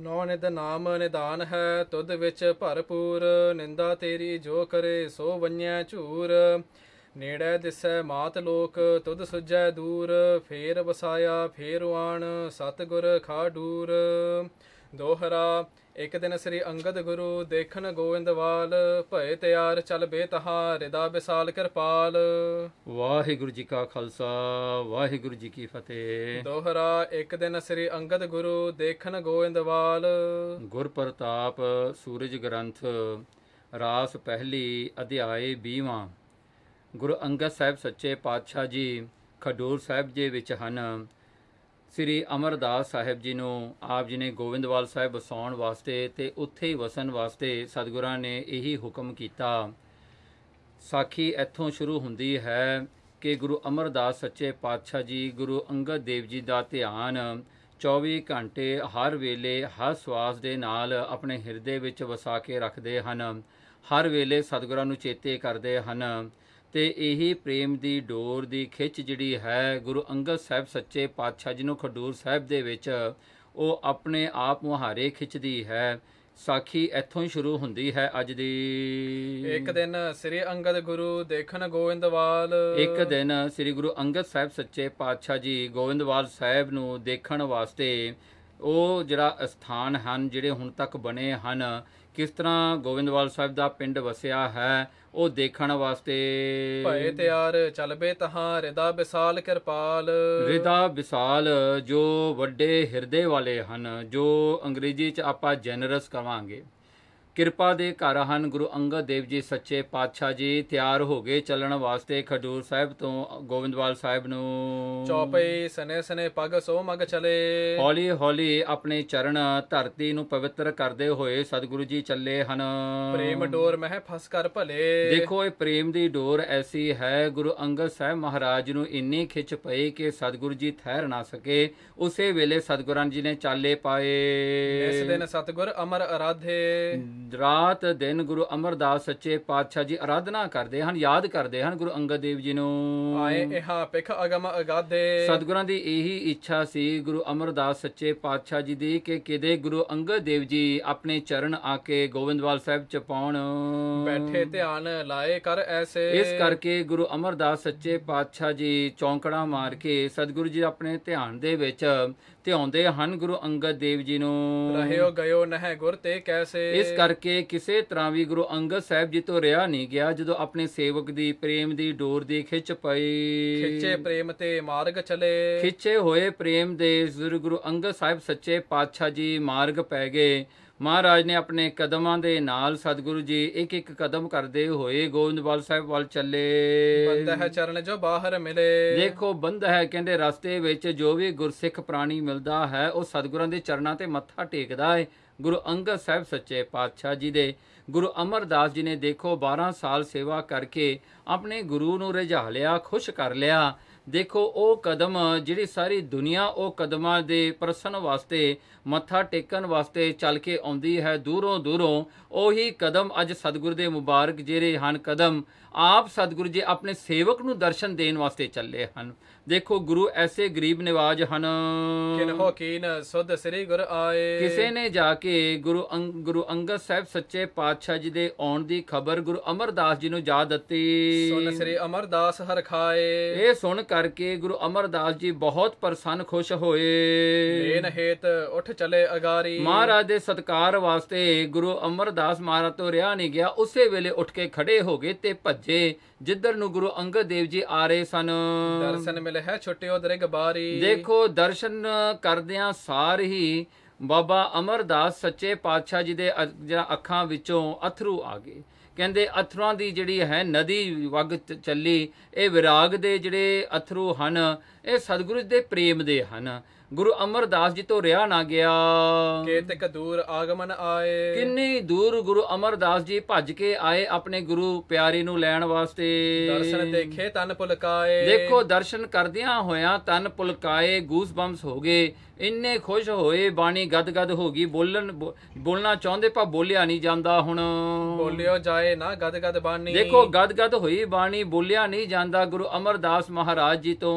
ਨੌ ਨਿਦ ਨਾਮ ਨਿਦਾਨ ਹੈ ਤੁਧ ਵਿੱਚ ਭਰਪੂਰ ਨਿੰਦਾ ਤੇਰੀ ਜੋ ਕਰੇ ਸੋ ਵੰਨਿਆ ਝੂਰ ਨੇੜੇ ਦਿਸੈ ਮਾਤ ਲੋਕ ਤੁਧ ਸੁਜੈ ਦੂਰ ਫੇਰ ਵਸਾਇਆ ਫੇਰ ਆਣ ਸਤਗੁਰ ਖਾਡੂਰ ਦੋਹਰਾ ਇੱਕ ਦਿਨ ਸ੍ਰੀ ਅੰਗਦ ਗੁਰੂ ਦੇਖਣ ਗੋਵਿੰਦਵਾਲ ਭਏ ਤਿਆਰ ਚਲ ਬੇਤਹਾਰ ਦਾ ਵਿਸਾਲ ਕਿਰਪਾਲ ਵਾਹਿਗੁਰੂ ਜੀ ਕਾ ਖਾਲਸਾ ਵਾਹਿਗੁਰੂ ਜੀ ਕੀ ਫਤਿਹ ਦੋਹਰਾ ਇੱਕ ਦਿਨ ਸ੍ਰੀ ਅੰਗਦ ਗੁਰੂ ਦੇਖਣ ਗੋਵਿੰਦਵਾਲ ਗੁਰ ਪ੍ਰਤਾਪ ਸੂਰਜ ਗ੍ਰੰਥ ਰਾਸ ਪਹਿਲੀ ਅਧਿਆਏ 20ਵਾਂ ਗੁਰੂ ਅੰਗਦ ਸਾਹਿਬ ਸੱਚੇ ਪਾਤਸ਼ਾਹ ਜੀ ਖਡੂਰ ਸਾਹਿਬ ਜੀ ਵਿੱਚ ਹਨ ਸ੍ਰੀ ਅਮਰਦਾਸ ਸਾਹਿਬ ਜੀ ਨੂੰ ਆਪ ਜੀ ਨੇ ਗੋਵਿੰਦਵਾਲ ਸਾਹਿਬ ਵਸਾਉਣ ਵਾਸਤੇ ਤੇ ਉੱਥੇ ਹੀ ਵਸਣ ਵਾਸਤੇ ਸਤਿਗੁਰਾਂ ਨੇ ਇਹੀ ਹੁਕਮ ਕੀਤਾ ਸਾਖੀ ਇੱਥੋਂ ਸ਼ੁਰੂ ਹੁੰਦੀ ਹੈ ਕਿ ਗੁਰੂ ਅਮਰਦਾਸ ਸੱਚੇ ਪਾਤਸ਼ਾਹ ਜੀ ਗੁਰੂ ਅੰਗਦ ਦੇਵ ਜੀ ਦਾ ਧਿਆਨ 24 ਘੰਟੇ ਹਰ ਵੇਲੇ ਹਰ ਸਵਾਸ ਦੇ ਨਾਲ ਆਪਣੇ ਹਿਰਦੇ ਵਿੱਚ ਵਸਾ ਕੇ ਰੱਖਦੇ ਹਨ ਹਰ ਵੇਲੇ ਸਤਿਗੁਰਾਂ ਨੂੰ ਚੇਤੇ ਕਰਦੇ ਹਨ ਤੇ ਇਹੀ ਪ੍ਰੇਮ ਦੀ ਡੋਰ ਦੀ ਖਿੱਚ ਜਿਹੜੀ ਹੈ ਗੁਰੂ ਅੰਗਦ ਸਾਹਿਬ ਸੱਚੇ ਪਾਤਸ਼ਾਹ ਜੀ ਨੂੰ ਖਡੂਰ ਸਾਹਿਬ ਦੇ ਵਿੱਚ ਉਹ ਆਪਣੇ ਆਪ ਮੁਹਾਰੇ ਖਿੱਚਦੀ ਹੈ ਸਾਖੀ ਇੱਥੋਂ ਹੀ ਸ਼ੁਰੂ ਹੁੰਦੀ ਹੈ ਅੱਜ ਦੀ ਇੱਕ ਦਿਨ ਸ੍ਰੀ ਅੰਗਦ ਗੁਰੂ ਦੇਖਣ ਗੋਵਿੰਦਵਾਲ ਇੱਕ ਦਿਨ ਸ੍ਰੀ ਗੁਰੂ ਅੰਗਦ ਸਾਹਿਬ ਸੱਚੇ ਪਾਤਸ਼ਾਹ ਜੀ ਗੋਵਿੰਦਵਾਲ ਸਾਹਿਬ ਨੂੰ ਦੇਖਣ ਵਾਸਤੇ ਉਹ ਜਿਹੜਾ ਸਥਾਨ ਹਨ ਜਿਹੜੇ ਹੁਣ ਤੱਕ ਬਣੇ ਹਨ ਕਿਸ ਤਰ੍ਹਾਂ ਗੋਬਿੰਦਵਾਲ ਸਾਹਿਬ ਦਾ ਪਿੰਡ ਵਸਿਆ ਹੈ ਉਹ ਦੇਖਣ ਵਾਸਤੇ ਭਏ ਤਿਆਰ ਬੇ ਤਹਾਂ ਰਿਦਾ ਵਿਸਾਲ ਕਿਰਪਾਲ ਰਿਦਾ ਵਿਸਾਲ ਜੋ ਵੱਡੇ ਹਿਰਦੇ ਵਾਲੇ ਹਨ ਜੋ ਅੰਗਰੇਜ਼ੀ ਚ ਆਪਾਂ ਜੈਨਰਸ ਕਵਾਂਗੇ ਕਿਰਪਾ ਦੇ ਘਰ ਹਨ ਗੁਰੂ ਅੰਗਦ ਦੇਵ ਜੀ ਸੱਚੇ ਪਾਤਸ਼ਾਹ ਜੀ ਤਿਆਰ ਹੋ ਗਏ ਚੱਲਣ ਵਾਸਤੇ ਖਡੂਰ ਸਾਹਿਬ ਤੋਂ ਗੋਬਿੰਦਵਾਲ ਸਾਹਿਬ ਨੂੰ ਚੌਪਈ ਸਨੇ ਸਨੇ ਪਗ ਸੋ ਮਗ ਚਲੇ ਹੌਲੀ ਹੌਲੀ ਆਪਣੇ ਚਰਨ ਧਰਤੀ ਨੂੰ ਪਵਿੱਤਰ ਕਰਦੇ ਹੋਏ ਸਤਿਗੁਰੂ ਜੀ ਚੱਲੇ ਹਨ ਪ੍ਰੇਮ ਡੋਰ ਮਹਿ ਫਸ ਕਰ ਭਲੇ ਦੇਖੋ ਇਹ ਪ੍ਰੇਮ ਦੀ ਡੋਰ ਐਸੀ ਹੈ ਗੁਰੂ ਅੰਗਦ ਸਾਹਿਬ ਮਹਾਰਾਜ ਨੂੰ ਇੰਨੀ ਖਿੱਚ ਪਈ ਕਿ ਸਤਿਗੁਰੂ ਜੀ ਠਹਿਰ ਨਾ ਸਕੇ ਉਸੇ ਵੇਲੇ ਸਤਿਗੁਰਾਂ ਜੀ ਨੇ ਚਾਲੇ ਪਾਏ ਇਸ ਦਿਨ ਸਤਿਗੁਰ ਅਮਰ ਅਰਾਧੇ ਰਾਤ ਦਿਨ ਗੁਰੂ ਅਮਰਦਾਸ ਸੱਚੇ ਪਾਤਸ਼ਾਹ ਜੀ ਅਰਾਧਨਾ ਕਰਦੇ ਹਨ ਯਾਦ ਕਰਦੇ ਹਨ ਗੁਰੂ ਅੰਗਦ ਦੇਵ ਜੀ ਨੂੰ ਆਏ ਇਹਾ ਪਿਖ ਅਗਮ ਅਗਾਦੇ ਸਤਿਗੁਰਾਂ ਦੀ ਇਹੀ ਇੱਛਾ ਸੀ ਗੁਰੂ ਅਮਰਦਾਸ ਸੱਚੇ ਪਾਤਸ਼ਾਹ ਜੀ ਦੀ ਕਿ ਕਿਦੇ ਗੁਰੂ ਅੰਗਦ ਦੇਵ ਜੀ ਆਪਣੇ ਚਰਨ ਆ ਕੇ ਗੋਬਿੰਦਵਾਲ ਸਾਹਿਬ ਚ ਪਾਉਣ ਬੈਠੇ ਧਿਆਨ ਲਾਏ ਕਰ ਐਸੇ ਇਸ ਕਰਕੇ ਗੁਰੂ ਅਮਰਦਾਸ ਸੱਚੇ ਪਾਤਸ਼ਾਹ ਜੀ ਚੌਂਕੜਾ ਮਾਰ ਕੇ ਸਤਿਗੁਰੂ ਜੀ ਆਪਣੇ ਧਿਆਨ ਦੇ ਵਿੱਚ ਧਿਆਉਂਦੇ ਹਨ ਗੁਰੂ ਅੰਗਦ ਦੇਵ ਜੀ ਨੂੰ ਰਹਿਓ ਗਇਓ ਨਹਿ ਗੁਰ ਤੇ ਕੈਸੇ ਇਸ ਕਰਕੇ ਕਿਸੇ ਤਰ੍ਹਾਂ ਵੀ ਗੁਰੂ ਅੰਗਦ ਸਾਹਿਬ ਜੀ ਤੋਂ ਰਿਹਾ ਨਹੀਂ ਗਿਆ ਜਦੋਂ ਆਪਣੇ ਸੇਵਕ ਦੀ ਪ੍ਰੇਮ ਦੀ ਡੋਰ ਦੀ ਖਿੱਚ ਪਈ ਖਿੱਚੇ ਪ੍ਰੇਮ ਤੇ ਮਾਰਗ ਚਲੇ ਖਿੱਚੇ ਹੋਏ ਪ੍ਰੇਮ ਦੇ ਗੁਰੂ ਅੰਗਦ ਸਾਹਿਬ ਸੱਚੇ ਪਾਤਸ਼ਾਹ ਜੀ ਮਾਰਗ ਪੈ ਗਏ ਮਹਾਰਾਜ ਨੇ ਆਪਣੇ ਕਦਮਾਂ ਦੇ ਨਾਲ ਸਤਿਗੁਰੂ ਜੀ ਇੱਕ ਇੱਕ ਕਦਮ ਕਰਦੇ ਹੋਏ ਗੋਬਿੰਦਵਾਲ ਸਾਹਿਬ ਵੱਲ ਚੱਲੇ ਬੰਦਾ ਹੈ ਚਰਨ ਜੋ ਬਾਹਰ ਮਿਲੇ ਦੇਖੋ ਬੰਦਾ ਹੈ ਕਹਿੰਦੇ ਰਸਤੇ ਵਿੱਚ ਜੋ ਵੀ ਗੁਰਸਿੱਖ ਪ੍ਰਾਣੀ ਮਿਲਦਾ ਹੈ ਉਹ ਸਤਿਗੁਰਾਂ ਦੇ ਚਰਨਾਂ ਤੇ ਮੱਥਾ ਟੇਕਦਾ ਹੈ ਗੁਰੂ ਅੰਗਦ ਸਾਹਿਬ ਸੱਚੇ ਪਾਤਸ਼ਾਹ ਜੀ ਦੇ ਗੁਰੂ ਅਮਰਦਾਸ ਜੀ ਨੇ ਦੇਖੋ 12 ਸਾਲ ਸੇਵਾ ਕਰਕੇ ਆਪਣੇ ਗੁਰੂ ਨੂੰ ਰਜਾ ਲਿਆ ਖੁਸ਼ ਕਰ ਲਿਆ ਦੇਖੋ ਉਹ ਕਦਮ ਜਿਹੜੀ ਸਾਰੀ ਦੁਨੀਆ ਉਹ ਕਦਮਾਂ ਦੇ ਪ੍ਰਸਨ ਵਾਸਤੇ ਮੱਥਾ ਟੇਕਣ ਵਾਸਤੇ ਚੱਲ ਕੇ ਆਉਂਦੀ ਹੈ ਦੂਰੋਂ ਦੂਰੋਂ ਉਹੀ ਕਦਮ ਅੱਜ ਸਤਿਗੁਰ ਦੇ ਮੁਬਾਰਕ ਜਿਹੜੇ ਹਨ ਕਦਮ ਆਪ ਸਤਿਗੁਰੂ ਜੀ ਆਪਣੇ ਸੇਵਕ ਨੂੰ ਦਰਸ਼ਨ ਦੇਣ ਵਾਸਤੇ ਚੱਲੇ ਹਨ ਦੇਖੋ ਗੁਰੂ ਐਸੇ ਗਰੀਬ ਨਿਵਾਜ ਹਨ ਕਿਨਹੋ ਕੀਨ ਸੁਧ ਸ੍ਰੀ ਗੁਰ ਆਏ ਕਿਸੇ ਨੇ ਜਾ ਕੇ ਗੁਰੂ ਗੁਰੂ ਅੰਗਦ ਸਾਹਿਬ ਸੱਚੇ ਪਾਤਸ਼ਾਹ ਜੀ ਦੇ ਆਉਣ ਦੀ ਖਬਰ ਗੁਰੂ ਅਮਰਦਾਸ ਜੀ ਨੂੰ ਜਾ ਦਿੱਤੀ ਸੁਣ ਸ੍ਰੀ ਅਮਰਦਾਸ ਹਰ ਖਾਏ ਇਹ ਸੁਣ ਕਰਕੇ ਗੁਰੂ ਅਮਰਦਾਸ ਜੀ ਬਹੁਤ ਪ੍ਰਸੰਨ ਖੁਸ਼ ਹੋਏ ਮੇਨ ਹੇਤ ਉੱਠ ਚਲੇ ਅਗਾਰੀ ਮਹਾਰਾਜ ਦੇ ਸਤਕਾਰ ਵਾਸਤੇ ਗੁਰੂ ਅਮਰਦਾਸ ਮਹਾਰਾਜ ਤੋਂ ਰਿਹਾ ਨਹੀਂ ਗਿਆ ਉਸੇ ਵੇਲੇ ਉੱਠ ਕੇ ਖੜੇ ਹੋ ਗਏ ਤੇ ਭੱਜੇ ਜਿੱਧਰ ਨੂੰ ਗੁਰੂ ਅੰਗਦ ਦੇਵ ਜੀ ਆ ਰਹੇ ਸਨ ਦਰਸ਼ਨ ਮਿਲ ਹੈ ਛੋਟੇ ਉਧਰੇ ਗਬਾਰੀ ਦੇਖੋ ਦਰਸ਼ਨ ਕਰਦਿਆਂ ਸਾਰ ਹੀ ਬਾਬਾ ਅਮਰਦਾਸ ਸੱਚੇ ਪਾਤਸ਼ਾਹ ਜੀ ਦੇ ਅੱਖਾਂ ਵਿੱਚੋਂ ਅਥਰੂ ਆ ਗਏ ਕਹਿੰਦੇ ਅਥਰੂਆਂ ਦੀ ਜਿਹੜੀ ਹੈ ਨਦੀ ਵਗ ਚੱਲੀ ਇਹ ਵਿਰਾਗ ਦੇ ਜਿਹੜੇ ਅਥਰੂ ਹਨ ਇਹ ਸਤਿਗੁਰੂ ਦੇ ਪ੍ਰੇਮ ਦੇ ਹਨ ਗੁਰੂ ਅਮਰਦਾਸ ਜੀ ਤੋਂ ਰਿਹਾ ਨਾ ਗਿਆ ਕੇਤਕ ਦੂਰ ਆਗਮਨ ਆਏ ਕਿੰਨੀ ਦੂਰ ਗੁਰੂ ਅਮਰਦਾਸ ਜੀ ਭੱਜ ਕੇ ਆਏ ਆਪਣੇ ਗੁਰੂ ਪਿਆਰੇ ਨੂੰ ਲੈਣ ਵਾਸਤੇ ਦਰਸ਼ਨ ਦੇਖੇ ਤਨ ਪੁਲਕਾਏ ਦੇਖੋ ਦਰਸ਼ਨ ਕਰਦਿਆਂ ਹੋਇਆਂ ਤਨ ਪੁਲਕਾਏ ਗੂਸ ਬੰਸ ਹੋ ਗਏ ਇੰਨੇ ਖੁਸ਼ ਹੋਏ ਬਾਣੀ ਗਦਗਦ ਹੋ ਗਈ ਬੋਲਣ ਬੋਲਣਾ ਚਾਹੁੰਦੇ ਪਰ ਬੋਲਿਆ ਨਹੀਂ ਜਾਂਦਾ ਹੁਣ ਬੋਲਿਓ ਜਾਏ ਨਾ ਗਦਗਦ ਬਾਣੀ ਦੇਖੋ ਗਦਗਦ ਹੋਈ ਬਾਣੀ ਬੋਲਿਆ ਨਹੀਂ ਜਾਂਦਾ ਗੁਰੂ ਅਮਰਦਾਸ ਮਹਾਰਾਜ ਜੀ ਤੋਂ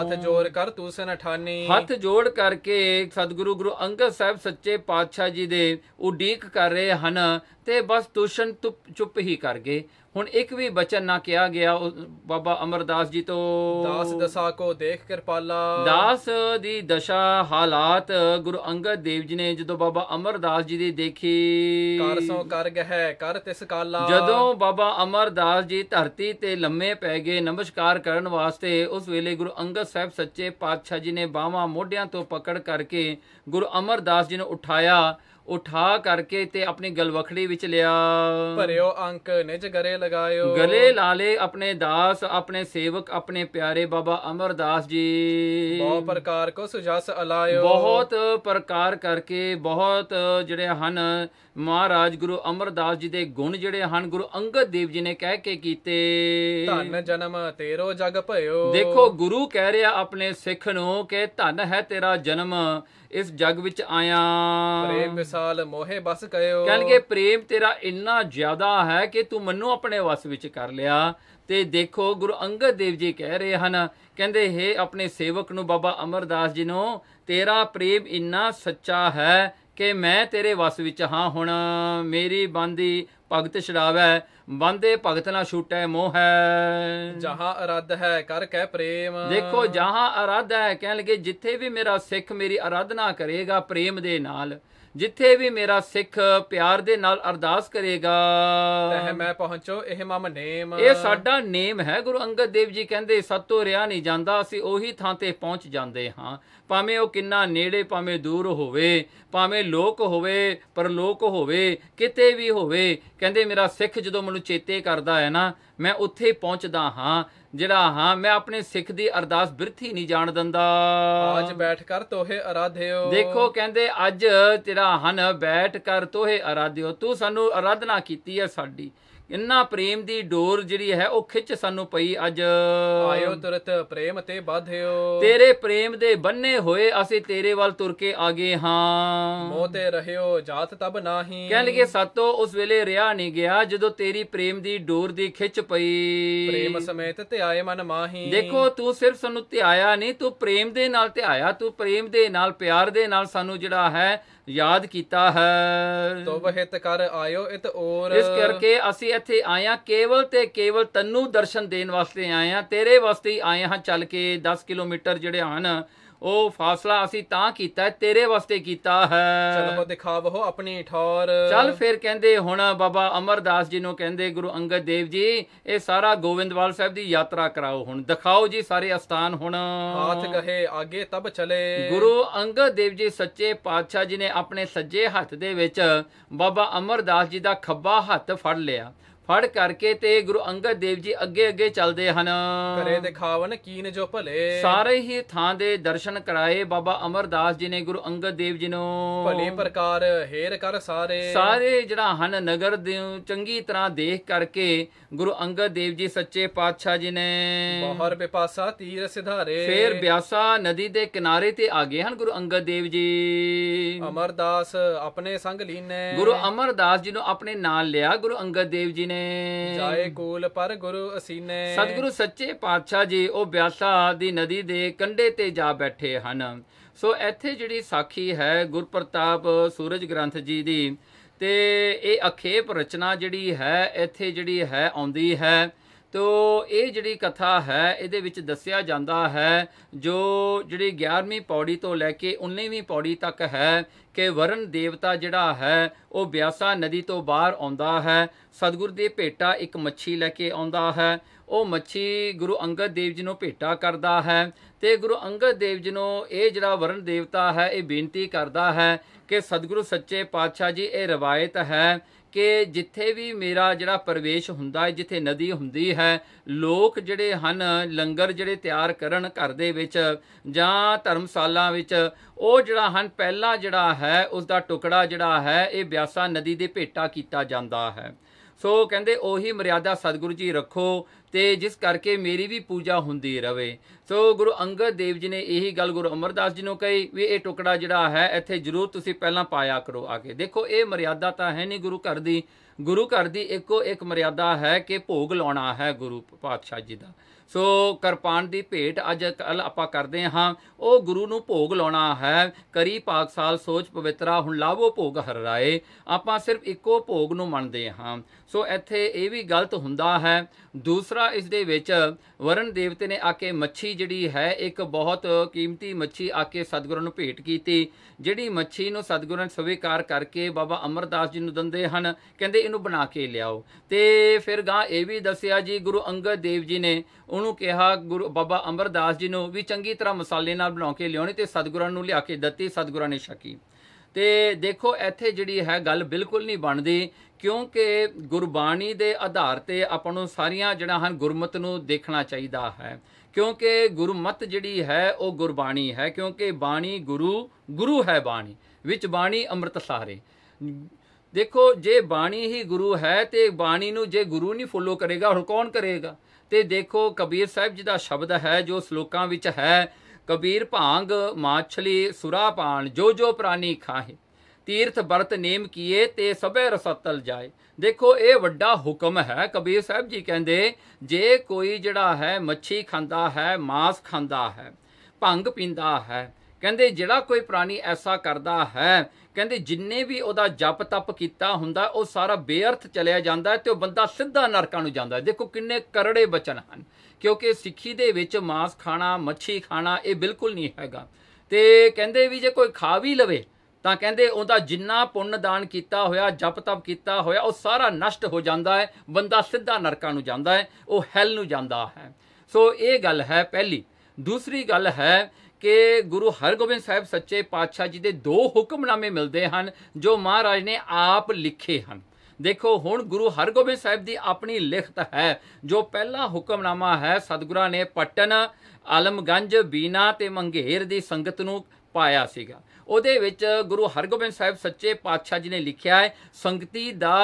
ਹੱਥ ਜੋੜ ਕਰ ਤੂੰ ਸਨ ਠਾਨੀ ਹੱਥ ਜੋੜ ਕਰਕੇ ਸਤਿਗੁਰੂ ਗੁਰੂ ਅੰਗਦ ਸਾਹਿਬ ਸੱਚੇ ਪਾਤਸ਼ਾਹ ਜੀ ਦੇ ਉਡੀਕ ਕਰ ਰਹੇ ਹਨ ਤੇ ਬਸ ਤੁਸ਼ਨ ਚੁੱਪ ਹੀ ਕਰ ਗਏ ਹੁਣ ਇੱਕ ਵੀ ਬਚਨ ਨਾ ਕਿਹਾ ਗਿਆ ਬਾਬਾ ਅਮਰਦਾਸ ਜੀ ਤੋਂ ਦਾਸ ਦਸ਼ਾ ਕੋ ਦੇਖ ਕਿਰਪਾਲਾ ਦਾਸ ਦੀ ਦਸ਼ਾ ਹਾਲਾਤ ਗੁਰੂ ਅੰਗਦ ਦੇਵ ਜੀ ਨੇ ਜਦੋਂ ਬਾਬਾ ਅਮਰਦਾਸ ਜੀ ਦੀ ਦੇਖੀ ਕਰ ਸੋ ਕਰ ਗਹਿ ਕਰ ਤਿਸ ਕਾਲਾ ਜਦੋਂ ਬਾਬਾ ਅਮਰਦਾਸ ਜੀ ਧਰਤੀ ਤੇ ਲੰਮੇ ਪੈ ਗਏ ਨਮਸਕਾਰ ਕਰਨ ਵਾਸਤੇ ਉਸ ਵੇਲੇ ਗੁਰੂ ਅੰਗਦ ਸਾਹਿਬ ਸੱਚੇ ਪਾਤਸ਼ਾਹ ਜੀ ਨੇ ਬਾਹਾਂ ਮੋਢਿਆਂ ਤੋਂ ਪਕੜ ਕਰਕੇ ਗੁਰੂ ਅਮਰਦਾਸ ਜੀ ਨੂੰ ਉਠਾਇਆ ਉਠਾ ਕਰਕੇ ਤੇ ਆਪਣੀ ਗਲਵਖੜੀ ਵਿੱਚ ਲਿਆ ਭਰਿਓ ਅੰਕ ਨਿਜ ਗਰੇ ਲਗਾਇਓ ਗਲੇ ਲਾਲੇ ਆਪਣੇ ਦਾਸ ਆਪਣੇ ਸੇਵਕ ਆਪਣੇ ਪਿਆਰੇ ਬਾਬਾ ਅਮਰਦਾਸ ਜੀ ਬਹੁਤ ਪ੍ਰਕਾਰ ਕੋ ਸੁਜਸ ਅਲਾਇਓ ਬਹੁਤ ਪ੍ਰਕਾਰ ਕਰਕੇ ਬਹੁਤ ਜਿਹੜੇ ਹਨ ਮਹਾਰਾਜ ਗੁਰੂ ਅਮਰਦਾਸ ਜੀ ਦੇ ਗੁਣ ਜਿਹੜੇ ਹਨ ਗੁਰੂ ਅੰਗਦ ਦੇਵ ਜੀ ਨੇ ਕਹਿ ਕੇ ਕੀਤੇ ਧੰਨ ਜਨਮ ਤੇਰੋ ਜਗ ਭਇਓ ਦੇਖੋ ਗੁਰੂ ਕਹਿ ਰਿਹਾ ਆਪਣੇ ਸਿੱਖ ਨੂੰ ਕਿ ਧੰਨ ਹੈ ਤੇਰਾ ਜਨਮ ਇਸ ਜਗ ਵਿੱਚ ਆਇਆ ਪ੍ਰੇਮ ਮਿਸਾਲ ਮੋਹੇ ਬਸ ਗਇਓ ਕਹਿੰਗੇ ਪ੍ਰੇਮ ਤੇਰਾ ਇੰਨਾ ਜ਼ਿਆਦਾ ਹੈ ਕਿ ਤੂੰ ਮੈਨੂੰ ਆਪਣੇ ਵਸ ਵਿੱਚ ਕਰ ਲਿਆ ਤੇ ਦੇਖੋ ਗੁਰੂ ਅੰਗਦ ਦੇਵ ਜੀ ਕਹਿ ਰਹੇ ਹਨ ਕਹਿੰਦੇ ਹੈ ਆਪਣੇ ਸੇਵਕ ਨੂੰ ਬਾਬਾ ਅਮਰਦਾਸ ਜੀ ਨੂੰ ਤੇਰਾ ਪ੍ਰੇਮ ਇੰਨਾ ਸੱਚਾ ਹੈ ਕਿ ਮੈਂ ਤੇਰੇ ਵਸ ਵਿੱਚ ਹਾਂ ਹੁਣ ਮੇਰੀ ਬੰਦੀ ਭਗਤ ਛਡਾਵੈ ਬੰਦੇ ਭਗਤ ਨਾਲ ਛੂਟੈ ਮੋਹ ਹੈ ਜਹਾਂ ਅਰਧ ਹੈ ਕਰ ਕਹਿ ਪ੍ਰੇਮ ਦੇਖੋ ਜਹਾਂ ਅਰਧ ਹੈ ਕਹਿ ਲਗੇ ਜਿੱਥੇ ਵੀ ਮੇਰਾ ਸਿੱਖ ਮੇਰੀ ਅਰਾਧਨਾ ਕਰੇਗਾ ਪ੍ਰੇਮ ਦੇ ਨਾਲ ਜਿੱਥੇ ਵੀ ਮੇਰਾ ਸਿੱਖ ਪਿਆਰ ਦੇ ਨਾਲ ਅਰਦਾਸ ਕਰੇਗਾ ਤਹ ਮੈਂ ਪਹੁੰਚੋ ਇਹ ਮਮ ਨੇਮ ਇਹ ਸਾਡਾ ਨੇਮ ਹੈ ਗੁਰੂ ਅੰਗਦ ਦੇਵ ਜੀ ਕਹਿੰਦੇ ਸਤੋ ਰਿਆ ਨਹੀਂ ਜਾਂਦਾ ਅਸੀਂ ਉਹੀ ਥਾਂ ਤੇ ਪਹੁੰਚ ਜਾਂਦੇ ਹਾਂ ਭਾਵੇਂ ਉਹ ਕਿੰਨਾ ਨੇੜੇ ਭਾਵੇਂ ਦੂਰ ਹੋਵੇ ਭਾਵੇਂ ਲੋਕ ਹੋਵੇ ਪਰ ਲੋਕ ਹੋਵੇ ਕਿਤੇ ਵੀ ਹੋਵੇ ਕਹਿੰਦੇ ਮੇਰਾ ਸਿੱਖ ਜਦੋਂ ਮੈਨੂੰ ਚੇਤੇ ਕਰਦਾ ਹੈ ਨਾ ਮੈਂ ਉੱਥੇ ਪਹੁੰਚਦਾ ਹਾਂ ਜਿਹੜਾ ਹਾਂ ਮੈਂ ਆਪਣੇ ਸਿੱਖ ਦੀ ਅਰਦਾਸ ਬਿਰਥੀ ਨਹੀਂ ਜਾਣ ਦਿੰਦਾ ਅੱਜ ਬੈਠ ਕਰ ਤੋਹੇ ਅਰਾਧਿਓ ਦੇਖੋ ਕਹਿੰਦੇ ਅੱਜ ਤੇਰਾ ਹਨ ਬੈਠ ਕਰ ਤੋਹੇ ਅਰਾਧਿਓ ਤੂੰ ਸਾਨੂੰ ਅਰਾਧਨਾ ਕੀਤੀ ਹੈ ਸਾਡੀ ਇੰਨਾ ਪ੍ਰੇਮ ਦੀ ਡੋਰ ਜਿਹੜੀ ਹੈ ਉਹ ਖਿੱਚ ਸਾਨੂੰ ਪਈ ਅੱਜ ਆਇਓ ਤੁਰਤ ਪ੍ਰੇਮ ਤੇ ਬਾਧਿਓ ਤੇਰੇ ਪ੍ਰੇਮ ਦੇ ਬੰਨੇ ਹੋਏ ਅਸੀਂ ਤੇਰੇ ਵੱਲ ਤੁਰ ਕੇ ਆਗੇ ਹਾਂ ਮੋਤੇ ਰਹਿਓ ਜਾਤ ਤਬ ਨਾਹੀ ਕਹਿ ਲਗੇ ਸਾਤੋ ਉਸ ਵੇਲੇ ਰਿਆ ਨਹੀਂ ਗਿਆ ਜਦੋਂ ਤੇਰੀ ਪ੍ਰੇਮ ਦੀ ਡੋਰ ਦੀ ਖਿੱਚ ਪਈ ਪ੍ਰੇਮ ਸਮੇਤ ਤੇ ਆਏ ਮਨ ਮਾਹੀ ਦੇਖੋ ਤੂੰ ਸਿਰਫ ਸਾਨੂੰ ਧਿਆਇਆ ਨਹੀਂ ਤੂੰ ਪ੍ਰੇਮ ਦੇ ਨਾਲ ਧਿਆਇਆ ਤੂੰ ਪ੍ਰੇਮ ਦੇ ਨਾਲ ਪਿਆਰ ਦੇ ਨਾਲ ਸਾਨੂੰ ਜਿਹੜਾ ਹੈ ਯਾਦ ਕੀਤਾ ਹੈ ਵਹਿਤ ਕਰ ਆਇਓ ਇਤ ਔਰ ਇਸ ਕਰਕੇ ਅਸੀਂ ਇੱਥੇ ਆਇਆ ਕੇਵਲ ਤੇ ਕੇਵਲ ਤੰਨੂ ਦਰਸ਼ਨ ਦੇਣ ਵਾਸਤੇ ਆਏ ਆ ਤੇਰੇ ਵਾਸਤੇ ਆਏ ਹਾਂ ਚੱਲ ਕੇ 10 ਕਿਲੋਮੀਟਰ ਜਿਹੜੇ ਹਨ ਉਹ ਫਾਸਲਾ ਅਸੀਂ ਤਾਂ ਕੀਤਾ ਤੇਰੇ ਵਾਸਤੇ ਕੀਤਾ ਹੈ ਚਲੋ ਬਹੁ ਆਪਣੀ ਠੌਰ ਚੱਲ ਫਿਰ ਕਹਿੰਦੇ ਹੁਣ ਬਾਬਾ ਅਮਰਦਾਸ ਜੀ ਨੂੰ ਕਹਿੰਦੇ ਗੁਰੂ ਅੰਗਦ ਦੇਵ ਜੀ ਇਹ ਸਾਰਾ ਗੋਵਿੰਦਵਾਲ ਸਾਹਿਬ ਦੀ ਯਾਤਰਾ ਕਰਾਓ ਹੁਣ ਦਿਖਾਓ ਜੀ ਸਾਰੇ ਅਸਥਾਨ ਹੁਣ ਹੱਥ ਕਹੇ ਅੱਗੇ ਤਬ ਚਲੇ ਗੁਰੂ ਅੰਗਦ ਦੇਵ ਜੀ ਸੱਚੇ ਪਾਤਸ਼ਾਹ ਜੀ ਨੇ ਆਪਣੇ ਸੱਜੇ ਹੱਥ ਦੇ ਵਿੱਚ ਬਾਬਾ ਅਮਰਦਾਸ ਜੀ ਦਾ ਖੱਬਾ ਹੱਥ ਫੜ ਲਿਆ ਫੜ ਕਰਕੇ ਤੇ ਗੁਰੂ ਅੰਗਦ ਦੇਵ ਜੀ ਅੱਗੇ ਅੱਗੇ ਚੱਲਦੇ ਹਨ ਕਰੇ ਦਿਖਾਵਨ ਕੀਨ ਜੋ ਭਲੇ ਸਾਰੇ ਹੀ ਥਾਂ ਦੇ ਦਰਸ਼ਨ ਕਰਾਏ ਬਾਬਾ ਅਮਰਦਾਸ ਜੀ ਨੇ ਗੁਰੂ ਅੰਗਦ ਦੇਵ ਜੀ ਨੂੰ ਭਲੇ ਪ੍ਰਕਾਰ ਹੇਰ ਕਰ ਸਾਰੇ ਸਾਰੇ ਜਿਹੜਾ ਹਨ ਨਗਰ ਦੇ ਚੰਗੀ ਤਰ੍ਹਾਂ ਦੇਖ ਕਰਕੇ ਗੁਰੂ ਅੰਗਦ ਦੇਵ ਜੀ ਸੱਚੇ ਪਾਤਸ਼ਾਹ ਜੀ ਨੇ ਬਹਰ ਬਿਪਾਸਾ ਤੀਰ ਸਿਧਾਰੇ ਫੇਰ ਬਿਆਸਾ ਨਦੀ ਦੇ ਕਿਨਾਰੇ ਤੇ ਆ ਗਏ ਹਨ ਗੁਰੂ ਅੰਗਦ ਦੇਵ ਜੀ ਅਮਰਦਾਸ ਆਪਣੇ ਸੰਗ ਲੀਨੇ ਗੁਰੂ ਅਮਰਦਾਸ ਜੀ ਨੂੰ ਆਪਣੇ ਨਾਲ ਲਿਆ ਗੁਰੂ ਅੰਗਦ ਦੇਵ ਜੀ ਨੇ ਜਾਏ ਕੋਲ ਪਰ ਗੁਰੂ ਅਸੀਨੇ ਸਤਿਗੁਰੂ ਸੱਚੇ ਪਾਤਸ਼ਾਹ ਜੀ ਉਹ ਬਿਆਸਾ ਦੀ ਨਦੀ ਦੇ ਕੰਢੇ ਤੇ ਜਾ ਬੈਠੇ ਹਨ ਸੋ ਇੱਥੇ ਜਿਹੜੀ ਸਾਖੀ ਹੈ ਗੁਰਪ੍ਰਤਾਪ ਸੂਰਜ ਗ੍ਰੰਥ ਜੀ ਦੀ ਤੇ ਇਹ ਅਖੇਪ ਰਚਨਾ ਜਿਹੜੀ ਹੈ ਇੱਥੇ ਜਿਹੜੀ ਹੈ ਆਉਂਦੀ ਹੈ ਤੋ ਇਹ ਜਿਹੜੀ ਕਥਾ ਹੈ ਇਹਦੇ ਵਿੱਚ ਦੱਸਿਆ ਜਾਂਦਾ ਹੈ ਜੋ ਜਿਹੜੀ 11ਵੀਂ ਪੌੜੀ ਤੋਂ ਲੈ ਕੇ 19ਵੀਂ ਪੌੜੀ ਤੱਕ ਹੈ ਕਿ ਵਰਨ ਦੇਵਤਾ ਜਿਹੜਾ ਹੈ ਉਹ ਬਿਆਸਾ ਨਦੀ ਤੋਂ ਬਾਹਰ ਆਉਂਦਾ ਹੈ ਸਤਗੁਰ ਦੇ ਭੇਟਾ ਇੱਕ ਮੱਛੀ ਲੈ ਕੇ ਆਉਂਦਾ ਹੈ ਉਹ ਮੱਛੀ ਗੁਰੂ ਅੰਗਦ ਦੇਵ ਜੀ ਨੂੰ ਭੇਟਾ ਕਰਦਾ ਹੈ ਤੇ ਗੁਰੂ ਅੰਗਦ ਦੇਵ ਜੀ ਨੂੰ ਇਹ ਜਿਹੜਾ ਵਰਨ ਦੇਵਤਾ ਹੈ ਇਹ ਬੇਨਤੀ ਕਰਦਾ ਹੈ ਕਿ ਸਤਗੁਰੂ ਸੱਚੇ ਪਾਤਸ਼ਾਹ ਜੀ ਇਹ ਰਵਾਇਤ ਹੈ ਕਿ ਜਿੱਥੇ ਵੀ ਮੇਰਾ ਜਿਹੜਾ ਪ੍ਰਵੇਸ਼ ਹੁੰਦਾ ਹੈ ਜਿੱਥੇ ਨਦੀ ਹੁੰਦੀ ਹੈ ਲੋਕ ਜਿਹੜੇ ਹਨ ਲੰਗਰ ਜਿਹੜੇ ਤਿਆਰ ਕਰਨ ਘਰ ਦੇ ਵਿੱਚ ਜਾਂ ਧਰਮਸ਼ਾਲਾ ਵਿੱਚ ਉਹ ਜਿਹੜਾ ਹਨ ਪਹਿਲਾ ਜਿਹੜਾ ਹੈ ਉਸ ਦਾ ਟੁਕੜਾ ਜਿਹੜਾ ਹੈ ਇਹ ਬਿਆਸਾ ਨਦੀ ਦੇ ਭੇਟਾ ਕੀਤਾ ਜਾਂਦਾ ਹੈ ਸੋ ਕਹਿੰਦੇ ਉਹੀ ਮਰਿਆਦਾ ਸਤਿਗੁਰੂ ਜੀ ਰੱਖੋ ਤੇ ਜਿਸ ਕਰਕੇ ਮੇਰੀ ਵੀ ਪੂਜਾ ਹੁੰਦੀ ਰਵੇ ਸੋ ਗੁਰੂ ਅੰਗਦ ਦੇਵ ਜੀ ਨੇ ਇਹੀ ਗੱਲ ਗੁਰੂ ਅਮਰਦਾਸ ਜੀ ਨੂੰ ਕਹੀ ਵੀ ਇਹ ਟੁਕੜਾ ਜਿਹੜਾ ਹੈ ਇੱਥੇ ਜ਼ਰੂਰ ਤੁਸੀਂ ਪਹਿਲਾਂ ਪਾਇਆ ਕਰੋ ਆ ਕੇ ਦੇਖੋ ਇਹ ਮਰਿਆਦਾ ਤਾਂ ਹੈ ਨਹੀਂ ਗੁਰੂ ਘਰ ਦੀ ਗੁਰੂ ਘਰ ਦੀ ਇੱਕੋ ਇੱਕ ਮਰਿਆਦਾ ਹੈ ਕਿ ਭੋਗ ਲਾਉਣਾ ਹੈ ਗੁਰੂ ਪਾਤਸ਼ਾਹ ਜੀ ਦਾ ਸੋ ਕਿਰਪਾਨ ਦੀ ਭੇਟ ਅੱਜ ਕੱਲ ਆਪਾਂ ਕਰਦੇ ਹਾਂ ਉਹ ਗੁਰੂ ਨੂੰ ਭੋਗ ਲਾਉਣਾ ਹੈ ਕਰੀ ਪਾਕ ਸਾਲ ਸੋਚ ਪਵਿੱਤਰਾ ਹੁਣ ਲਾਵੋ ਭੋਗ ਹਰ ਰਾਏ ਆਪਾਂ ਸਿਰਫ ਇੱਕੋ ਭੋਗ ਨੂੰ ਮੰਨਦੇ ਹਾਂ ਸੋ ਇੱਥੇ ਇਹ ਵੀ ਗਲਤ ਹੁੰਦਾ ਹੈ ਦੂਸਰਾ ਇਸ ਦੇ ਵਿੱਚ ਵਰਣ ਦੇਵਤੇ ਨੇ ਆ ਕੇ ਮੱਛੀ ਜਿਹੜੀ ਹੈ ਇੱਕ ਬਹੁਤ ਕੀਮਤੀ ਮੱਛੀ ਆ ਕੇ ਸਤਿਗੁਰਾਂ ਨੂੰ ਭੇਟ ਕੀਤੀ ਜਿਹੜੀ ਮੱਛੀ ਨੂੰ ਸਤਿਗੁਰਾਂ ਨੇ ਸਵੀਕਾਰ ਕਰਕੇ ਬਾਬਾ ਅਮਰਦਾਸ ਜੀ ਨੂੰ ਦਿੰਦੇ ਹਨ ਕਹਿੰਦੇ ਇਹਨੂੰ ਬਣਾ ਕੇ ਲਿਆਓ ਤੇ ਫਿਰ ਗਾਂ ਇਹ ਵੀ ਦੱਸਿਆ ਜੀ ਗੁਰੂ ਅੰਗਦ ਦੇਵ ਜੀ ਨੇ ਉਹਨੂੰ ਕਿਹਾ ਗੁਰੂ ਬਾਬਾ ਅਮਰਦਾਸ ਜੀ ਨੂੰ ਵੀ ਚੰਗੀ ਤਰ੍ਹਾਂ ਮਸਾਲੇ ਨਾਲ ਬਣਾ ਕੇ ਲਿਆਉਣੀ ਤੇ ਸਤਿਗੁਰਾਂ ਨੂੰ ਲਿਆ ਕੇ ਦਿੱਤੀ ਸਤਿਗੁਰਾਂ ਨੇ ਛਕੀ ਤੇ ਦੇਖੋ ਇੱਥੇ ਜਿਹੜੀ ਹੈ ਗੱਲ ਬਿਲਕੁਲ ਨਹੀਂ ਬਣਦੀ ਕਿਉਂਕਿ ਗੁਰਬਾਣੀ ਦੇ ਆਧਾਰ ਤੇ ਆਪਾਂ ਨੂੰ ਸਾਰੀਆਂ ਜਿਹੜਾ ਹਨ ਗੁਰਮਤ ਨੂੰ ਦੇਖਣਾ ਚਾਹੀਦਾ ਹੈ ਕਿਉਂਕਿ ਗੁਰਮਤ ਜਿਹੜੀ ਹੈ ਉਹ ਗੁਰਬਾਣੀ ਹੈ ਕਿਉਂਕਿ ਬਾਣੀ ਗੁਰੂ ਗੁਰੂ ਹੈ ਬਾਣੀ ਵਿੱਚ ਬਾਣੀ ਅੰਮ੍ਰਿਤ ਸਾਰੇ ਦੇਖੋ ਜੇ ਬਾਣੀ ਹੀ ਗੁਰੂ ਹੈ ਤੇ ਬਾਣੀ ਨੂੰ ਜੇ ਗੁਰੂ ਨਹੀਂ ਫੋਲੋ ਕਰੇਗਾ ਹੁਣ ਕੌਣ ਕਰੇਗਾ ਤੇ ਦੇਖੋ ਕਬੀਰ ਸਾਹਿਬ ਜੀ ਦਾ ਸ਼ਬਦ ਹੈ ਜੋ ਸ਼ਲੋਕਾਂ ਵਿੱਚ ਹੈ ਕਬੀਰ ਭਾਂਗ ਮਾਛਲੀ ਸੁਰਾ ਪਾਣ ਜੋ ਜੋ ਪ੍ਰਾਨੀ ਖਾਹੇ ਤੀਰਥ ਵਰਤ ਨੇਮ ਕੀਏ ਤੇ ਸਭੇ ਰਸਤਲ ਜਾਏ ਦੇਖੋ ਇਹ ਵੱਡਾ ਹੁਕਮ ਹੈ ਕਬੀਰ ਸਾਹਿਬ ਜੀ ਕਹਿੰਦੇ ਜੇ ਕੋਈ ਜਿਹੜਾ ਹੈ ਮੱਛੀ ਖਾਂਦਾ ਹੈ ਮਾਸ ਖਾਂਦਾ ਹੈ ਭੰਗ ਪੀਂਦਾ ਹੈ ਕਹਿੰਦੇ ਜਿਹੜਾ ਕੋਈ ਪ੍ਰਾਣੀ ਐਸਾ ਕਰਦਾ ਹੈ ਕਹਿੰਦੇ ਜਿੰਨੇ ਵੀ ਉਹਦਾ ਜਪ ਤਪ ਕੀਤਾ ਹੁੰਦਾ ਉਹ ਸਾਰਾ ਬੇਅਰਥ ਚਲਿਆ ਜਾਂਦਾ ਤੇ ਉਹ ਬੰਦਾ ਸਿੱਧਾ ਨਰਕਾਂ ਨੂੰ ਜਾਂਦਾ ਦੇਖੋ ਕਿੰਨੇ ਕਰੜੇ ਬਚਨ ਹਨ ਕਿਉਂਕਿ ਸਿੱਖੀ ਦੇ ਵਿੱਚ ਮਾਸ ਖਾਣਾ ਮੱਛੀ ਖਾਣਾ ਇਹ ਬਿਲਕੁਲ ਨਹੀਂ ਹੈਗਾ ਤੇ ਕਹਿੰਦੇ ਵੀ ਜੇ ਕੋਈ ਖਾ ਵੀ ਲਵੇ ਤਾਂ ਕਹਿੰਦੇ ਉਹਦਾ ਜਿੰਨਾ ਪੁੰਨ ਦਾਨ ਕੀਤਾ ਹੋਇਆ ਜਪ ਤਪ ਕੀਤਾ ਹੋਇਆ ਉਹ ਸਾਰਾ ਨਸ਼ਟ ਹੋ ਜਾਂਦਾ ਹੈ ਬੰਦਾ ਸਿੱਧਾ ਨਰਕਾਂ ਨੂੰ ਜਾਂਦਾ ਹੈ ਉਹ ਹੈਲ ਨੂੰ ਜਾਂਦਾ ਹੈ ਸੋ ਇਹ ਗੱਲ ਹੈ ਪਹਿਲੀ ਦੂਸਰੀ ਗੱਲ ਹੈ ਕਿ ਗੁਰੂ ਹਰਗੋਬਿੰਦ ਸਾਹਿਬ ਸੱਚੇ ਪਾਤਸ਼ਾਹ ਜੀ ਦੇ ਦੋ ਹੁਕਮਨਾਮੇ ਮਿਲਦੇ ਹਨ ਜੋ ਮਹਾਰਾਜ ਨੇ ਆਪ ਲਿਖੇ ਹਨ ਦੇਖੋ ਹੁਣ ਗੁਰੂ ਹਰਗੋਬਿੰਦ ਸਾਹਿਬ ਦੀ ਆਪਣੀ ਲਿਖਤ ਹੈ ਜੋ ਪਹਿਲਾ ਹੁਕਮਨਾਮਾ ਹੈ ਸਤਿਗੁਰਾਂ ਨੇ ਪਟਨ ਆਲਮਗੰਜ ਬੀਨਾ ਤੇ ਮੰਗੇਰ ਦੀ ਸੰਗਤ ਨੂੰ ਪਾਇਆ ਸੀਗਾ ਉਹਦੇ ਵਿੱਚ ਗੁਰੂ ਹਰਗੋਬਿੰਦ ਸਾਹਿਬ ਸੱਚੇ ਪਾਤਸ਼ਾਹ ਜੀ ਨੇ ਲਿਖਿਆ ਹੈ ਸੰਗਤੀ ਦਾ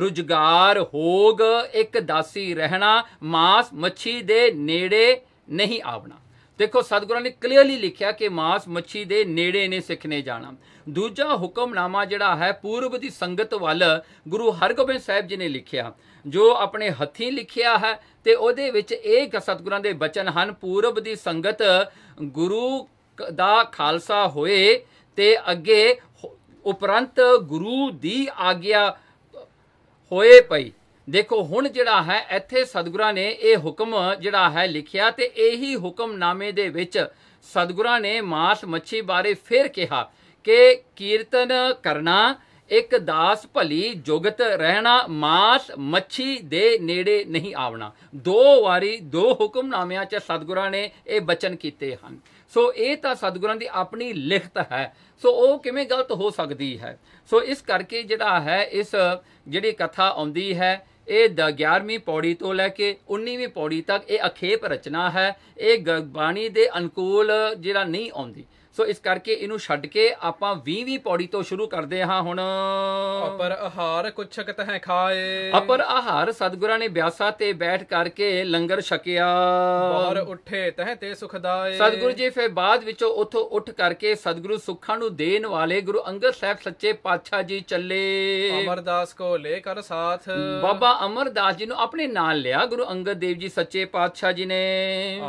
ਰੁਜ਼ਗਾਰ ਹੋਗ ਇੱਕ ਦਾਸੀ ਰਹਿਣਾ ਮਾਸ ਮੱਛੀ ਦੇ ਨੇੜੇ ਨਹੀਂ ਆਵਣਾ ਦੇਖੋ ਸਤਿਗੁਰਾਂ ਨੇ ਕਲੀਅਰਲੀ ਲਿਖਿਆ ਕਿ ਮਾਸ ਮੱਛੀ ਦੇ ਨੇੜੇ ਨੇ ਸਿੱਖਨੇ ਜਾਣਾ ਦੂਜਾ ਹੁਕਮਨਾਮਾ ਜਿਹੜਾ ਹੈ ਪੂਰਬ ਦੀ ਸੰਗਤ ਵੱਲ ਗੁਰੂ ਹਰਗੋਬਿੰਦ ਸਾਹਿਬ ਜੀ ਨੇ ਲਿਖਿਆ ਜੋ ਆਪਣੇ ਹੱਥੀਂ ਲਿਖਿਆ ਹੈ ਤੇ ਉਹਦੇ ਵਿੱਚ ਇਹ ਸਤਿਗੁਰਾਂ ਦੇ ਬਚਨ ਹਨ ਪੂਰਬ ਦੀ ਸੰਗਤ ਗੁਰੂ ਦਾ ਖਾਲਸਾ ਹੋਏ ਤੇ ਅੱਗੇ ਉਪਰੰਤ ਗੁਰੂ ਦੀ ਆਗਿਆ ਹੋਏ ਪਈ ਦੇਖੋ ਹੁਣ ਜਿਹੜਾ ਹੈ ਇੱਥੇ ਸਤਿਗੁਰਾਂ ਨੇ ਇਹ ਹੁਕਮ ਜਿਹੜਾ ਹੈ ਲਿਖਿਆ ਤੇ ਇਹੀ ਹੁਕਮਨਾਮੇ ਦੇ ਵਿੱਚ ਸਤਿਗੁਰਾਂ ਨੇ ਮਾਸ ਮੱਛੀ ਬਾਰੇ ਫੇਰ ਕਿਹਾ ਕਿ ਕੀਰਤਨ ਕਰਨਾ ਇੱਕ ਦਾਸ ਭਲੀ ਜੁਗਤ ਰਹਿਣਾ ਮਾਸ ਮੱਛੀ ਦੇ ਨੇੜੇ ਨਹੀਂ ਆਵਣਾ ਦੋ ਵਾਰੀ ਦੋ ਹੁਕਮਨਾਮਿਆਂ 'ਚ ਸਤਿਗੁਰਾਂ ਨੇ ਇਹ ਬਚਨ ਕੀਤੇ ਹਨ ਸੋ ਇਹ ਤਾਂ ਸਤਿਗੁਰਾਂ ਦੀ ਆਪਣੀ ਲਿਖਤ ਹੈ ਸੋ ਉਹ ਕਿਵੇਂ ਗਲਤ ਹੋ ਸਕਦੀ ਹੈ ਸੋ ਇਸ ਕਰਕੇ ਜਿਹੜਾ ਹੈ ਇਸ ਜਿਹੜੀ ਕਥਾ ਆਉਂਦੀ ਹੈ ਇਹ 11ਵੀਂ ਪੌੜੀ ਤੋਂ ਲੈ ਕੇ 19ਵੀਂ ਪੌੜੀ ਤੱਕ ਇਹ ਅਖੇਪ ਰਚਨਾ ਹੈ ਇਹ ਬਾਣੀ ਦੇ ਅਨੁਕੂਲ ਜਿਹੜਾ ਨਹੀਂ ਆਉਂਦੀ ਸੋ ਇਸ ਕਰਕੇ ਇਹਨੂੰ ਛੱਡ ਕੇ ਆਪਾਂ 20ਵੀਂ ਪੌੜੀ ਤੋਂ ਸ਼ੁਰੂ ਕਰਦੇ ਹਾਂ ਹੁਣ ਅਪਰ ਆਹਾਰ ਕੁਛ ਕਤ ਹੈ ਖਾਏ ਅਪਰ ਆਹਾਰ ਸਤਗੁਰਾਂ ਨੇ ਬਿਆਸਾ ਤੇ ਬੈਠ ਕਰਕੇ ਲੰਗਰ ਛਕਿਆ ਬਾਹਰ ਉੱਠੇ ਤਹ ਤੇ ਸੁਖਦਾਏ ਸਤਿਗੁਰ ਜੀ ਫੇ ਬਾਅਦ ਵਿੱਚੋਂ ਉੱਥੋਂ ਉੱਠ ਕਰਕੇ ਸਤਗੁਰੂ ਸੁੱਖਾਂ ਨੂੰ ਦੇਣ ਵਾਲੇ ਗੁਰੂ ਅੰਗਦ ਸਾਹਿਬ ਸੱਚੇ ਪਾਤਸ਼ਾਹ ਜੀ ਚੱਲੇ ਅਮਰਦਾਸ ਕੋ ਲੈ ਕਰ ਸਾਥ ਬਾਬਾ ਅਮਰਦਾਸ ਜੀ ਨੂੰ ਆਪਣੇ ਨਾਲ ਲਿਆ ਗੁਰੂ ਅੰਗਦ ਦੇਵ ਜੀ ਸੱਚੇ ਪਾਤਸ਼ਾਹ ਜੀ ਨੇ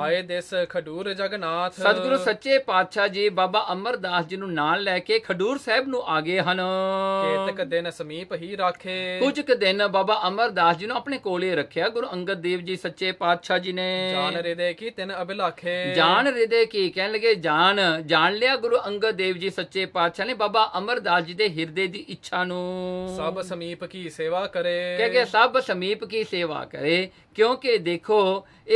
ਆਏ ਦੇਸ ਖਡੂਰ ਜਗਨਾਥ ਸਤਗੁਰੂ ਸੱਚੇ ਪਾਤਸ਼ਾਹ ਜੀ ਬਾਬਾ ਅਮਰਦਾਸ ਜੀ ਨੂੰ ਨਾਲ ਲੈ ਕੇ ਖਡੂਰ ਸਾਹਿਬ ਨੂੰ ਆ ਗਏ ਹਨ ਕਿਤਕ ਦਿਨ ਸਮੀਪ ਹੀ ਰਾਖੇ ਕੁਝ ਕੁ ਦਿਨ ਬਾਬਾ ਅਮਰਦਾਸ ਜੀ ਨੂੰ ਆਪਣੇ ਕੋਲੇ ਰੱਖਿਆ ਗੁਰੂ ਅੰਗਦ ਦੇਵ ਜੀ ਸੱਚੇ ਪਾਤਸ਼ਾਹ ਜੀ ਨੇ ਜਾਨ ਰਿਦੇ ਕੀ ਤਿੰਨ ਅਬਿਲਾਖੇ ਜਾਨ ਰਿਦੇ ਕੀ ਕਹਿਣ ਲਗੇ ਜਾਨ ਜਾਣ ਲਿਆ ਗੁਰੂ ਅੰਗਦ ਦੇਵ ਜੀ ਸੱਚੇ ਪਾਤਸ਼ਾਹ ਨੇ ਬਾਬਾ ਅਮਰਦਾਸ ਜੀ ਦੇ ਹਿਰਦੇ ਦੀ ਇੱਛਾ ਨੂੰ ਸਭ ਸਮੀਪ ਕੀ ਸੇਵਾ ਕਰੇ ਕਹਿ ਕੇ ਸਭ ਸਮੀਪ ਕੀ ਸੇਵਾ ਕਰੇ ਕਿਉਂਕਿ ਦੇਖੋ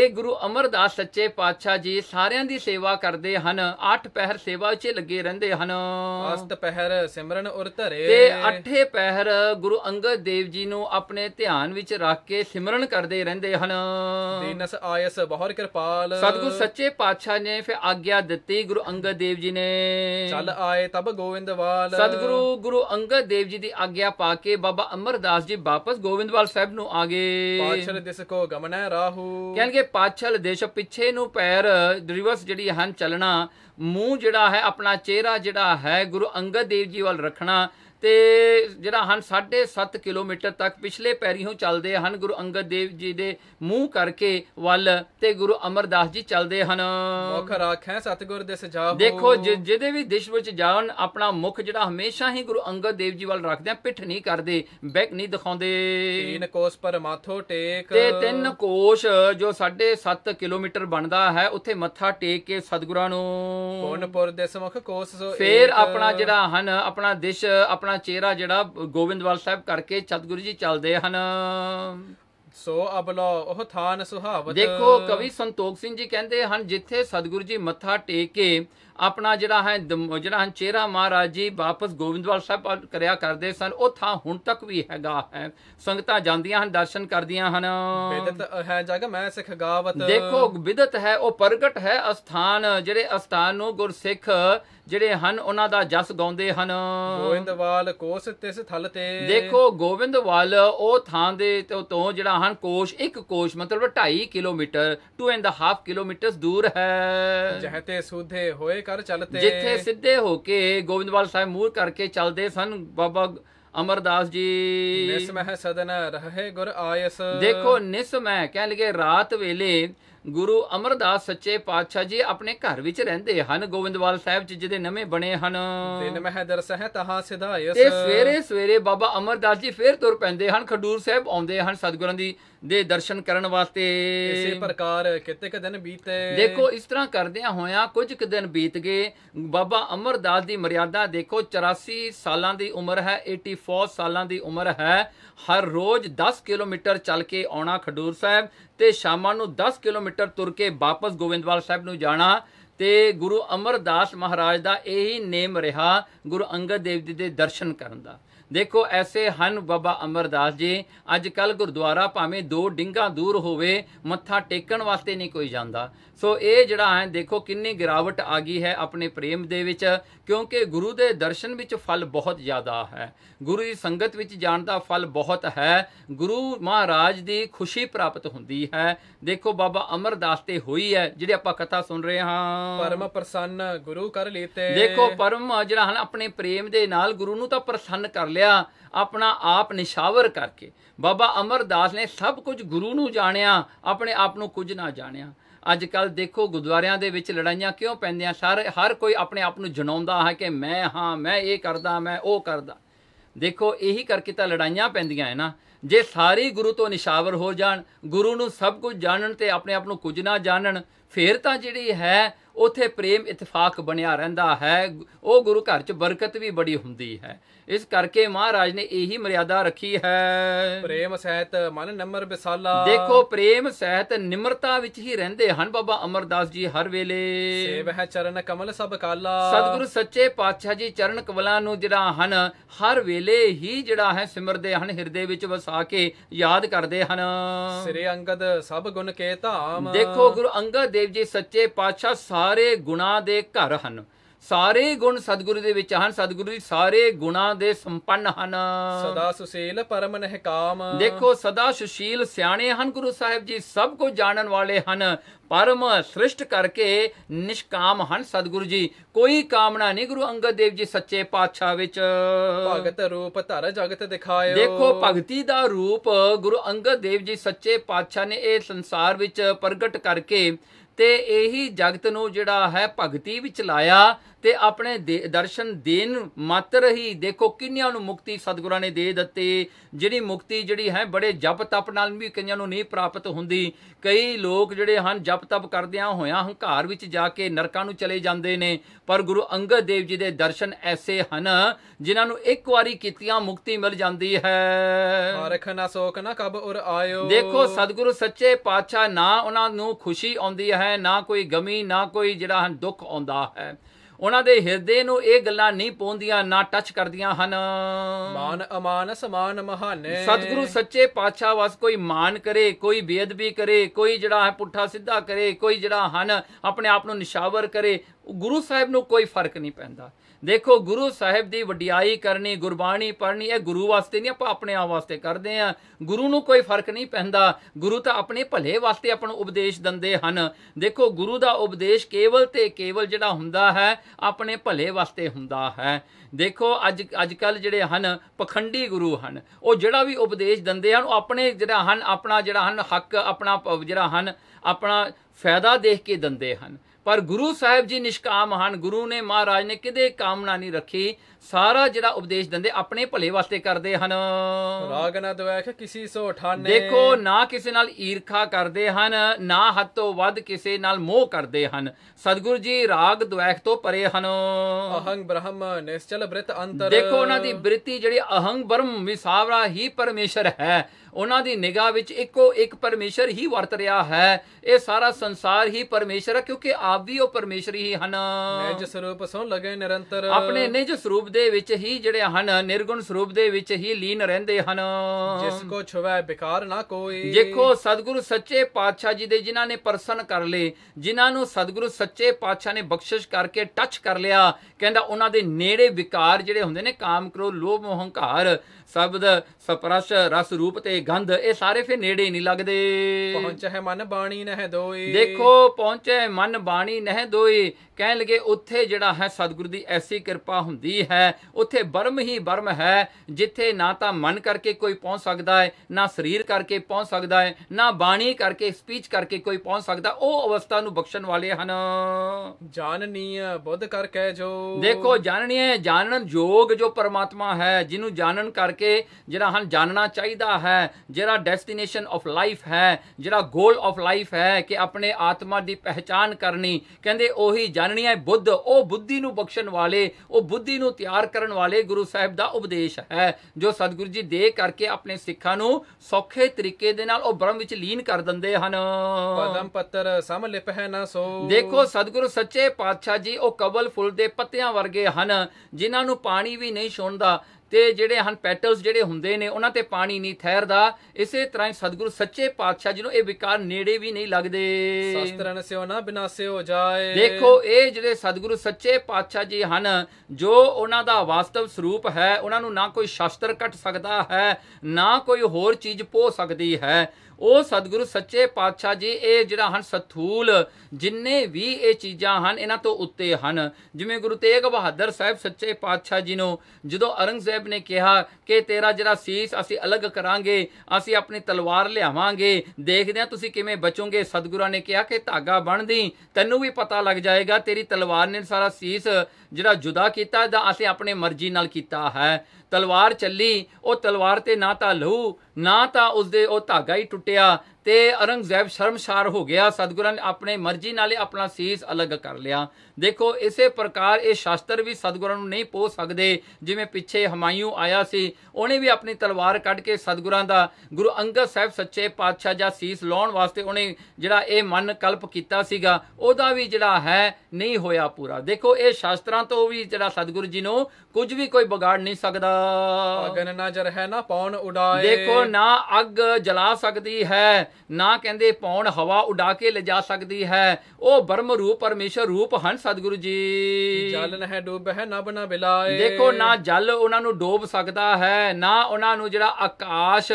ਇਹ ਗੁਰੂ ਅਮਰਦਾਸ ਸੱਚੇ ਪਾਤਸ਼ਾਹ ਜੀ ਸਾਰਿਆਂ ਦੀ ਸੇਵਾ ਕਰਦੇ ਹਨ ਅੱਠ ਪਹਿਰ ਸੇਵਾ ਵਿੱਚ ਲੱਗੇ ਰਹਿੰਦੇ ਹਨ ਅਸਤ ਪਹਿਰ ਸਿਮਰਨ ਉਰ ਧਰੇ ਤੇ ਅੱਠੇ ਪਹਿਰ ਗੁਰੂ ਅੰਗਦ ਦੇਵ ਜੀ ਨੂੰ ਆਪਣੇ ਧਿਆਨ ਵਿੱਚ ਰੱਖ ਕੇ ਸਿਮਰਨ ਕਰਦੇ ਰਹਿੰਦੇ ਹਨ ਦੀਨਸ ਆਇਸ ਬਹੁਤ ਕਿਰਪਾਲ ਸਤਗੁਰ ਸੱਚੇ ਪਾਤਸ਼ਾਹ ਨੇ ਫਿਰ ਆਗਿਆ ਦਿੱਤੀ ਗੁਰੂ ਅੰਗਦ ਦੇਵ ਜੀ ਨੇ ਚੱਲ ਆਏ ਤਬ ਗੋਵਿੰਦਵਾਲ ਸਤਗੁਰੂ ਗੁਰੂ ਅੰਗਦ ਦੇਵ ਜੀ ਦੀ ਆਗਿਆ ਪਾ ਕੇ ਬਾਬਾ ਅਮਰਦਾਸ ਜੀ ਵਾਪਸ ਗੋਵਿੰਦਵਾਲ ਸਾਹਿਬ ਨੂੰ ਆ ਗਏ ਦੇ ਦਿਸ ਕੋ ગમન રાહુ કારણ કે ਪਾਛਲ ਦੇਸ਼ ਪਿੱਛੇ ਨੂੰ ਪੈਰ ਰਿਵਰਸ ਜਿਹੜੀ ਹਨ ਚੱਲਣਾ ਮੂੰਹ ਜਿਹੜਾ ਹੈ ਆਪਣਾ ਚਿਹਰਾ ਜਿਹੜਾ ਹੈ ਗੁਰੂ ਅੰਗਦ ਦੇਵ ਜੀ ਵੱਲ ਰੱਖਣਾ ਤੇ ਜਿਹੜਾ ਹਨ 7.5 ਕਿਲੋਮੀਟਰ ਤੱਕ ਪਿਛਲੇ ਪੈਰੀਓਂ ਚੱਲਦੇ ਹਨ ਗੁਰੂ ਅੰਗਦ ਦੇਵ ਜੀ ਦੇ ਮੂੰਹ ਕਰਕੇ ਵੱਲ ਤੇ ਗੁਰੂ ਅਮਰਦਾਸ ਜੀ ਚੱਲਦੇ ਹਨ ਮੁਖ ਰੱਖੈ ਸਤਗੁਰ ਦੇ ਸਜਾਵੋ ਦੇਖੋ ਜਿਹਦੇ ਵੀ ਦਿਸ਼ ਵਿੱਚ ਜਾਣ ਆਪਣਾ ਮੁਖ ਜਿਹੜਾ ਹਮੇਸ਼ਾ ਹੀ ਗੁਰੂ ਅੰਗਦ ਦੇਵ ਜੀ ਵੱਲ ਰੱਖਦੇ ਆ ਪਿੱਠ ਨਹੀਂ ਕਰਦੇ ਬੈਕ ਨਹੀਂ ਦਿਖਾਉਂਦੇ ਤਿੰਨ ਕੋਸ ਪਰ ਮਾਥੋ ਟੇਕ ਤੇ ਤਿੰਨ ਕੋਸ਼ ਜੋ 7.5 ਕਿਲੋਮੀਟਰ ਬਣਦਾ ਹੈ ਉੱਥੇ ਮੱਥਾ ਟੇਕ ਕੇ ਸਤਗੁਰਾਂ ਨੂੰ ਕੋਨਪੁਰ ਦੇ ਸਮੁਖ ਕੋਸ ਸੋ ਫੇਰ ਆਪਣਾ ਜਿਹੜਾ ਹਨ ਆਪਣਾ ਦਿਸ਼ ਆਪਣਾ ਆਪਣਾ ਚਿਹਰਾ ਜਿਹੜਾ ਗੋਬਿੰਦਵਾਲ ਸਾਹਿਬ ਕਰਕੇ ਚਤਗੁਰੂ ਜੀ ਚੱਲਦੇ ਹਨ ਸੋ ਅਬਲੋ ਉਹ ਥਾਨ ਸੁਹਾਵਤ ਦੇਖੋ ਕਵੀ ਸੰਤੋਖ ਸਿੰਘ ਜੀ ਕਹਿੰਦੇ ਹਨ ਜਿੱਥੇ ਸਤਗੁਰੂ ਜੀ ਮੱਥਾ ਟੇਕ ਕੇ ਆਪਣਾ ਜਿਹੜਾ ਹੈ ਜਿਹੜਾ ਹਨ ਚਿਹਰਾ ਮਹਾਰਾਜ ਜੀ ਵਾਪਸ ਗੋਬਿੰਦਵਾਲ ਸਾਹਿਬ ਕਰਿਆ ਕਰਦੇ ਸਨ ਉਹ ਥਾਂ ਹੁਣ ਤੱਕ ਵੀ ਹੈਗਾ ਹੈ ਸੰਗਤਾਂ ਜਾਂਦੀਆਂ ਹਨ ਦਰਸ਼ਨ ਕਰਦੀਆਂ ਹਨ ਵਿਦਤ ਹੈ ਜਗ ਮੈਂ ਸਿੱਖ ਗਾਵਤ ਦੇਖੋ ਵਿਦਤ ਹੈ ਉਹ ਪ੍ਰਗਟ ਹੈ ਅਸਥਾਨ ਜਿਹੜੇ ਅਸਥਾਨ ਨੂੰ ਗੁਰਸਿੱਖ ਜਿਹੜੇ ਹਨ ਉਹਨਾਂ ਦਾ ਜਸ ਗਾਉਂਦੇ ਹਨ ਗੋਵਿੰਦਵਾਲ ਕੋਸ ਤਿਸ ਥਲ ਤੇ ਦੇਖੋ ਗੋਵਿੰਦਵਾਲ ਉਹ ਥਾਂ ਦੇ ਤੋਂ ਜਿਹੜਾ ਹਨ ਕੋਸ਼ ਇੱਕ ਕੋਸ਼ ਮਤਲਬ 2.5 ਕਿਲੋਮੀਟਰ 2 ਐਂਡ ਹਾਫ ਕਿਲੋਮੀਟਰ ਦੂਰ ਹੈ ਜਹਤੇ ਸੁਧੇ ਹੋਏ ਕਰ ਚਲਤੇ ਜਿੱਥੇ ਸਿੱਧੇ ਹੋ ਕੇ ਗੋਵਿੰਦਵਾਲ ਸਾਹਿਬ ਮੂਰ ਕਰਕੇ ਚੱਲਦੇ ਸਨ ਬਾਬਾ ਅਮਰਦਾਸ ਜੀ ਨਿਸਮਹਿ ਸਦਨ ਰਹੇ ਗੁਰ ਆਇਸ ਦੇਖੋ ਨਿਸਮਹਿ ਕਹਿ ਲਗੇ ਰਾਤ ਵੇਲੇ ਗੁਰੂ ਅਮਰਦਾਸ ਸੱਚੇ ਪਾਤਸ਼ਾਹ ਜੀ ਆਪਣੇ ਘਰ ਵਿੱਚ ਰਹਿੰਦੇ ਹਨ ਗੋਬਿੰਦਵਾਲ ਸਾਹਿਬ ਚ ਜਿਹਦੇ ਨਵੇਂ ਬਣੇ ਹਨ ਦਿਨ ਮਹਿਦਰ ਸਹਿ ਤਹਾ ਸਿਧਾਇਸ ਤੇ ਸਵੇਰੇ ਸਵੇਰੇ ਬਾਬਾ ਅਮਰਦਾਸ ਜੀ ਫੇਰ ਤੁਰ ਪੈਂਦੇ ਹਨ ਖਡੂਰ ਸਾਹਿਬ ਆਉਂਦੇ ਹਨ ਸਤਿਗੁਰਾਂ ਦੀ ਦੇ ਦਰਸ਼ਨ ਕਰਨ ਵਾਸਤੇ ਇਸੇ ਪ੍ਰਕਾਰ ਕਿਤੇ ਕ ਦਿਨ ਬੀਤੇ ਦੇਖੋ ਇਸ ਤਰ੍ਹਾਂ ਕਰਦਿਆਂ ਹੋਇਆਂ ਕੁਝ ਕਿ ਦਿਨ ਬੀਤ ਗਏ ਬਾਬਾ ਅਮਰਦਾਸ ਦੀ ਮਰਿਆਦਾ ਦੇਖੋ 84 ਸਾਲਾਂ ਦੀ ਉਮਰ ਹੈ 84 ਸਾਲਾਂ ਦੀ ਉਮਰ ਹੈ ਹਰ ਰੋਜ਼ 10 ਕਿਲੋਮੀਟਰ ਚੱਲ ਕੇ ਆਉਣਾ ਖਡੂਰ ਸਾਹਿਬ ਤੇ ਸ਼ਾਮਾਂ ਨੂੰ 10 ਕਿਲੋਮੀਟਰ ਤੁਰ ਕੇ ਵਾਪਸ ਗੋਵਿੰਦਵਾਲ ਸਾਹਿਬ ਨੂੰ ਜਾਣਾ ਤੇ ਗੁਰੂ ਅਮਰਦਾਸ ਮਹਾਰਾਜ ਦਾ ਇਹੀ ਨੇਮ ਰਿਹਾ ਗੁਰੂ ਅੰਗਦ ਦੇਵ ਜੀ ਦੇ ਦਰਸ਼ਨ ਕਰਨ ਦਾ ਦੇਖੋ ਐਸੇ ਹਨ ਬਾਬਾ ਅਮਰਦਾਸ ਜੀ ਅੱਜ ਕੱਲ ਗੁਰਦੁਆਰਾ ਭਾਵੇਂ ਦੋ ਡਿੰਗਾ ਦੂਰ ਹੋਵੇ ਮੱਥਾ ਟੇਕਣ ਵਾਸਤੇ ਨਹੀਂ ਕੋਈ ਜਾਂਦਾ ਸੋ ਇਹ ਜਿਹੜਾ ਹੈ ਦੇਖੋ ਕਿੰਨੀ ਗਿਰਾਵਟ ਆ ਗਈ ਹੈ ਆਪਣੇ ਪ੍ਰੇਮ ਦੇ ਵਿੱਚ ਕਿਉਂਕਿ ਗੁਰੂ ਦੇ ਦਰਸ਼ਨ ਵਿੱਚ ਫਲ ਬਹੁਤ ਜ਼ਿਆਦਾ ਹੈ ਗੁਰੂ ਦੀ ਸੰਗਤ ਵਿੱਚ ਜਾਣ ਦਾ ਫਲ ਬਹੁਤ ਹੈ ਗੁਰੂ ਮਹਾਰਾਜ ਦੀ ਖੁਸ਼ੀ ਪ੍ਰਾਪਤ ਹੁੰਦੀ ਹੈ ਦੇਖੋ ਬਾਬਾ ਅਮਰਦਾਸ ਤੇ ਹੋਈ ਹੈ ਜਿਹੜੇ ਆਪਾਂ ਕਥਾ ਸੁਣ ਰਹੇ ਹਾਂ ਪਰਮ ਪ੍ਰਸੰਨ ਗੁਰੂ ਕਰ ਲੇਤੇ ਦੇਖੋ ਪਰਮ ਜਿਹੜਾ ਹਨ ਆਪਣੇ ਪ੍ਰੇਮ ਦੇ ਨਾਲ ਗੁਰੂ ਨੂੰ ਤਾਂ ਪ੍ਰਸੰਨ ਕਰ ਲਿਆ ਹੋਇਆ ਆਪਣਾ ਆਪ ਨਿਸ਼ਾਵਰ ਕਰਕੇ ਬਾਬਾ ਅਮਰਦਾਸ ਨੇ ਸਭ ਕੁਝ ਗੁਰੂ ਨੂੰ ਜਾਣਿਆ ਆਪਣੇ ਆਪ ਨੂੰ ਕੁਝ ਨਾ ਜਾਣਿਆ ਅੱਜ ਕੱਲ ਦੇਖੋ ਗੁਰਦੁਆਰਿਆਂ ਦੇ ਵਿੱਚ ਲੜਾਈਆਂ ਕਿਉਂ ਪੈਂਦੀਆਂ ਸਾਰੇ ਹਰ ਕੋਈ ਆਪਣੇ ਆਪ ਨੂੰ ਜਣਾਉਂਦਾ ਹੈ ਕਿ ਮੈਂ ਹਾਂ ਮੈਂ ਇਹ ਕਰਦਾ ਮੈਂ ਉਹ ਕਰਦਾ ਦੇਖੋ ਇਹੀ ਕਰਕੇ ਤਾਂ ਲੜਾਈਆਂ ਪੈਂਦੀਆਂ ਹੈ ਨਾ ਜੇ ਸਾਰੇ ਗੁਰੂ ਤੋਂ ਨਿਸ਼ਾਵਰ ਹੋ ਜਾਣ ਗੁਰੂ ਨੂੰ ਸਭ ਕੁਝ ਜਾਣਨ ਤੇ ਆਪਣੇ ਆਪ ਨੂੰ ਕੁਝ ਨਾ ਜਾਣਨ ਫੇਰ ਤਾਂ ਜਿਹੜੀ ਹੈ ਉਥੇ ਪ੍ਰੇਮ ਇਤਫਾਕ ਬਣਿਆ ਰਹਿੰਦਾ ਹੈ ਉਹ ਗੁਰੂ ਘਰ 'ਚ ਬਰਕਤ ਵੀ ਬੜੀ ਹੁੰਦੀ ਹੈ ਇਸ ਕਰਕੇ ਮਹਾਰਾਜ ਨੇ ਇਹੀ ਮਰਿਆਦਾ ਰੱਖੀ ਹੈ ਪ੍ਰੇਮ ਸਹਿਤ ਮਨ ਨੰਮਰ ਬਿਸਾਲਾ ਦੇਖੋ ਪ੍ਰੇਮ ਸਹਿਤ ਨਿਮਰਤਾ ਵਿੱਚ ਹੀ ਰਹਿੰਦੇ ਹਨ ਬਾਬਾ ਅਮਰਦਾਸ ਜੀ ਹਰ ਵੇਲੇ ਸੇਵ ਹੈ ਚਰਨ ਕਮਲ ਸਭ ਕਾਲਾ ਸਤਿਗੁਰੂ ਸੱਚੇ ਪਾਤਸ਼ਾਹ ਜੀ ਚਰਨ ਕਮਲਾਂ ਨੂੰ ਜਿਹੜਾ ਹਨ ਹਰ ਵੇਲੇ ਹੀ ਜਿਹੜਾ ਹੈ ਸਿਮਰਦੇ ਹਨ ਹਿਰਦੇ ਵਿੱਚ ਵਸਾ ਕੇ ਯਾਦ ਕਰਦੇ ਹਨ ਸ੍ਰੀ ਅੰਗਦ ਸਭ ਗੁਣ ਕੇ ਧਾਮ ਦੇਖੋ ਗੁਰੂ ਅੰਗਦ ਦੇਵ ਜੀ ਸੱਚੇ ਪਾਤਸ਼ਾਹ ਸਾਰੇ ਗੁਣਾ ਦੇ ਘਰ ਹਨ ਸਾਰੇ ਗੁਣ ਸਤਿਗੁਰੂ ਦੇ ਵਿੱਚ ਹਨ ਸਤਿਗੁਰੂ ਦੀ ਸਾਰੇ ਗੁਣਾ ਦੇ ਸੰਪੰਨ ਹਨ ਸਦਾ ਸੁਸ਼ੀਲ ਪਰਮ ਨਹਿਕਾਮ ਦੇਖੋ ਸਦਾ ਸੁਸ਼ੀਲ ਸਿਆਣੇ ਹਨ ਗੁਰੂ ਸਾਹਿਬ ਜੀ ਸਭ ਕੁਝ ਜਾਣਨ ਵਾਲੇ ਹਨ ਪਰਮ ਸ੍ਰਿਸ਼ਟ ਕਰਕੇ ਨਿਸ਼ਕਾਮ ਹਨ ਸਤਿਗੁਰੂ ਜੀ ਕੋਈ ਕਾਮਨਾ ਨਹੀਂ ਗੁਰੂ ਅੰਗਦ ਦੇਵ ਜੀ ਸੱਚੇ ਪਾਤਸ਼ਾਹ ਵਿੱਚ ਭਗਤ ਰੂਪ ਧਰ ਜਗਤ ਦਿਖਾਇਓ ਦੇਖੋ ਭਗਤੀ ਦਾ ਰੂਪ ਗੁਰੂ ਅੰਗਦ ਦੇਵ ਜੀ ਸੱਚੇ ਪਾਤਸ਼ਾਹ ਨੇ ਇਹ ਸੰਸਾਰ ਵਿੱਚ ਪ੍ਰਗਟ ਕਰਕੇ ਤੇ ਇਹੀ ਜਗਤ ਨੂੰ ਜਿਹੜਾ ਹੈ ਭਗਤੀ ਵਿੱਚ ਲਾਇਆ ਤੇ ਆਪਣੇ ਦਰਸ਼ਨ ਦੇਣ ਮਾਤਰ ਹੀ ਦੇਖੋ ਕਿੰਨਿਆਂ ਨੂੰ ਮੁਕਤੀ ਸਤਿਗੁਰਾਂ ਨੇ ਦੇ ਦਿੱਤੀ ਜਿਹੜੀ ਮੁਕਤੀ ਜਿਹੜੀ ਹੈ ਬੜੇ ਜਪ ਤਪ ਨਾਲ ਵੀ ਕਈਆਂ ਨੂੰ ਨਹੀਂ ਪ੍ਰਾਪਤ ਹੁੰਦੀ ਕਈ ਲੋਕ ਜਿਹੜੇ ਹਨ ਜਪ ਤਪ ਕਰਦਿਆਂ ਹੋਇਆ ਹੰਕਾਰ ਵਿੱਚ ਜਾ ਕੇ ਨਰਕਾਂ ਨੂੰ ਚਲੇ ਜਾਂਦੇ ਨੇ ਪਰ ਗੁਰੂ ਅੰਗਦ ਦੇਵ ਜੀ ਦੇ ਦਰਸ਼ਨ ਐਸੇ ਹਨ ਜਿਨ੍ਹਾਂ ਨੂੰ ਇੱਕ ਵਾਰੀ ਕੀਤੀਆਂ ਮੁਕਤੀ ਮਿਲ ਜਾਂਦੀ ਹੈ ਔਰਖ ਸੋਕ ਨਾ ਕਬ ਉਰ ਆਇਓ ਦੇਖੋ ਸਤਿਗੁਰੂ ਸੱਚੇ ਪਾਤਸ਼ਾਹ ਨਾ ਉਹਨਾਂ ਨੂੰ ਖੁਸ਼ੀ ਆਉਂਦੀ ਹੈ ਨਾ ਕੋਈ ਗਮੀ ਨਾ ਕੋਈ ਜਿਹੜਾ ਹਨ ਦੁੱਖ ਆਉਂਦਾ ਹੈ ਉਹਨਾਂ ਦੇ ਹਿਰਦੇ ਨੂੰ ਇਹ ਗੱਲਾਂ ਨਹੀਂ ਪਹੁੰਚਦੀਆਂ ਨਾ ਟੱਚ ਕਰਦੀਆਂ ਹਨ ਮਾਨ ਅਮਾਨ ਸਮਾਨ ਮਹਾਨੇ ਸਤਿਗੁਰੂ ਸੱਚੇ ਪਾਤਸ਼ਾਹ ਵਸ ਕੋਈ ਮਾਨ ਕਰੇ ਕੋਈ ਬੇਅਦਬੀ ਕਰੇ ਕੋਈ ਜਿਹੜਾ ਹੈ ਪੁੱਠਾ ਸਿੱਧਾ ਕਰੇ ਕੋਈ ਜਿਹੜਾ ਹਨ ਆਪਣੇ ਆਪ ਨੂੰ ਨਿਸ਼ਾਵਰ ਕਰੇ ਗੁਰੂ ਸਾਹਿਬ ਨੂੰ ਕੋਈ ਫਰਕ ਨਹੀਂ ਪੈਂਦਾ ਦੇਖੋ ਗੁਰੂ ਸਾਹਿਬ ਦੀ ਵਡਿਆਈ ਕਰਨੀ ਗੁਰਬਾਣੀ ਪੜ੍ਹਨੀ ਇਹ ਗੁਰੂ ਵਾਸਤੇ ਨਹੀਂ ਆਪਾਂ ਆਪਣੇ ਆਪ ਵਾਸਤੇ ਕਰਦੇ ਆ ਗੁਰੂ ਨੂੰ ਕੋਈ ਫਰਕ ਨਹੀਂ ਪੈਂਦਾ ਗੁਰੂ ਤਾਂ ਆਪਣੇ ਭਲੇ ਵਾਸਤੇ ਆਪਾਂ ਨੂੰ ਉਪਦੇਸ਼ ਦਿੰਦੇ ਹਨ ਦੇਖੋ ਗੁਰੂ ਦਾ ਉਪਦੇਸ਼ ਕੇਵਲ ਤੇ ਕੇਵਲ ਜਿਹੜਾ ਹੁੰਦਾ ਹੈ ਆਪਣੇ ਭਲੇ ਵਾਸਤੇ ਹੁੰਦਾ ਹੈ ਦੇਖੋ ਅੱਜ ਅੱਜ ਕੱਲ ਜਿਹੜੇ ਹਨ ਪਖੰਡੀ ਗੁਰੂ ਹਨ ਉਹ ਜਿਹੜਾ ਵੀ ਉਪਦੇਸ਼ ਦਿੰਦੇ ਹਨ ਉਹ ਆਪਣੇ ਜਿਹੜਾ ਹਨ ਆਪਣਾ ਜਿਹੜਾ ਹਨ ਹੱਕ ਆਪਣਾ ਜਿਹੜਾ ਹਨ ਆਪਣਾ ਫਾਇਦਾ ਦੇਖ ਕੇ ਦਿੰਦੇ ਹਨ ਪਰ ਗੁਰੂ ਸਾਹਿਬ ਜੀ ਨਿਸ਼ਕਾਮ ਹਨ ਗੁਰੂ ਨੇ ਮਹਾਰਾਜ ਨੇ ਕਿਤੇ ਕਾਮਨਾ ਨਹੀਂ ਰੱਖੀ ਸਾਰਾ ਜਿਹੜਾ ਉਪਦੇਸ਼ ਦਿੰਦੇ ਆਪਣੇ ਭਲੇ ਵਾਸਤੇ ਕਰਦੇ ਹਨ ਰਾਗ ਨਾ ਦਵੇਖ ਕਿਸੇ ਸੋ ਠਾਣੇ ਦੇਖੋ ਨਾ ਕਿਸੇ ਨਾਲ ਈਰਖਾ ਕਰਦੇ ਹਨ ਨਾ ਹੱਦ ਤੋਂ ਵੱਧ ਕਿਸੇ ਨਾਲ ਮੋਹ ਕਰਦੇ ਹਨ ਸਤਿਗੁਰ ਜੀ ਰਾਗ ਦਵੇਖ ਤੋਂ ਪਰੇ ਹਨ ਅਹੰ ਬ੍ਰਹਮ ਨਿਸ਼ਚਲ ਬ੍ਰਿਤ ਅੰਤਰ ਦੇਖੋ ਉਹਨਾਂ ਦੀ ਬ੍ਰਿਤੀ ਜਿਹੜੀ ਅਹੰ ਬ੍ਰਹਮ ਵਿਸਾਵਰਾ ਹੀ ਪਰਮੇਸ਼ਰ ਹੈ ਉਹਨਾਂ ਦੀ ਨਿਗਾਹ ਵਿੱਚ ਇੱਕੋ ਇੱਕ ਪਰਮੇਸ਼ਰ ਹੀ ਵਰਤ ਰਿਹਾ ਹੈ ਇਹ ਸਾਰਾ ਸੰਸਾਰ ਹੀ ਪਰਮੇਸ਼ਰ ਹੈ ਕਿਉਂਕਿ ਆਪ ਵੀ ਉਹ ਪਰਮੇਸ਼ਰ ਹੀ ਹਨ ਨਿਜ ਸਰੂਪ ਸੋ ਲਗੇ ਨਿਰੰਤਰ ਆਪਣੇ ਨਿਜ ਸਰੂਪ ਦੇ ਵਿੱਚ ਹੀ ਜਿਹੜੇ ਹਨ ਨਿਰਗੁਣ ਸਰੂਪ ਦੇ ਵਿੱਚ ਹੀ ਲੀਨ ਰਹਿੰਦੇ ਹਨ ਜਿਸ ਕੋ ਛੁਵੈ ਬਿਕਾਰ ਨਾ ਕੋਈ ਦੇਖੋ ਸਤਿਗੁਰੂ ਸੱਚੇ ਪਾਤਸ਼ਾਹ ਜੀ ਦੇ ਜਿਨ੍ਹਾਂ ਨੇ ਪਰਸਨ ਕਰ ਲਏ ਜਿਨ੍ਹਾਂ ਨੂੰ ਸਤਿਗੁਰੂ ਸੱਚੇ ਪਾਤਸ਼ਾਹ ਨੇ ਬਖਸ਼ਿਸ਼ ਕਰਕੇ ਟੱਚ ਕਰ ਲਿਆ ਕਹਿੰਦਾ ਉਹਨਾਂ ਦੇ ਨੇੜੇ ਵਿਕਾਰ ਜਿਹੜੇ ਹੁੰਦੇ ਨੇ ਕਾਮ ਕਰੋ ਲੋਭ ਮੋਹ ਹੰਕਾਰ ਸ਼ਬਦ ਸਪਰਸ਼ ਰਸ ਰੂਪ ਤੇ ਗੰਧ ਇਹ ਸਾਰੇ ਫੇ ਨੇੜੇ ਨਹੀਂ ਲੱਗਦੇ ਪਹੁੰਚੇ ਮਨ ਬਾਣੀ ਨਹਿ ਦੋਏ ਦੇਖੋ ਪਹੁੰਚੇ ਮਨ ਬਾਣੀ ਨਹਿ ਦੋਏ ਕਹਿਣ ਲਗੇ ਉੱਥੇ ਜਿਹੜਾ ਹੈ ਸਤਿਗੁਰੂ ਦੀ ਐਸੀ ਕਿਰਪਾ ਹੁੰਦੀ ਹੈ ਹੈ ਉੱਥੇ ਬਰਮ ਹੀ ਬਰਮ ਹੈ ਜਿੱਥੇ ਨਾ ਤਾਂ ਮਨ ਕਰਕੇ ਕੋਈ ਪਹੁੰਚ ਸਕਦਾ ਹੈ ਨਾ ਸਰੀਰ ਕਰਕੇ ਪਹੁੰਚ ਸਕਦਾ ਹੈ ਨਾ ਬਾਣੀ ਕਰਕੇ ਸਪੀਚ ਕਰਕੇ ਕੋਈ ਪਹੁੰਚ ਸਕਦਾ ਉਹ ਅਵਸਥਾ ਨੂੰ ਬਖਸ਼ਣ ਵਾਲੇ ਹਨ ਜਾਣਨੀ ਬੁੱਧ ਕਰ ਕਹਿ ਜੋ ਦੇਖੋ ਜਾਣਨੀ ਹੈ ਜਾਣਨ ਯੋਗ ਜੋ ਪਰਮਾਤਮਾ ਹੈ ਜਿਹਨੂੰ ਜਾਣਨ ਕਰਕੇ ਜਿਹੜਾ ਹਨ ਜਾਣਨਾ ਚਾਹੀਦਾ ਹੈ ਜਿਹੜਾ ਡੈਸਟੀਨੇਸ਼ਨ ਆਫ ਲਾਈਫ ਹੈ ਜਿਹੜਾ ਗੋਲ ਆਫ ਲਾਈਫ ਹੈ ਕਿ ਆਪਣੇ ਆਤਮਾ ਦੀ ਪਹਿਚਾਨ ਕਰਨੀ ਕਹਿੰਦੇ ਉਹੀ ਜਾਣਨੀ ਹੈ ਬੁੱਧ ਉਹ ਬੁੱਧੀ ਨੂੰ ਬਖਸ਼ਣ ਵਾਲੇ ਉਹ ਬੁੱਧੀ ਨੂੰ ਪਿਆਰ ਕਰਨ ਵਾਲੇ ਗੁਰੂ ਸਾਹਿਬ ਦਾ ਉਪਦੇਸ਼ ਹੈ ਜੋ ਸਤਿਗੁਰੂ ਜੀ ਦੇ ਕਰਕੇ ਆਪਣੇ ਸਿੱਖਾਂ ਨੂੰ ਸੌਖੇ ਤਰੀਕੇ ਦੇ ਨਾਲ ਉਹ ਬ੍ਰਹਮ ਵਿੱਚ ਲੀਨ ਕਰ ਦਿੰਦੇ ਹਨ ਪਦਮ ਪੱਤਰ ਸਮ ਲਿਪ ਹੈ ਨਾ ਸੋ ਦੇਖੋ ਸਤਿਗੁਰੂ ਸੱਚੇ ਪਾਤਸ਼ਾਹ ਜੀ ਉਹ ਕਬਲ ਫੁੱਲ ਦੇ ਪੱਤਿਆਂ ਵਰਗੇ ਹਨ ਜਿਨ੍ਹਾਂ ਨੂੰ ਪਾਣੀ ਵੀ ਨਹੀਂ ਛੋਣਦਾ ਤੇ ਜਿਹੜੇ ਹਨ ਪੈਟਲਸ ਜਿਹੜੇ ਹੁੰਦੇ ਨੇ ਉਹਨਾਂ ਤੇ ਪਾਣੀ ਨਹੀਂ ਠਹਿਰਦਾ ਇਸੇ ਤਰ੍ਹਾਂ ਹੀ ਸਤਿਗੁਰੂ ਸੱਚੇ ਪਾਤਸ਼ਾਹ ਜਿਹਨੂੰ ਇਹ ਵਿਕਾਰ ਨੇੜੇ ਵੀ ਨਹੀਂ ਲੱਗਦੇ ਸਸਤਰਨ ਸਿਓ ਨਾ ਬਿਨਾਸੇ ਹੋ ਜਾਏ ਦੇਖੋ ਇਹ ਜਿਹੜੇ ਸਤਿਗੁਰੂ ਸੱਚੇ ਪਾਤਸ਼ਾਹ ਜੀ ਹਨ ਜੋ ਉਹਨਾਂ ਦਾ ਵਾਸਤਵ ਸਰੂਪ ਹੈ ਉਹਨਾਂ ਨੂੰ ਨਾ ਕੋਈ ਸ਼ਸਤਰ ਕੱਟ ਸਕਦਾ ਹੈ ਨਾ ਕੋਈ ਹੋਰ ਚੀਜ਼ ਪੋ ਸਕਦੀ ਹੈ ਉਹ ਸਤਿਗੁਰੂ ਸੱਚੇ ਪਾਤਸ਼ਾਹ ਜੀ ਇਹ ਜਿਹੜਾ ਹਨ ਸਥੂਲ ਜਿੰਨੇ ਵੀ ਇਹ ਚੀਜ਼ਾਂ ਹਨ ਇਹਨਾਂ ਤੋਂ ਉੱਤੇ ਹਨ ਜਿਵੇਂ ਗੁਰੂ ਤੇਗ ਬਹਾਦਰ ਸਾਹਿਬ ਸੱਚੇ ਪਾਤਸ਼ਾਹ ਜੀ ਨੂੰ ਜਦੋਂ ਅਰੰਗਜ਼ੇਬ ਨੇ ਕਿਹਾ ਕਿ ਤੇਰਾ ਜਿਹੜਾ ਸੀਸ ਅਸੀਂ ਅਲੱਗ ਕਰਾਂਗੇ ਅਸੀਂ ਆਪਣੀ ਤਲਵਾਰ ਲਿਆਵਾਂਗੇ ਦੇਖਦੇ ਹਾਂ ਤੁਸੀਂ ਕਿਵੇਂ ਬਚੋਗੇ ਸਤਿਗੁਰਾਂ ਨੇ ਕਿਹਾ ਕਿ ਧਾਗਾ ਬਣਦੀ ਤੈਨੂੰ ਵੀ ਪਤਾ ਲੱਗ ਜਾਏਗਾ ਤੇਰੀ ਤਲਵਾਰ ਨੇ ਸਾਰਾ ਸੀਸ ਜਿਹੜਾ ਜੁਦਾ ਕੀਤਾ ਦਾ ਅਸੀਂ ਆਪਣੇ ਮਰਜ਼ੀ ਨਾਲ ਕੀਤਾ ਹੈ ਤਲਵਾਰ ਚੱਲੀ ਉਹ ਤਲਵਾਰ ਤੇ ਨਾ ਤਾਂ ਲਹੂ ਨਾ ਤਾਂ ਉਸਦੇ ਉਹ ਧਾਗਾ ਹੀ ਟੁੱਟ 对呀。ਤੇ ਔਰੰਗਜ਼ੇਬ ਸ਼ਰਮਸ਼ਾਰ ਹੋ ਗਿਆ ਸਤਗੁਰਾਂ ਨੇ ਆਪਣੇ ਮਰਜ਼ੀ ਨਾਲ ਆਪਣਾ ਸੀਸ ਅਲੱਗ ਕਰ ਲਿਆ ਦੇਖੋ ਇਸੇ ਪ੍ਰਕਾਰ ਇਹ ਸ਼ਾਸਤਰ ਵੀ ਸਤਗੁਰਾਂ ਨੂੰ ਨਹੀਂ ਪਹੁੰਚ ਸਕਦੇ ਜਿਵੇਂ ਪਿੱਛੇ ਹਮਾਇਉ ਆਇਆ ਸੀ ਉਹਨੇ ਵੀ ਆਪਣੀ ਤਲਵਾਰ ਕੱਢ ਕੇ ਸਤਗੁਰਾਂ ਦਾ ਗੁਰੂ ਅੰਗਦ ਸਾਹਿਬ ਸੱਚੇ ਪਾਤਸ਼ਾਹ ਜਾਂ ਸੀਸ ਲਾਉਣ ਵਾਸਤੇ ਉਹਨੇ ਜਿਹੜਾ ਇਹ ਮਨ ਕਲਪ ਕੀਤਾ ਸੀਗਾ ਉਹਦਾ ਵੀ ਜਿਹੜਾ ਹੈ ਨਹੀਂ ਹੋਇਆ ਪੂਰਾ ਦੇਖੋ ਇਹ ਸ਼ਾਸਤਰਾਂ ਤੋਂ ਵੀ ਜਿਹੜਾ ਸਤਗੁਰੂ ਜੀ ਨੂੰ ਕੁਝ ਵੀ ਕੋਈ ਵਿਗਾੜ ਨਹੀਂ ਸਕਦਾ ਅਗਨ ਨਜ਼ਰ ਹੈ ਨਾ ਪੌਣ ਉਡਾਏ ਦੇਖੋ ਨਾ ਅੱਗ ਜਲਾ ਸਕਦੀ ਹੈ ਨਾ ਕਹਿੰਦੇ ਪੌਣ ਹਵਾ ਉਡਾ ਕੇ ਲਿਜਾ ਸਕਦੀ ਹੈ ਉਹ ਬਰਮ ਰੂਪ ਪਰਮੇਸ਼ਰ ਰੂਪ ਹਨ ਸਤਿਗੁਰੂ ਜੀ ਜਲ ਨਹਿ ਡੋਬ ਹੈ ਨਾ ਬਣਾ ਬਿਲਾਏ ਦੇਖੋ ਨਾ ਜਲ ਉਹਨਾਂ ਨੂੰ ਡੋਬ ਸਕਦਾ ਹੈ ਨਾ ਉਹਨਾਂ ਨੂੰ ਜਿਹੜਾ ਆਕਾਸ਼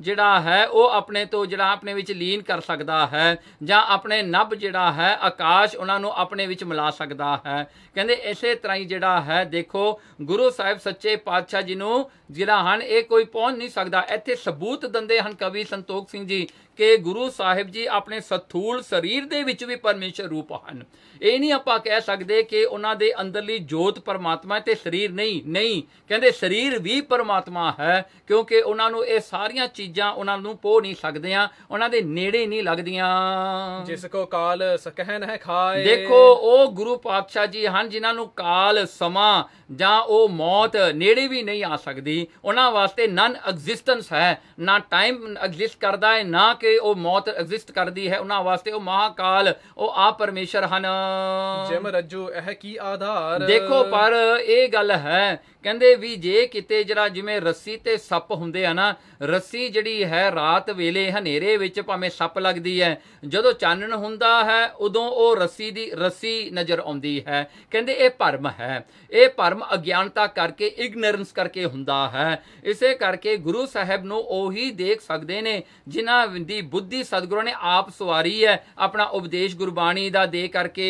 ਜਿਹੜਾ ਹੈ ਉਹ ਆਪਣੇ ਤੋਂ ਜਿਹੜਾ ਆਪਣੇ ਵਿੱਚ ਲੀਨ ਕਰ ਸਕਦਾ ਹੈ ਜਾਂ ਆਪਣੇ ਨਭ ਜਿਹੜਾ ਹੈ ਆਕਾਸ਼ ਉਹਨਾਂ ਨੂੰ ਆਪਣੇ ਵਿੱਚ ਮਿਲਾ ਸਕਦਾ ਹੈ ਕਹਿੰਦੇ ਇਸੇ ਤਰ੍ਹਾਂ ਹੀ ਜਿਹੜਾ ਹੈ ਦੇਖੋ ਗੁਰੂ ਸਾਹਿਬ ਸੱਚੇ ਪਾਤਸ਼ਾਹ ਜੀ ਨੂੰ ਜਿਹੜਾ ਹਨ ਇਹ ਕੋਈ ਪਹੁੰਚ ਨਹੀਂ ਸਕਦਾ ਇੱਥੇ ਸਬੂਤ ਦੰਦੇ ਹਨ ਕਵੀ ਸੰਤੋਖ ਸਿੰਘ ਜੀ ਕਿ ਗੁਰੂ ਸਾਹਿਬ ਜੀ ਆਪਣੇ ਸਥੂਲ ਸਰੀਰ ਦੇ ਵਿੱਚ ਵੀ ਪਰਮੇਸ਼ਰ ਰੂਪ ਹਨ ਇਹ ਨਹੀਂ ਆਪਾਂ ਕਹਿ ਸਕਦੇ ਕਿ ਉਹਨਾਂ ਦੇ ਅੰਦਰਲੀ ਜੋਤ ਪਰਮਾਤਮਾ ਤੇ ਸਰੀਰ ਨਹੀਂ ਨਹੀਂ ਕਹਿੰਦੇ ਸਰੀਰ ਵੀ ਪਰਮਾਤਮਾ ਹੈ ਕਿਉਂਕਿ ਉਹਨਾਂ ਨੂੰ ਇਹ ਸਾਰੀਆਂ ਚੀਜ਼ਾਂ ਉਹਨਾਂ ਨੂੰ ਪੋ ਨਹੀਂ ਸਕਦੀਆਂ ਉਹਨਾਂ ਦੇ ਨੇੜੇ ਨਹੀਂ ਲੱਗਦੀਆਂ ਜਿਸ ਕੋ ਕਾਲ ਸਕਹਿਨ ਹੈ ਖਾਏ ਦੇਖੋ ਉਹ ਗੁਰੂ ਪਾਤਸ਼ਾਹ ਜੀ ਹਨ ਜਿਨ੍ਹਾਂ ਨੂੰ ਕਾਲ ਸਮਾਂ ਜਾਂ ਉਹ ਮੌਤ ਨੇੜੇ ਵੀ ਨਹੀਂ ਆ ਸਕਦੀ ਉਹਨਾਂ ਵਾਸਤੇ ਨਨ ਐਗਜ਼ਿਸਟੈਂਸ ਹੈ ਨਾ ਟਾਈਮ ਐਗਜ਼ਿਸਟ ਕਰਦਾ ਹੈ ਨਾ ਕਿ ਉਹ ਮੌਤ ਐਗਜ਼ਿਸਟ ਕਰਦੀ ਹੈ ਉਹਨਾਂ ਵਾਸਤੇ ਉਹ ਮਹਾਕਾਲ ਉਹ ਆ ਪਰਮੇਸ਼ਰ ਹਨ ਜਿਮ ਰੱਜੂ ਇਹ ਕੀ ਆਧਾਰ ਦੇਖੋ ਪਰ ਇਹ ਗੱਲ ਹੈ ਕਹਿੰਦੇ ਵੀ ਜੇ ਕਿਤੇ ਜਿਹੜਾ ਜਿਵੇਂ ਰੱਸੀ ਤੇ ਸੱਪ ਹੁੰਦੇ ਆ ਨਾ ਰੱਸੀ ਜਿਹੜੀ ਹੈ ਰਾਤ ਵੇਲੇ ਹਨੇਰੇ ਵਿੱਚ ਭਾਵੇਂ ਸੱਪ ਲੱਗਦੀ ਹੈ ਜਦੋਂ ਚਾਨਣ ਹੁੰਦਾ ਹੈ ਉਦੋਂ ਉਹ ਰੱਸੀ ਦੀ ਰੱਸੀ ਨਜ਼ਰ ਆਉਂਦੀ ਹੈ ਕਹਿੰਦੇ ਇਹ ਭਰਮ ਹੈ ਇਹ ਭਰਮ ਅਗਿਆਨਤਾ ਕਰਕੇ ਇਗਨੋਰੈਂਸ ਕਰਕੇ ਹੁੰਦਾ ਹੈ ਇਸੇ ਕਰਕੇ ਗੁਰੂ ਸਾਹਿਬ ਨੂੰ ਉਹੀ ਦੇਖ ਸਕਦੇ ਨੇ ਜਿਨ੍ਹਾਂ ਦੀ ਬੁੱਧੀ ਸਤਿਗੁਰੂ ਨੇ ਆਪ ਸਵਾਰੀ ਹੈ ਆਪਣਾ ਉਪਦੇਸ਼ ਗੁਰਬਾਣੀ ਦਾ ਦੇ ਕਰਕੇ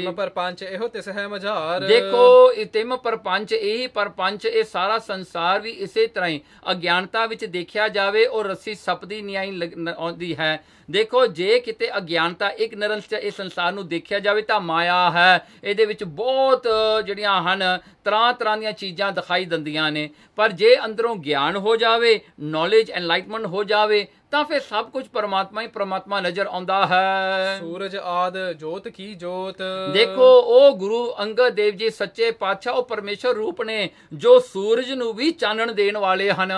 ਤਿਮ ਪਰ ਪੰਜ ਇਹੋ ਤਿਸ ਹੈ ਮਝਾਰ ਦੇਖੋ ਇਹ ਤਿਮ ਪਰ ਪੰਜ ਇਹੀ ਪਰਪੰਚ ਇਹ ਸਾਰਾ ਸੰਸਾਰ ਵੀ ਇਸੇ ਤਰ੍ਹਾਂ ਹੀ ਅਗਿਆਨਤਾ ਵਿੱਚ ਦੇਖਿਆ ਜਾਵੇ ਉਹ ਰੱਸੀ ਸੱਪ ਦੀ ਨਿਆਈ ਆਉਂਦੀ ਹੈ ਦੇਖੋ ਜੇ ਕਿਤੇ ਅਗਿਆਨਤਾ ਇੱਕ ਚ ਇਸ ਸੰਸਾਰ ਨੂੰ ਦੇਖਿਆ ਜਾਵੇ ਤਾਂ ਮਾਇਆ ਹੈ ਇਹਦੇ ਵਿੱਚ ਬਹੁਤ ਜਿਹੜੀਆਂ ਹਨ ਤਰ੍ਹਾਂ ਤਰ੍ਹਾਂ ਦੀਆਂ ਚੀਜ਼ਾਂ ਦਿਖਾਈ ਦਿੰਦੀਆਂ ਨੇ ਪਰ ਜੇ ਅੰਦਰੋਂ ਗਿਆਨ ਹੋ ਜਾਵੇ ਨੌਲੇਜ ਐਨਲਾਈਟਮੈਂਟ ਹੋ ਜਾਵੇ ਤਾਂ ਫਿਰ ਸਭ ਕੁਝ ਪਰਮਾਤਮਾ ਹੀ ਪਰਮਾਤਮਾ ਨਜ਼ਰ ਆਉਂਦਾ ਹੈ ਸੂਰਜ ਆਦ ਜੋਤ ਕੀ ਜੋਤ ਦੇਖੋ ਉਹ ਗੁਰੂ ਅੰਗਦ ਦੇਵ ਜੀ ਸੱਚੇ ਪਾਤਸ਼ਾਹ ਉਹ ਪਰਮੇਸ਼ਰ ਰੂਪ ਨੇ ਜੋ ਸੂਰਜ ਨੂੰ ਵੀ ਚਾਨਣ ਦੇਣ ਵਾਲੇ ਹਨ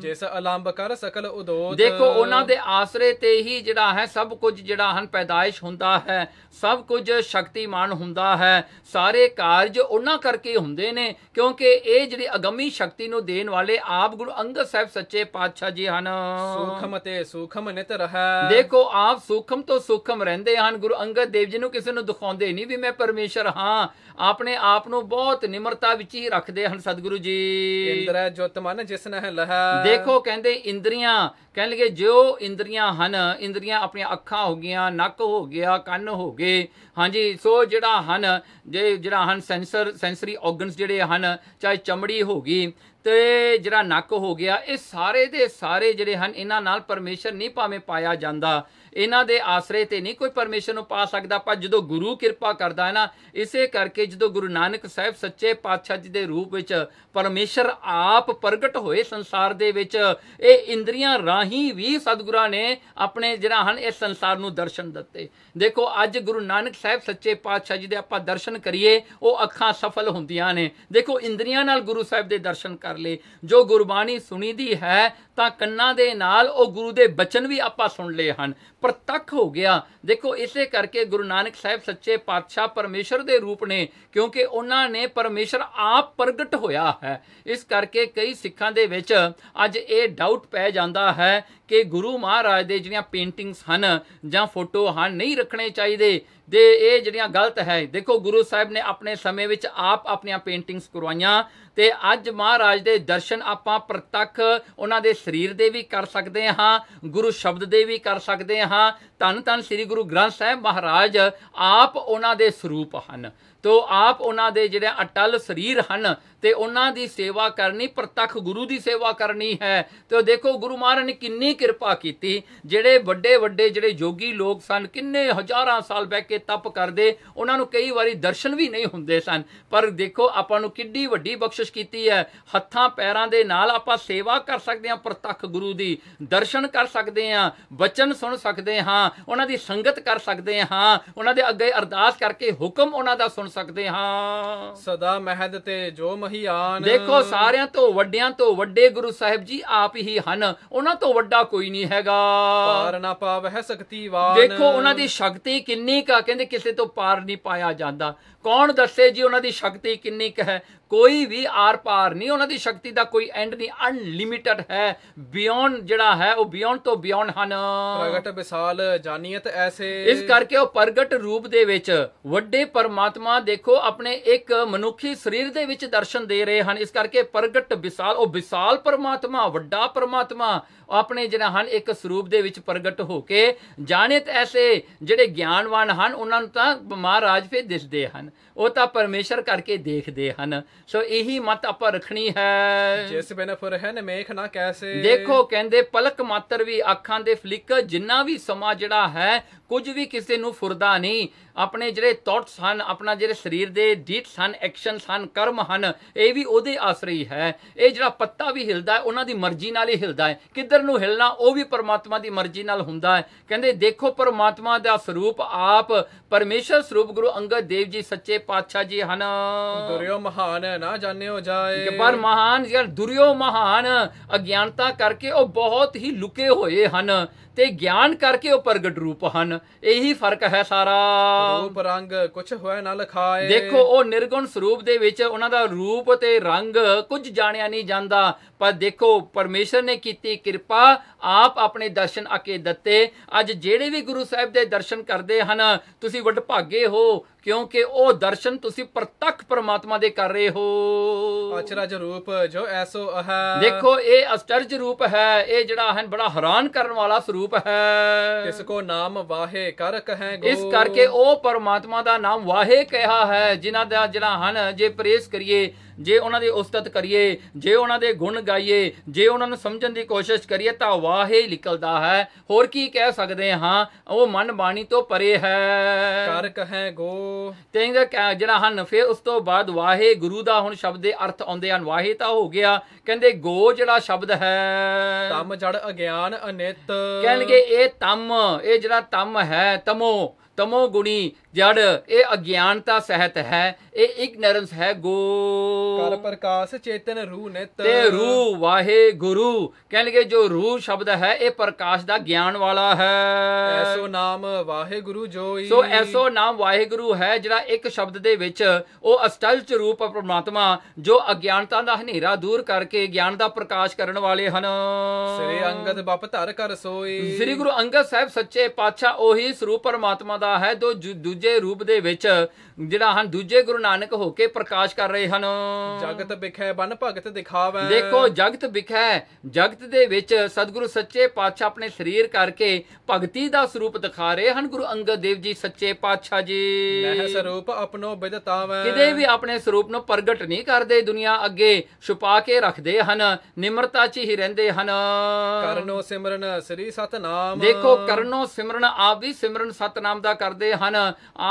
ਜਿਸ ਅਲੰਬ ਕਰ ਸਕਲ ਉਦੋਤ ਦੇਖੋ ਉਹਨਾਂ ਦੇ ਆਸਰੇ ਤੇ ਤੇ ਹੀ ਜਿਹੜਾ ਹੈ ਸਭ ਕੁਝ ਜਿਹੜਾ ਹਨ ਪੈਦਾਇਸ਼ ਹੁੰਦਾ ਹੈ ਸਭ ਕੁਝ ਸ਼ਕਤੀਮਾਨ ਹੁੰਦਾ ਹੈ ਸਾਰੇ ਕਾਰਜ ਉਹਨਾਂ ਕਰਕੇ ਹੁੰਦੇ ਨੇ ਕਿਉਂਕਿ ਇਹ ਜਿਹੜੀ ਅਗੰਮੀ ਸ਼ਕਤੀ ਨੂੰ ਦੇਣ ਵਾਲੇ ਆਪ ਗੁਰੂ ਅੰਗਦ ਸਾਹਿਬ ਸੱਚੇ ਪਾਤਸ਼ਾਹ ਜੀ ਹਨ ਸੂਖਮ ਤੇ ਸੂਖਮ ਨਿਤ ਰਹਾ ਦੇਖੋ ਆਪ ਸੂਖਮ ਤੋਂ ਸੂਖਮ ਰਹਿੰਦੇ ਹਨ ਗੁਰੂ ਅੰਗਦ ਦੇਵ ਜੀ ਨੂੰ ਕਿਸੇ ਨੂੰ ਦਿਖਾਉਂਦੇ ਨਹੀਂ ਵੀ ਮੈਂ ਪਰਮੇਸ਼ਰ ਹਾਂ ਆਪਣੇ ਆਪ ਨੂੰ ਬਹੁਤ ਨਿਮਰਤਾ ਵਿੱਚ ਹੀ ਰੱਖਦੇ ਹਨ ਸਤਿਗੁਰੂ ਜੀ ਇੰਦਰ ਜੋਤ ਮਨ ਜਿਸ ਨਹਿ ਲਹਾ ਦੇਖੋ ਕਹਿੰਦੇ ਇੰਦਰੀਆਂ ਕਹਿਣ ਲਗੇ ਜੋ ਇੰਦਰੀਆਂ ਹਨ ਹਨ ਇੰਦਰੀਆਂ ਆਪਣੀਆਂ ਅੱਖਾਂ ਹੋ ਗਈਆਂ ਨੱਕ ਹੋ ਗਿਆ ਕੰਨ ਹੋ ਗਏ ਹਾਂਜੀ ਸੋ ਜਿਹੜਾ ਹਨ ਜੇ ਜਿਹੜਾ ਹਨ ਸੈਂਸਰ ਸੈਂਸਰੀ ਆਰਗਨਸ ਜਿਹੜੇ ਹਨ ਚਾਹੇ ਚਮੜੀ ਹੋ ਗਈ ਤੇ ਜਿਹੜਾ ਨੱਕ ਹੋ ਗਿਆ ਇਹ ਸਾਰੇ ਦੇ ਸਾਰੇ ਜਿਹੜੇ ਹਨ ਇਹਨਾਂ ਨਾਲ ਪਰਮੇਸ਼ਰ ਨਹੀਂ ਭਾਵੇਂ ਪਾਇਆ ਜਾਂਦਾ ਇਹਨਾਂ ਦੇ ਆਸਰੇ ਤੇ ਨਹੀਂ ਕੋਈ ਪਰਮੇਸ਼ਰ ਨੂੰ ਪਾ ਸਕਦਾ ਪਰ ਜਦੋਂ ਗੁਰੂ ਕਿਰਪਾ ਕਰਦਾ ਹੈ ਨਾ ਇਸੇ ਕਰਕੇ ਜਦੋਂ ਗੁਰੂ ਨਾਨਕ ਸਾਹਿਬ ਸੱਚੇ ਪਾਤਸ਼ਾਹ ਜੀ ਦੇ ਰੂਪ ਵਿੱਚ ਪਰਮੇਸ਼ਰ ਆਪ ਪ੍ਰਗਟ ਹੋਏ ਸੰਸਾਰ ਦੇ ਵਿੱਚ ਇਹ ਇੰਦਰੀਆਂ ਰਾਹੀਂ ਵੀ ਸਤਿਗੁਰਾਂ ਨੇ ਆਪਣੇ ਜਿਹੜਾ ਹਨ ਇਸ ਸੰਸਾਰ ਨੂੰ ਦਰਸ਼ਨ ਦਿੱਤੇ ਦੇਖੋ ਅੱਜ ਗੁਰੂ ਨਾਨਕ ਸਾਹਿਬ ਸੱਚੇ ਪਾਤਸ਼ਾਹ ਜੀ ਦੇ ਆਪਾਂ ਦਰਸ਼ਨ ਕਰੀਏ ਉਹ ਅੱਖਾਂ ਸਫਲ ਹੁੰਦੀਆਂ ਨੇ ਦੇਖੋ ਇੰਦਰੀਆਂ ਨਾਲ ਗੁਰੂ ਸਾਹਿਬ ਦੇ ਦਰਸ਼ਨ ਕਰ ਲਏ ਜੋ ਗੁਰਬਾਣੀ ਸੁਣੀ ਦੀ ਹੈ ਤਾਂ ਕੰਨਾਂ ਦੇ ਨਾਲ ਉਹ ਗੁਰੂ ਦੇ ਬਚਨ ਵੀ ਆਪਾਂ ਸੁਣ ਲਏ ਹਨ ਪ੍ਰਤੱਖ ਹੋ ਗਿਆ ਦੇਖੋ ਇਸੇ ਕਰਕੇ ਗੁਰੂ ਨਾਨਕ ਸਾਹਿਬ ਸੱਚੇ ਪਾਤਸ਼ਾਹ ਪਰਮੇਸ਼ਰ ਦੇ ਰੂਪ ਨੇ ਕਿਉਂਕਿ ਉਹਨਾਂ ਨੇ ਪਰਮੇਸ਼ਰ ਆਪ ਪ੍ਰਗਟ ਹੋਇਆ ਹੈ ਇਸ ਕਰਕੇ ਕਈ ਸਿੱਖਾਂ ਦੇ ਵਿੱਚ ਅੱਜ ਇਹ ਡਾਊਟ ਪੈ ਜਾਂਦਾ ਹੈ ਕਿ ਗੁਰੂ ਮਹਾਰਾਜ ਦੇ ਜਿਹੜੀਆਂ ਪੇਂਟਿੰਗਸ ਹਨ ਜਾਂ ਫੋਟੋ ਹਨ ਨਹੀਂ ਰੱਖਣੇ ਚਾਹੀਦੇ ਦੇ ਇਹ ਜਿਹੜੀਆਂ ਗਲਤ ਹੈ ਦੇਖੋ ਗੁਰੂ ਸਾਹਿਬ ਨੇ ਆਪਣੇ ਸਮੇਂ ਵਿੱਚ ਆਪ ਆਪਣੀਆਂ ਪੇਂਟਿੰਗਸ ਕਰਵਾਈਆਂ ਤੇ ਅੱਜ ਮਹਾਰਾਜ ਦੇ ਦਰਸ਼ਨ ਆਪਾਂ ਪ੍ਰਤੱਖ ਉਹਨਾਂ ਦੇ ਸਰੀਰ ਦੇ ਵੀ ਕਰ ਸਕਦੇ ਹਾਂ ਗੁਰੂ ਸ਼ਬਦ ਦੇ ਵੀ ਕਰ ਸਕਦੇ ਹਾਂ ਧੰਨ ਧੰਨ ਸ੍ਰੀ ਗੁਰੂ ਗ੍ਰੰਥ ਸਾਹਿਬ ਮਹਾਰਾਜ ਆਪ ਉਹਨਾਂ ਦੇ ਸਰੂਪ ਹਨ ਤੋ ਆਪ ਉਹਨਾਂ ਦੇ ਜਿਹੜੇ ਅਟਲ ਸਰੀਰ ਹਨ ਤੇ ਉਹਨਾਂ ਦੀ ਸੇਵਾ ਕਰਨੀ ਪ੍ਰਤੱਖ ਗੁਰੂ ਦੀ ਸੇਵਾ ਕਰਨੀ ਹੈ ਤੇ ਦੇਖੋ ਗੁਰੂ ਮਹਾਰਾਜ ਨੇ ਕਿੰਨੀ ਕਿਰਪਾ ਕੀਤੀ ਜਿਹੜੇ ਵੱਡੇ ਵੱਡੇ ਜਿਹੜੇ ਯੋਗੀ ਲੋਕ ਸਨ ਕਿੰਨੇ ਹਜ਼ਾਰਾਂ ਸਾਲ ਬਹਿ ਕੇ ਤਪ ਕਰਦੇ ਉਹਨਾਂ ਨੂੰ ਕਈ ਵਾਰੀ ਦਰਸ਼ਨ ਵੀ ਨਹੀਂ ਹੁੰਦੇ ਸਨ ਪਰ ਦੇਖੋ ਆਪਾਂ ਨੂੰ ਕਿੱਡੀ ਵੱਡੀ ਬਖਸ਼ਿਸ਼ ਕੀਤੀ ਹੈ ਹੱਥਾਂ ਪੈਰਾਂ ਦੇ ਨਾਲ ਆਪਾਂ ਸੇਵਾ ਕਰ ਸਕਦੇ ਹਾਂ ਪ੍ਰਤੱਖ ਗੁਰੂ ਦੀ ਦਰਸ਼ਨ ਕਰ ਸਕਦੇ ਹਾਂ ਬਚਨ ਸੁਣ ਸਕਦੇ ਹਾਂ ਉਹਨਾਂ ਦੀ ਸੰਗਤ ਕਰ ਸਕਦੇ ਹਾਂ ਉਹਨਾਂ ਦੇ ਅੱਗੇ ਅਰਦਾਸ ਕਰਕੇ ਹੁਕਮ ਉਹਨਾਂ ਦਾ ਸੁਣ ਸਕਦੇ ਹਾਂ ਸਦਾ ਮਹਿਦ ਤੇ ਜੋ ਮਹੀਆਨ ਦੇਖੋ ਸਾਰਿਆਂ ਤੋਂ ਵੱਡਿਆਂ ਤੋਂ ਵੱਡੇ ਗੁਰੂ ਸਾਹਿਬ ਜੀ ਆਪ ਹੀ ਹਨ ਉਹਨਾਂ ਤੋਂ ਵੱਡਾ ਕੋਈ ਨਹੀਂ ਹੈਗਾ ਪਾਰ ਨਾ ਪਾਵਹਿ ਸ਼ਕਤੀਵਾਨ ਦੇਖੋ ਉਹਨਾਂ ਦੀ ਸ਼ਕਤੀ ਕਿੰਨੀ ਕਾ ਕਹਿੰਦੇ ਕਿਸੇ ਤੋਂ ਪਾਰ ਨਹੀਂ ਪਾਇਆ ਜਾਂਦਾ ਕੌਣ ਦੱਸੇ ਜੀ ਉਹਨਾਂ ਦੀ ਸ਼ਕਤੀ ਕਿੰਨੀ ਕ ਹੈ ਕੋਈ ਵੀ ਆਰ ਪਾਰ ਨਹੀਂ ਉਹਨਾਂ ਦੀ ਸ਼ਕਤੀ ਦਾ ਕੋਈ ਐਂਡ ਨਹੀਂ ਅਨਲਿਮਿਟਿਡ ਹੈ ਬਿਯੋਂਡ ਜਿਹੜਾ ਹੈ ਉਹ ਬਿਯੋਂਡ ਤੋਂ ਬਿਯੋਂਡ ਹਨ ਪ੍ਰਗਟ ਵਿਸਾਲ ਜਾਨੀਅਤ ਐਸੇ ਇਸ ਕਰਕੇ ਉਹ ਪ੍ਰਗਟ ਰੂਪ ਦੇ ਵਿੱਚ ਵੱਡੇ ਪਰਮਾਤਮਾ ਦੇਖੋ ਆਪਣੇ ਇੱਕ ਮਨੁੱਖੀ ਸਰੀਰ ਦੇ ਵਿੱਚ ਦਰਸ਼ਨ ਦੇ ਰਹੇ ਹਨ ਇਸ ਕਰਕੇ ਪ੍ਰਗਟ ਵਿਸਾਲ ਉਹ ਵਿਸਾਲ ਪਰਮਾਤਮਾ ਵੱਡਾ ਪਰਮਾਤਮਾ ਆਪਣੇ ਜਿਹੜਾ ਹਨ ਇੱਕ ਸਰੂਪ ਦੇ ਵਿੱਚ ਪ੍ਰਗਟ ਹੋ ਕੇ ਜਾਣਿਤ ਐਸੇ ਜਿਹੜੇ ਗਿਆਨਵਾਨ ਹਨ ਉਹਨਾਂ ਨੂੰ ਤਾਂ ਮਹਾਰਾਜ ਫੇ ਦਿਸਦੇ ਹਨ ਉਹ ਤਾਂ ਪਰਮੇਸ਼ਰ ਕਰਕੇ ਦੇਖਦੇ ਹਨ ਸੋ ਇਹੀ ਮਤ ਆਪਾਂ ਰੱਖਣੀ ਹੈ ਜਿਸ ਬਿਨ ਨਾ ਮੇਖ ਨਾ ਕੈਸੇ ਦੇਖੋ ਕਹਿੰਦੇ ਪਲਕ ਮਾਤਰ ਵੀ ਅੱਖਾਂ ਦੇ ਫਲਿੱਕ ਜਿੰਨਾ ਵੀ ਸਮਾਂ ਜਿਹੜਾ ਹੈ ਕੁਝ ਵੀ ਕਿਸੇ ਨੂੰ ਫੁਰਦਾ ਨਹੀਂ ਆਪਣੇ ਜਿਹੜੇ ਥੌਟਸ ਹਨ ਆਪਣਾ ਜਿਹੜੇ ਸਰੀਰ ਦੇ ਡੀਟਸ ਹਨ ਐਕਸ਼ਨਸ ਹਨ ਕਰਮ ਹਨ ਇਹ ਵੀ ਉਹਦੇ ਆਸਰੇ ਹੀ ਹੈ ਇਹ ਜਿਹੜਾ ਪੱਤਾ ਵੀ ਹਿਲਦਾ ਹੈ ਉਹਨਾਂ ਦੀ ਮਰਜ਼ੀ ਨਾਲ ਹੀ ਹਿਲਦਾ ਹੈ ਕਿੱਧਰ ਨੂੰ ਹਿਲਣਾ ਉਹ ਵੀ ਪਰਮਾਤਮਾ ਦੀ ਮਰਜ਼ੀ ਨਾਲ ਹੁੰਦਾ ਹੈ ਕਹਿੰਦੇ ਦੇਖੋ ਪਰਮਾਤਮਾ ਦਾ ਸਰੂਪ ਆਪ ਪਰਮੇਸ਼ਰ ਸਰੂਪ ਗੁਰੂ ਅੰਗਦ ਦੇਵ ਜੀ ਸੱਚੇ ਪਾਤਸ਼ਾਹ ਜੀ ਹਨ ਦੁਰਯੋ ਮਹਾਨ ਨਾ ਜਾਣੇ ਹੋ ਜਾਏ ਕਿ ਪਰ ਮਹਾਨ ਯਾਰ ਦੁਰਯੋ ਮਹਾਨ ਅਗਿਆਨਤਾ ਕਰਕੇ ਉਹ ਬਹੁਤ ਹੀ ਲੁਕੇ ਹੋਏ ਹਨ ਤੇ ਗਿਆਨ ਕਰਕੇ ਉਹ ਪ੍ਰਗਟ ਰੂਪ ਹਨ ਇਹੀ ਫਰਕ ਹੈ ਸਾਰਾ ਰੂਪ ਰੰਗ ਕੁਝ ਹੋਇਆ ਨਾ ਲਖਾਏ ਦੇਖੋ ਉਹ ਨਿਰਗੁਣ ਸਰੂਪ ਦੇ ਵਿੱਚ ਉਹਨਾਂ ਦਾ ਰੂਪ ਤੇ ਰੰਗ ਕੁਝ ਜਾਣਿਆ ਨਹੀਂ ਜਾਂਦਾ ਪਰ ਦੇਖੋ ਪਰਮੇਸ਼ਰ ਨੇ ਕੀਤੀ ਕਿਰਪਾ ਆਪ ਆਪਣੇ ਦਰਸ਼ਨ ਅਕੇ ਦਿੱਤੇ ਅੱਜ ਜਿਹੜੇ ਵੀ ਗੁਰੂ ਸਾਹਿਬ ਦੇ ਦਰਸ਼ਨ ਕਰਦੇ ਹਨ ਤੁਸੀਂ ਵੱਡ ਭਾਗੇ ਹੋ ਕਿਉਂਕਿ ਉਹ ਦਰਸ਼ਨ ਤੁਸੀਂ ਪ੍ਰਤੱਖ ਪਰਮਾਤਮਾ ਦੇ ਕਰ ਰਹੇ ਹੋ ਅਚਰਜ ਰੂਪ ਜੋ ਐਸੋ ਹੈ ਦੇਖੋ ਇਹ ਅਚਰਜ ਰੂਪ ਹੈ ਇਹ ਜਿਹੜਾ ਹਨ ਬੜਾ ਹੈਰਾਨ ਕਰਨ ਵਾਲਾ ਸਰੂਪ ਰੂਪ ਹੈ ਤਿਸ ਕੋ ਨਾਮ ਵਾਹੇ ਕਰ ਕਹੈ ਗੋ ਇਸ ਕਰਕੇ ਉਹ ਪਰਮਾਤਮਾ ਦਾ ਨਾਮ ਵਾਹੇ ਕਿਹਾ ਹੈ ਜਿਨ੍ਹਾਂ ਦਾ ਜਿਹੜਾ ਹਨ ਜੇ ਪ੍ਰੇਸ ਕਰੀਏ ਜੇ ਉਹਨਾਂ ਦੇ ਉਸਤਤ ਕਰੀਏ ਜੇ ਉਹਨਾਂ ਦੇ ਗੁਣ ਗਾਈਏ ਜੇ ਉਹਨਾਂ ਨੂੰ ਸਮਝਣ ਦੀ ਕੋਸ਼ਿਸ਼ ਕਰੀਏ ਤਾਂ ਵਾਹੇ ਨਿਕਲਦਾ ਹੈ ਹੋਰ ਕੀ ਕਹਿ ਸਕਦੇ ਹਾਂ ਉਹ ਮਨ ਬਾਣੀ ਤੋਂ ਪਰੇ ਹੈ ਕਰ ਕਹੇ ਗੋ ਤੇ ਜਿਹੜਾ ਹਨ ਫਿਰ ਉਸ ਤੋਂ ਬਾਅਦ ਵਾਹੇ ਗੁਰੂ ਦਾ ਹੁਣ ਸ਼ਬਦ ਦੇ ਅਰਥ ਆਉਂਦੇ ਹਨ ਵਾਹੇ ਤਾਂ ਹੋ ਗਿਆ ਕਹਿੰਦੇ ਗੋ ਜਿਹੜਾ ਸ਼ਬਦ ਹੈ ਤਮ ਜੜ ਅਗਿਆਨ ਅਨਿਤ ਕਹਿਣਗੇ ਇਹ ਤਮ ਇਹ ਜਿਹੜਾ ਤਮ ਹੈ ਤਮੋ ਤਮੋ ਗੁਣੀ ਜੜ ਇਹ ਅਗਿਆਨਤਾ ਸਹਿਤ ਹੈ ਇਹ ਇਗਨੋਰੈਂਸ ਹੈ ਗੋ ਕਰ ਪ੍ਰਕਾਸ਼ ਚੇਤਨ ਰੂ ਨਿਤ ਤੇ ਰੂ ਵਾਹਿਗੁਰੂ ਕਹਿਣਗੇ ਜੋ ਰੂ ਸ਼ਬਦ ਹੈ ਇਹ ਪ੍ਰਕਾਸ਼ ਦਾ ਗਿਆਨ ਵਾਲਾ ਹੈ ਐਸੋ ਨਾਮ ਵਾਹਿਗੁਰੂ ਜੋਈ ਸੋ ਐਸੋ ਨਾਮ ਵਾਹਿਗੁਰੂ ਹੈ ਜਿਹੜਾ ਇੱਕ ਸ਼ਬਦ ਦੇ ਵਿੱਚ ਉਹ ਅਸਟਲ ਚ ਰੂਪ ਪਰਮਾਤਮਾ ਜੋ ਅਗਿਆਨਤਾ ਦਾ ਹਨੇਰਾ ਦੂਰ ਕਰਕੇ ਗਿਆਨ ਦਾ ਪ੍ਰਕਾਸ਼ ਕਰਨ ਵਾਲੇ ਹਨ ਸ੍ਰੀ ਅੰਗਦ ਬਪ ਧਰ ਕਰ ਸੋਈ ਸ੍ਰੀ ਗੁਰੂ ਅੰਗਦ ਸਾਹਿਬ ਸੱਚੇ ਪਾਤਸ਼ਾਹ ਉਹੀ ਸਰੂਪ ਪਰਮਾਤਮਾ ਦਾ ਹੈ ਜੋ ਦੂਜੇ ਰੂਪ ਦੇ ਵਿੱਚ ਜਿਹੜਾ ਹਨ ਦੂਜੇ ਗੁਰੂ ਨਾਨਕ ਹੋ ਕੇ ਪ੍ਰਕਾਸ਼ ਕਰ ਰਹੇ ਹਨ ਜਗਤ ਵਿਖੇ ਬਨ ਭਗਤ ਦਿਖਾਵੇ ਦੇਖੋ ਜਗਤ ਵਿਖੇ ਜਗਤ ਦੇ ਵਿੱਚ ਸਤਿਗੁਰੂ ਸੱਚੇ ਪਾਤਸ਼ਾਹ ਆਪਣੇ ਸਰੀਰ ਕਰਕੇ ਭਗਤੀ ਦਾ ਸਰੂਪ ਦਿਖਾ ਰਹੇ ਹਨ ਗੁਰੂ ਅੰਗਦ ਦੇਵ ਜੀ ਸੱਚੇ ਪਾਤਸ਼ਾਹ ਜੀ ਮਹਿ ਸਰੂਪ ਆਪਣੋ ਵਿਦਤਾਵੇ ਕਿਤੇ ਵੀ ਆਪਣੇ ਸਰੂਪ ਨੂੰ ਪ੍ਰਗਟ ਨਹੀਂ ਕਰਦੇ ਦੁਨੀਆ ਅੱਗੇ ਛੁਪਾ ਕੇ ਰੱਖਦੇ ਹਨ ਨਿਮਰਤਾ 'ਚ ਹੀ ਰਹਿੰਦੇ ਹਨ ਕਰਨੋ ਸਿਮਰਨ ਸ੍ਰੀ ਸਤਨਾਮ ਦੇਖੋ ਕਰਨੋ ਸਿਮਰਨ ਆਪ ਵੀ ਸਿਮਰਨ ਸਤਨਾਮ ਦਾ ਕਰਦੇ ਹਨ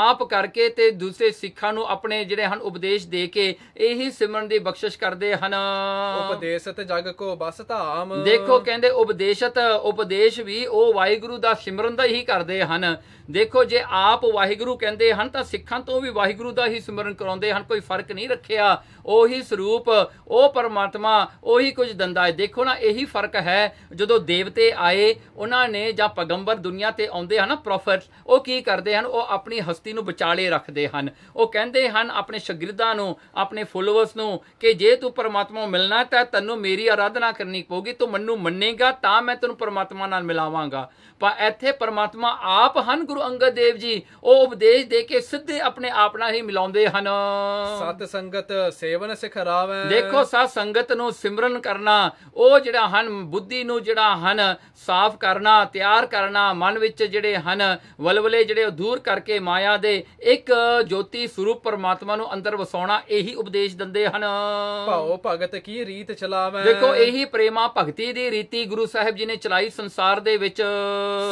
ਆਪ ਕਰਕੇ ਤੇ ਦੂਸਰੇ ਉਸੇ ਸਿੱਖਾਂ ਨੂੰ ਆਪਣੇ ਜਿਹੜੇ ਹਨ ਉਪਦੇਸ਼ ਦੇ ਕੇ ਇਹੀ ਸਿਮਰਨ ਦੀ ਬਖਸ਼ਿਸ਼ ਕਰਦੇ ਹਨ ਉਪਦੇਸ਼ਤ ਜਗ ਕੋ ਬਸ ਧਾਮ ਦੇਖੋ ਕਹਿੰਦੇ ਉਪਦੇਸ਼ਤ ਉਪਦੇਸ਼ ਵੀ ਉਹ ਵਾਹਿਗੁਰੂ ਦਾ ਸਿਮਰਨ ਦਾ ਹੀ ਕਰਦੇ ਹਨ ਦੇਖੋ ਜੇ ਆਪ ਵਾਹਿਗੁਰੂ ਕਹਿੰਦੇ ਹਨ ਤਾਂ ਸਿੱਖਾਂ ਤੋਂ ਵੀ ਵਾਹਿਗੁਰੂ ਦਾ ਹੀ ਸਿਮਰਨ ਕਰਾਉਂਦੇ ਹਨ ਕੋਈ ਫਰਕ ਨਹੀਂ ਰੱਖਿਆ ਉਹੀ ਸਰੂਪ ਉਹ ਪਰਮਾਤਮਾ ਉਹੀ ਕੁਝ ਦੰਦਾ ਹੈ ਦੇਖੋ ਨਾ ਇਹੀ ਫਰਕ ਹੈ ਜਦੋਂ ਦੇਵਤੇ ਆਏ ਉਹਨਾਂ ਨੇ ਜਾਂ ਪਗੰਬਰ ਦੁਨੀਆ ਤੇ ਆਉਂਦੇ ਹਨ ਪ੍ਰੋਫੈਟ ਉਹ ਕੀ ਕਰਦੇ ਹਨ ਉਹ ਆਪਣੀ ਹਸਤੀ ਨੂੰ ਬਚਾਲੇ ਰੱਖਦੇ ਹਨ ਉਹ ਕਹਿੰਦੇ ਹਨ ਆਪਣੇ ਸ਼ਾਗਿਰਦਾਂ ਨੂੰ ਆਪਣੇ ਫੋਲੋਅਰਸ ਨੂੰ ਕਿ ਜੇ ਤੂੰ ਪਰਮਾਤਮਾ ਨੂੰ ਮਿਲਣਾ ਤਾਂ ਤੈਨੂੰ ਮੇਰੀ ਆਰਾਧਨਾ ਕਰਨੀ ਪਊਗੀ ਤੂੰ ਮੈਨੂੰ ਮੰਨੇਗਾ ਤਾਂ ਮੈਂ ਤੈਨੂੰ ਪਰਮਾਤਮਾ ਨਾਲ ਮਿਲਾਵਾਂਗਾ ਪਰ ਇੱਥੇ ਪਰਮਾਤਮਾ ਆਪ ਹਨ ਗੁਰੂ ਅੰਗਦ ਦੇਵ ਜੀ ਉਹ ਉਪਦੇਸ਼ ਦੇ ਕੇ ਸਿੱਧੇ ਆਪਣੇ ਆਪ ਨਾਲ ਹੀ ਮਿਲਾਉਂਦੇ ਹਨ ਸਤ ਸੰਗਤ ਸੇਵਨ ਸਿਖਰਾਵੇ ਦੇਖੋ ਸਤ ਸੰਗਤ ਨੂੰ ਸਿਮਰਨ ਕਰਨਾ ਉਹ ਜਿਹੜਾ ਹਨ ਬੁੱਧੀ ਨੂੰ ਜਿਹੜਾ ਹਨ ਸਾਫ਼ ਕਰਨਾ ਤਿਆਰ ਕਰਨਾ ਮਨ ਵਿੱਚ ਜਿਹੜੇ ਹਨ ਵਲਵਲੇ ਜਿਹੜੇ ਉਹ ਦੂਰ ਕਰਕੇ ਮਾਇਆ ਦੇ ਇੱਕ ਜੋਤੀ ਸਰੂਪ ਪਰਮਾਤਮਾ ਨੂੰ ਅੰਦਰ ਵਸਾਉਣਾ ਇਹੀ ਉਪਦੇਸ਼ ਦਿੰਦੇ ਹਨ ਭਾਉ ਭਗਤ ਕੀ ਰੀਤ ਚਲਾਵੇ ਦੇਖੋ ਇਹੀ ਪ੍ਰੇਮਾ ਭਗਤੀ ਦੀ ਰੀਤੀ ਗੁਰੂ ਸਾਹਿਬ ਜੀ ਨੇ ਚਲਾਈ ਸੰਸਾਰ ਦੇ ਵਿੱਚ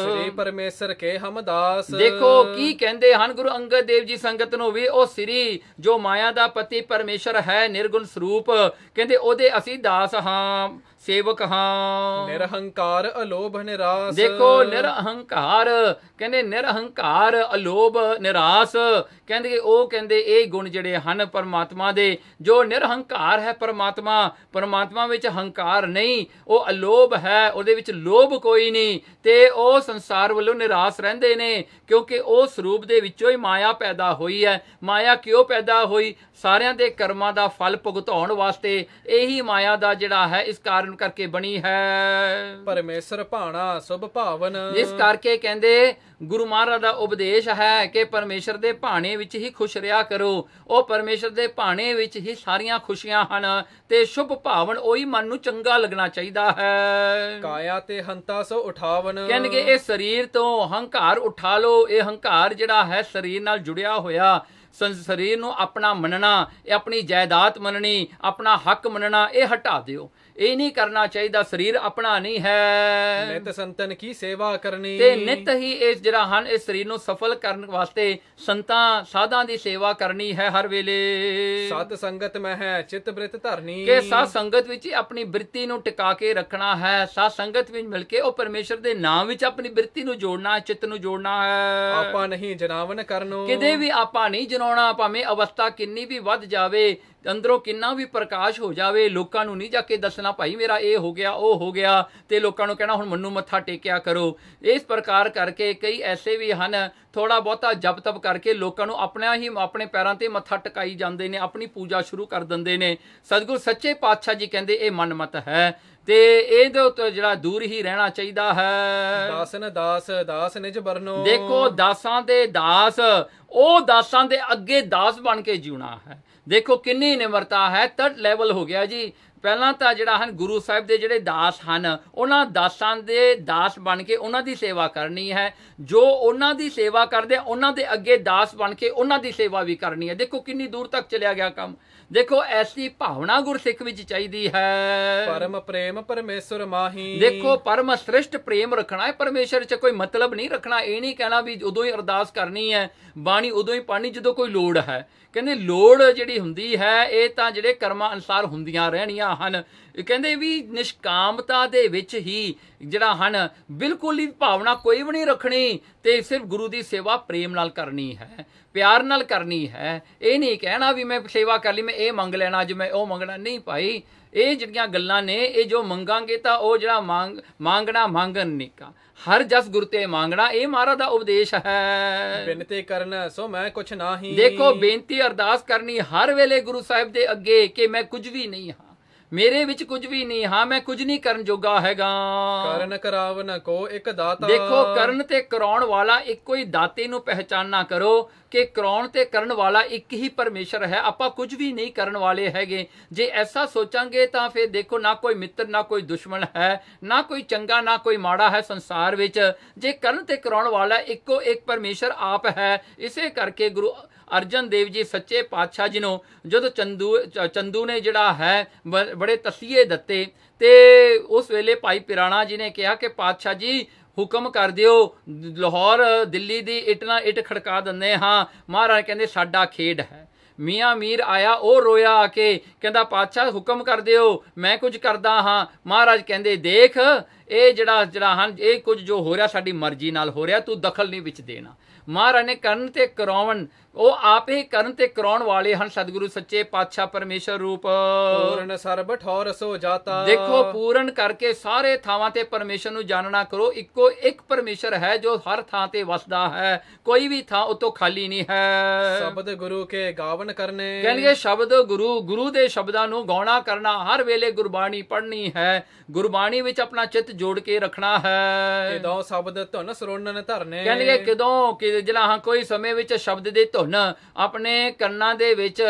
ਸ੍ਰੀ ਪਰਮੇਸ਼ਰ ਕੇ ਹਮਦਾਸ ਦੇਖੋ ਕੀ ਕਹਿੰਦੇ ਹਨ ਗੁਰੂ ਅੰਗਦ ਦੇਵ ਜੀ ਸੰਗਤ ਨੂੰ ਵੀ ਉਹ ਸ੍ਰੀ ਜੋ ਮਾਇਆ ਦਾ ਪਤੀ ਪਰਮੇਸ਼ਰ ਹੈ ਨਿਰਗੁਣ ਸਰੂਪ ਕਹਿੰਦੇ ਉਹਦੇ ਅਸੀਂ ਦਾਸ ਹਾਂ ਸੇਵਕ ਹਾਂ ਨਿਰਹੰਕਾਰ ਅਲੋਭ ਨਿਰਾਸ ਦੇਖੋ ਨਿਰਹੰਕਾਰ ਕਹਿੰਦੇ ਨਿਰਹੰਕਾਰ ਅਲੋਭ ਨਿਰਾਸ ਕਹਿੰਦੇ ਉਹ ਕਹਿੰਦੇ ਇਹ ਗੁਣ ਜਿਹੜੇ ਹਨ ਪਰਮਾਤਮਾ ਦੇ ਜੋ ਨਿਰਹੰਕਾਰ ਹੈ ਪਰਮਾਤਮਾ ਪਰਮਾਤਮਾ ਵਿੱਚ ਹੰਕਾਰ ਨਹੀਂ ਉਹ ਅਲੋਭ ਹੈ ਉਹਦੇ ਵਿੱਚ ਲੋਭ ਕੋਈ ਨਹੀਂ ਤੇ ਉਹ ਸੰਸਾਰ ਵੱਲੋਂ ਨਿਰਾਸ ਰਹਿੰਦੇ ਨੇ ਕਿਉਂਕਿ ਉਹ ਸਰੂਪ ਦੇ ਵਿੱਚੋਂ ਹੀ ਮਾਇਆ ਪੈਦਾ ਹੋਈ ਹੈ ਮਾਇਆ ਕਿਉਂ ਪੈਦਾ ਹੋਈ ਸਾਰਿਆਂ ਦੇ ਕਰਮਾਂ ਦਾ ਫਲ ਭੁਗਤਾਉਣ ਵਾਸਤੇ ਇਹੀ ਮਾਇਆ ਦਾ ਜਿਹੜਾ ਹੈ ਇਸ ਕਾਰਨ ਕਰਕੇ ਬਣੀ ਹੈ ਪਰਮੇਸ਼ਰ ਭਾਣਾ ਸੁਭ ਭਾਵਨ ਇਸ ਕਰਕੇ ਕਹਿੰਦੇ ਗੁਰੂ ਮਹਾਰਾਜ ਦਾ ਉਪਦੇਸ਼ ਹੈ ਕਿ ਪਰਮੇਸ਼ਰ ਦੇ ਭਾਣੇ ਵਿੱਚ ਹੀ ਖੁਸ਼ ਰਿਆ ਕਰੋ ਉਹ ਪਰਮੇਸ਼ਰ ਦੇ ਭਾਣੇ ਵਿੱਚ ਹੀ ਸਾਰੀਆਂ ਖੁਸ਼ੀਆਂ ਹਨ ਤੇ ਸ਼ੁਭ ਭਾਵਨ ਉਹੀ ਮਨ ਨੂੰ ਚੰਗਾ ਲੱਗਣਾ ਚਾਹੀਦਾ ਹੈ ਕਾਇਆ ਤੇ ਹੰਤਾ ਸੋ ਉਠਾਵਨ ਕਹਿੰਦੇ ਇਹ ਸਰੀਰ ਤੋਂ ਹੰਕਾਰ ਉਠਾ ਲਓ ਇਹ ਹੰਕਾਰ ਜਿਹੜਾ ਹੈ ਸਰੀਰ ਨਾਲ ਜੁੜਿਆ ਹੋਇਆ ਸਰੀਰ ਨੂੰ ਆਪਣਾ ਮੰਨਣਾ ਇਹ ਆਪਣੀ ਜਾਇਦਾਦ ਮੰਨਣੀ ਆਪਣਾ ਹੱਕ ਮੰਨਣਾ ਇਹ ਹਟਾ ਦਿਓ ਇਹ ਨਹੀਂ ਕਰਨਾ ਚਾਹੀਦਾ ਸਰੀਰ ਆਪਣਾ ਨਹੀਂ ਹੈ ਨਿਤ ਸੰਤਨ ਕੀ ਸੇਵਾ ਕਰਨੀ ਤੇ ਨਿਤ ਹੀ ਇਸ ਜਿਹੜਾ ਹਨ ਇਸ ਸਰੀਰ ਨੂੰ ਸਫਲ ਕਰਨ ਵਾਸਤੇ ਸੰਤਾਂ ਸਾਧਾਂ ਦੀ ਸੇਵਾ ਕਰਨੀ ਹੈ ਹਰ ਵੇਲੇ ਸਤ ਸੰਗਤ ਮੈਂ ਹੈ ਚਿਤ ਬ੍ਰਿਤ ਧਰਨੀ ਕਿ ਸਤ ਸੰਗਤ ਵਿੱਚ ਆਪਣੀ ਬ੍ਰਿਤੀ ਨੂੰ ਟਿਕਾ ਕੇ ਰੱਖਣਾ ਹੈ ਸਤ ਸੰਗਤ ਵਿੱਚ ਮਿਲ ਕੇ ਉਹ ਪਰਮੇਸ਼ਰ ਦੇ ਨਾਮ ਵਿੱਚ ਆਪਣੀ ਬ੍ਰਿਤੀ ਨੂੰ ਜੋੜਨਾ ਹੈ ਨੂੰ ਜੋੜਨਾ ਹੈ ਆਪਾਂ ਨਹੀਂ ਜਨਾਵਨ ਕਰਨੋ ਕਿਤੇ ਵੀ ਆਪਾਂ ਨਹੀਂ ਜਨਾਉਣਾ ਭਾਵੇਂ ਅਵਸਥਾ ਕਿੰਨੀ ਵੀ ਵੱਧ ਜਾਵੇ ਅੰਦਰੋਂ ਕਿੰਨਾ ਵੀ ਪ੍ਰਕਾਸ਼ ਹੋ ਜਾਵੇ ਲੋਕਾਂ ਨੂੰ ਨਹੀਂ ਜਾ ਕੇ ਦੱਸਣਾ ਭਾਈ ਮੇਰਾ ਇਹ ਹੋ ਗਿਆ ਉਹ ਹੋ ਗਿਆ ਤੇ ਲੋਕਾਂ ਨੂੰ ਕਹਿਣਾ ਹੁਣ ਮੰਨੂ ਮੱਥਾ ਟੇਕਿਆ ਕਰੋ ਇਸ ਪ੍ਰਕਾਰ ਕਰਕੇ ਕਈ ਐਸੇ ਵੀ ਹਨ ਥੋੜਾ ਬਹੁਤਾ ਜਪ ਤਪ ਕਰਕੇ ਲੋਕਾਂ ਨੂੰ ਆਪਣੇ ਹੀ ਆਪਣੇ ਪੈਰਾਂ ਤੇ ਮੱਥਾ ਟਿਕਾਈ ਜਾਂਦੇ ਨੇ ਆਪਣੀ ਪੂਜਾ ਸ਼ੁਰੂ ਕਰ ਦਿੰਦੇ ਨੇ ਸਤਿਗੁਰ ਸੱਚੇ ਪਾਤਸ਼ਾਹ ਜੀ ਕਹਿੰਦੇ ਇਹ ਮਨਮਤ ਹੈ ਤੇ ਇਹਦੇ ਉੱਤੇ ਜਿਹੜਾ ਦੂਰ ਹੀ ਰਹਿਣਾ ਚਾਹੀਦਾ ਹੈ ਦਾਸਨ ਦਾਸ ਦਾਸ ਨਿਜ ਬਰਨੋ ਦੇਖੋ ਦਾਸਾਂ ਦੇ ਦਾਸ ਉਹ ਦਾਸਾਂ ਦੇ ਅੱਗੇ ਦਾਸ ਬਣ ਕੇ ਜਿਉਣਾ ਹੈ ਦੇਖੋ ਕਿੰਨੀ ਨਿਮਰਤਾ ਹੈ ਤੜ ਲੈਵਲ ਹੋ ਗਿਆ ਜੀ ਪਹਿਲਾਂ ਤਾਂ ਜਿਹੜਾ ਹਨ ਗੁਰੂ ਸਾਹਿਬ ਦੇ ਜਿਹੜੇ ਦਾਸ ਹਨ ਉਹਨਾਂ ਦਾਸਾਂ ਦੇ ਦਾਸ ਬਣ ਕੇ ਉਹਨਾਂ ਦੀ ਸੇਵਾ ਕਰਨੀ ਹੈ ਜੋ ਉਹਨਾਂ ਦੀ ਸੇਵਾ ਕਰਦੇ ਉਹਨਾਂ ਦੇ ਅੱਗੇ ਦਾਸ ਬਣ ਕੇ ਉਹਨਾਂ ਦੀ ਸੇਵਾ ਵੀ ਕਰਨੀ ਹੈ ਦੇਖੋ ਕਿੰਨੀ ਦੂਰ ਤੱਕ ਚਲਿਆ ਗਿਆ ਕੰਮ ਦੇਖੋ ਐਸੀ ਭਾਵਨਾ ਗੁਰਸਿੱਖ ਵਿੱਚ ਚਾਹੀਦੀ ਹੈ ਪਰਮ ਪ੍ਰੇਮ ਪਰਮੇਸ਼ਰ ਮਾਹੀ ਦੇਖੋ ਪਰਮ ਸ੍ਰਿਸ਼ਟ ਪ੍ਰੇਮ ਰੱਖਣਾ ਹੈ ਪਰਮੇਸ਼ਰ 'ਚ ਕੋਈ ਮਤਲਬ ਨਹੀਂ ਰੱਖਣਾ ਇਹ ਨਹੀਂ ਕਹਿਣਾ ਵੀ ਉਦੋਂ ਹੀ ਅਰਦਾਸ ਕਰਨੀ ਹੈ ਬਾਣੀ ਉਦੋਂ ਹੀ ਪਾਣੀ ਜਦੋਂ ਕੋਈ ਲੋੜ ਹੈ ਕਹਿੰਦੇ ਲੋੜ ਜਿਹੜੀ ਹੁੰਦੀ ਹੈ ਇਹ ਤਾਂ ਜਿਹੜੇ ਕਰਮਾਂ ਅਨਸਾਰ ਹੁੰਦੀਆਂ ਰਹਿਣੀਆਂ ਹਨ ਕਹਿੰਦੇ ਵੀ ਨਿਸ਼ਕਾਮਤਾ ਦੇ ਵਿੱਚ ਹੀ ਜਿਹੜਾ ਹਨ ਬਿਲਕੁਲ ਹੀ ਭਾਵਨਾ ਕੋਈ ਵੀ ਨਹੀਂ ਰੱਖਣੀ ਤੇ ਸਿਰਫ ਗੁਰੂ ਦੀ ਸੇਵਾ ਪ੍ਰੇਮ ਨਾਲ ਕਰਨੀ ਹੈ ਪਿਆਰ ਨਾਲ ਕਰਨੀ ਹੈ ਇਹ ਨਹੀਂ ਕਹਿਣਾ ਵੀ ਮੈਂ ਸੇਵਾ ਕਰ ਲਈ ਮੈਂ ਇਹ ਮੰਗ ਲੈਣਾ ਅੱਜ ਮੈਂ ਉਹ ਮੰਗਣਾ ਨਹੀਂ ਭਾਈ ਇਹ ਜਿਹੜੀਆਂ ਗੱਲਾਂ ਨੇ ਇਹ ਜੋ ਮੰਗਾਂਗੇ ਤਾਂ ਉਹ ਜਿਹੜਾ ਮੰਗ ਮੰਗਣਾ ਮੰਗਣ ਨਿਕਾ ਹਰ ਜਸ ਗੁਰ ਤੇ ਮੰਗਣਾ ਇਹ ਮਹਾਰਾ ਦਾ ਉਪਦੇਸ਼ ਹੈ ਬੇਨਤੀ ਕਰਨ ਸੋ ਮੈਂ ਕੁਛ ਨਹੀਂ ਦੇਖੋ ਬੇਨਤੀ ਅਰਦਾਸ ਕਰਨੀ ਹਰ ਵੇਲੇ ਗੁਰੂ ਸਾਹਿਬ ਦੇ ਅੱਗੇ ਕਿ ਮੈਂ ਕੁਝ ਵੀ ਨਹੀਂ ਹਾਂ ਮੇਰੇ ਵਿੱਚ ਕੁਝ ਵੀ ਨਹੀਂ ਹਾਂ ਮੈਂ ਕੁਝ ਨਹੀਂ ਕਰਨ ਜੋਗਾ ਹੈਗਾ ਕਰਨ ਕਰਾਵਨ ਕੋ ਇੱਕ ਦਾਤਾ ਦੇਖੋ ਕਰਨ ਤੇ ਕਰਾਉਣ ਵਾਲਾ ਇੱਕੋ ਹੀ ਦਾਤੇ ਨੂੰ ਪਹਿਚਾਨਣਾ ਕਰੋ ਕਿ ਕਰਾਉਣ ਤੇ ਕਰਨ ਵਾਲਾ ਇੱਕ ਹੀ ਪਰਮੇਸ਼ਰ ਹੈ ਆਪਾਂ ਕੁਝ ਵੀ ਨਹੀਂ ਕਰਨ ਵਾਲੇ ਹੈਗੇ ਜੇ ਐਸਾ ਸੋਚਾਂਗੇ ਤਾਂ ਫਿਰ ਦੇਖੋ ਨਾ ਕੋਈ ਮਿੱਤਰ ਨਾ ਕੋਈ ਦੁਸ਼ਮਣ ਹੈ ਨਾ ਕੋਈ ਚੰਗਾ ਨਾ ਕੋਈ ਮਾੜਾ ਹੈ ਸੰਸਾਰ ਵਿੱਚ ਜੇ ਕਰਨ ਤੇ ਕਰਾਉਣ ਵਾਲਾ ਇੱਕੋ ਇੱਕ ਪਰਮੇਸ਼ਰ ਆਪ ਹੈ ਇਸੇ ਕਰਕੇ ਗੁਰੂ ਅਰਜਨ ਦੇਵ ਜੀ ਸੱਚੇ ਪਾਤਸ਼ਾਹ ਜੀ ਨੂੰ ਜਦੋਂ ਚੰਦੂ ਚੰਦੂ ਨੇ ਜਿਹੜਾ ਹੈ ਬੜੇ ਤਸੀਹੇ ਦਿੱਤੇ ਤੇ ਉਸ ਵੇਲੇ ਭਾਈ ਪਿਰਾਣਾ ਜੀ ਨੇ ਕਿਹਾ ਕਿ ਪਾਤਸ਼ਾਹ ਜੀ ਹੁਕਮ ਕਰ ਦਿਓ ਲਾਹੌਰ ਦਿੱਲੀ ਦੀ ਇਟ ਨਾਲ ਇਟ ਖੜਕਾ ਦਿੰਦੇ ਹਾਂ ਮਹਾਰਾਜ ਕਹਿੰਦੇ ਸਾਡਾ ਖੇਡ ਹੈ ਮੀਆਂ ਮੀਰ ਆਇਆ ਉਹ ਰੋਇਆ ਆ ਕੇ ਕਹਿੰਦਾ ਪਾਤਸ਼ਾਹ ਹੁਕਮ ਕਰ ਦਿਓ ਮੈਂ ਕੁਝ ਕਰਦਾ ਹਾਂ ਮਹਾਰਾਜ ਕਹਿੰਦੇ ਦੇਖ ਇਹ ਜਿਹੜਾ ਜਿਹੜਾ ਹਨ ਇਹ ਕੁਝ ਜੋ ਹੋ ਰਿਹਾ ਸਾਡੀ ਮਰਜ਼ੀ ਨਾਲ ਹੋ ਰਿਹਾ ਤੂੰ ਦਖਲ ਨਹੀਂ ਵਿੱਚ ਦੇਣਾ ਨੇ ਕਰਨ ਤੇ ਕਰਾਉਣ ਉਹ ਆਪ ਹੀ ਕਰਨ ਤੇ ਕਰਾਉਣ ਵਾਲੇ ਹਨ ਸਤਿਗੁਰੂ ਸੱਚੇ ਪਾਤਸ਼ਾਹ ਪਰਮੇਸ਼ਰ ਰੂਪ ਪੂਰਨ ਸਰਬ ਠੌਰਸੋ ਜਾਤਾ ਦੇਖੋ ਪੂਰਨ ਕਰਕੇ ਸਾਰੇ ਥਾਵਾਂ ਤੇ ਪਰਮੇਸ਼ਰ ਨੂੰ ਜਾਣਨਾ ਕਰੋ ਇੱਕੋ ਇੱਕ ਪਰਮੇਸ਼ਰ ਹੈ ਜੋ ਹਰ ਥਾਂ ਤੇ ਵਸਦਾ ਹੈ ਕੋਈ ਵੀ ਥਾਂ ਉਤੋਂ ਖਾਲੀ ਨਹੀਂ ਹੈ ਸ਼ਬਦ ਗੁਰੂ ਕੇ ਗਾਵਨ ਕਰਨੇ ਕਹਿੰਦੇ ਸ਼ਬਦ ਗੁਰੂ ਗੁਰੂ ਦੇ ਸ਼ਬਦਾਂ ਨੂੰ ਗਾਉਣਾ ਕਰਨਾ ਹਰ ਵੇਲੇ ਗੁਰਬਾਣੀ ਪੜ੍ਹਨੀ ਹੈ ਗੁਰਬਾਣੀ ਵਿੱਚ ਆਪਣਾ ਚਿੱਤ ਜੋੜ ਕੇ ਰੱਖਣਾ ਹੈ ਕਿਦੋਂ ਸ਼ਬਦ ਧੁਨ ਸਰੋਣਨ ਧਰਨੇ ਕਹਿੰਦੇ ਕਿਦੋਂ ਕਿ ਜਿਹੜਾ ਹਾਂ ਕੋਈ ਸਮੇਂ ਵਿੱਚ ਸ਼ਬਦ ਦੇ ਧੁਨ ਆਪਣੇ ਕੰਨਾਂ ਦੇ ਵਿੱਚ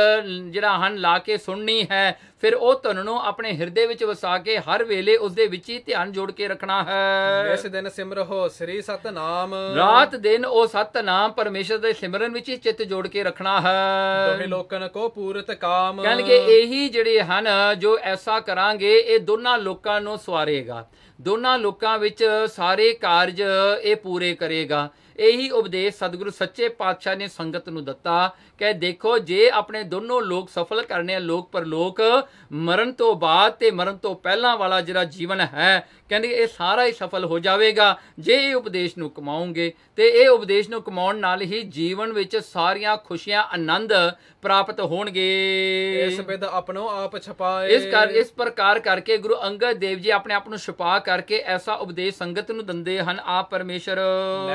ਜਿਹੜਾ ਹਨ ਲਾ ਕੇ ਸੁਣਨੀ ਹੈ ਫਿਰ ਉਹ ਧੁਨ ਨੂੰ ਆਪਣੇ ਹਿਰਦੇ ਵਿੱਚ ਵਸਾ ਕੇ ਹਰ ਵੇਲੇ ਉਸ ਦੇ ਵਿੱਚ ਹੀ ਧਿਆਨ ਜੋੜ ਕੇ ਰੱਖਣਾ ਹੈ ਇਸ ਦਿਨ ਸਿਮਰੋ ਸ੍ਰੀ ਸਤਨਾਮ ਰਾਤ ਦਿਨ ਉਹ ਸਤਨਾਮ ਪਰਮੇਸ਼ਰ ਦੇ ਸਿਮਰਨ ਵਿੱਚ ਹੀ ਚਿੱਤ ਜੋੜ ਕੇ ਰੱਖਣਾ ਹੈ ਦੋਹੇ ਲੋਕਨ ਕੋ ਪੂਰਤ ਕਾਮ ਕਿ ਇਹੀ ਜਿਹੜੇ ਹਨ ਜੋ ਐਸਾ ਕਰਾਂਗੇ ਇਹ ਦੋਨਾਂ ਲੋਕਾਂ ਨੂੰ ਸਵਾਰੇਗਾ ਦੋਨਾਂ ਲੋਕਾਂ ਵਿੱਚ ਸਾਰੇ ਕਾਰਜ ਇਹ ਪੂਰੇ ਕਰੇਗਾ ਇਹੀ ਉਪਦੇਸ਼ ਸਤਿਗੁਰੂ ਸੱਚੇ ਪਾਤਸ਼ਾਹ ਨੇ ਸੰਗਤ ਨੂੰ ਦਿੱਤਾ ਕਿ ਦੇਖੋ ਜੇ ਆਪਣੇ ਦੋਨੋਂ ਲੋਕ ਸਫਲ ਕਰਨੇ ਆ ਲੋਕ ਪਰ ਲੋਕ ਮਰਨ ਤੋਂ ਬਾਅਦ ਤੇ ਮਰਨ ਤੋਂ ਪਹਿਲਾਂ ਵਾਲਾ ਜਿਹੜਾ ਜੀਵਨ ਹੈ ਕਹਿੰਦੇ ਇਹ ਸਾਰਾ ਹੀ ਸਫਲ ਹੋ ਜਾਵੇਗਾ ਜੇ ਇਹ ਉਪਦੇਸ਼ ਨੂੰ ਕਮਾਉਂਗੇ ਤੇ ਇਹ ਉਪਦੇਸ਼ ਨੂੰ ਕਮਾਉਣ ਨਾਲ ਹੀ ਜੀਵਨ ਵਿੱਚ ਸਾਰੀਆਂ ਖੁਸ਼ੀਆਂ ਆਨੰਦ ਪ੍ਰਾਪਤ ਹੋਣਗੇ ਇਸ ਵਿੱਚ ਆਪਣੋ ਆਪ ਛਪਾਏ ਇਸ ਕਰ ਇਸ ਪ੍ਰਕਾਰ ਕਰਕੇ ਗੁਰੂ ਅੰਗਦ ਦੇਵ ਜੀ ਆਪਣੇ ਆਪ ਨੂੰ ਛਪਾ ਕਰਕੇ ਐਸਾ ਉਪਦੇਸ਼ ਸੰਗਤ ਨੂੰ ਦਿੰਦੇ ਹਨ ਆਪ ਪਰਮੇਸ਼ਰ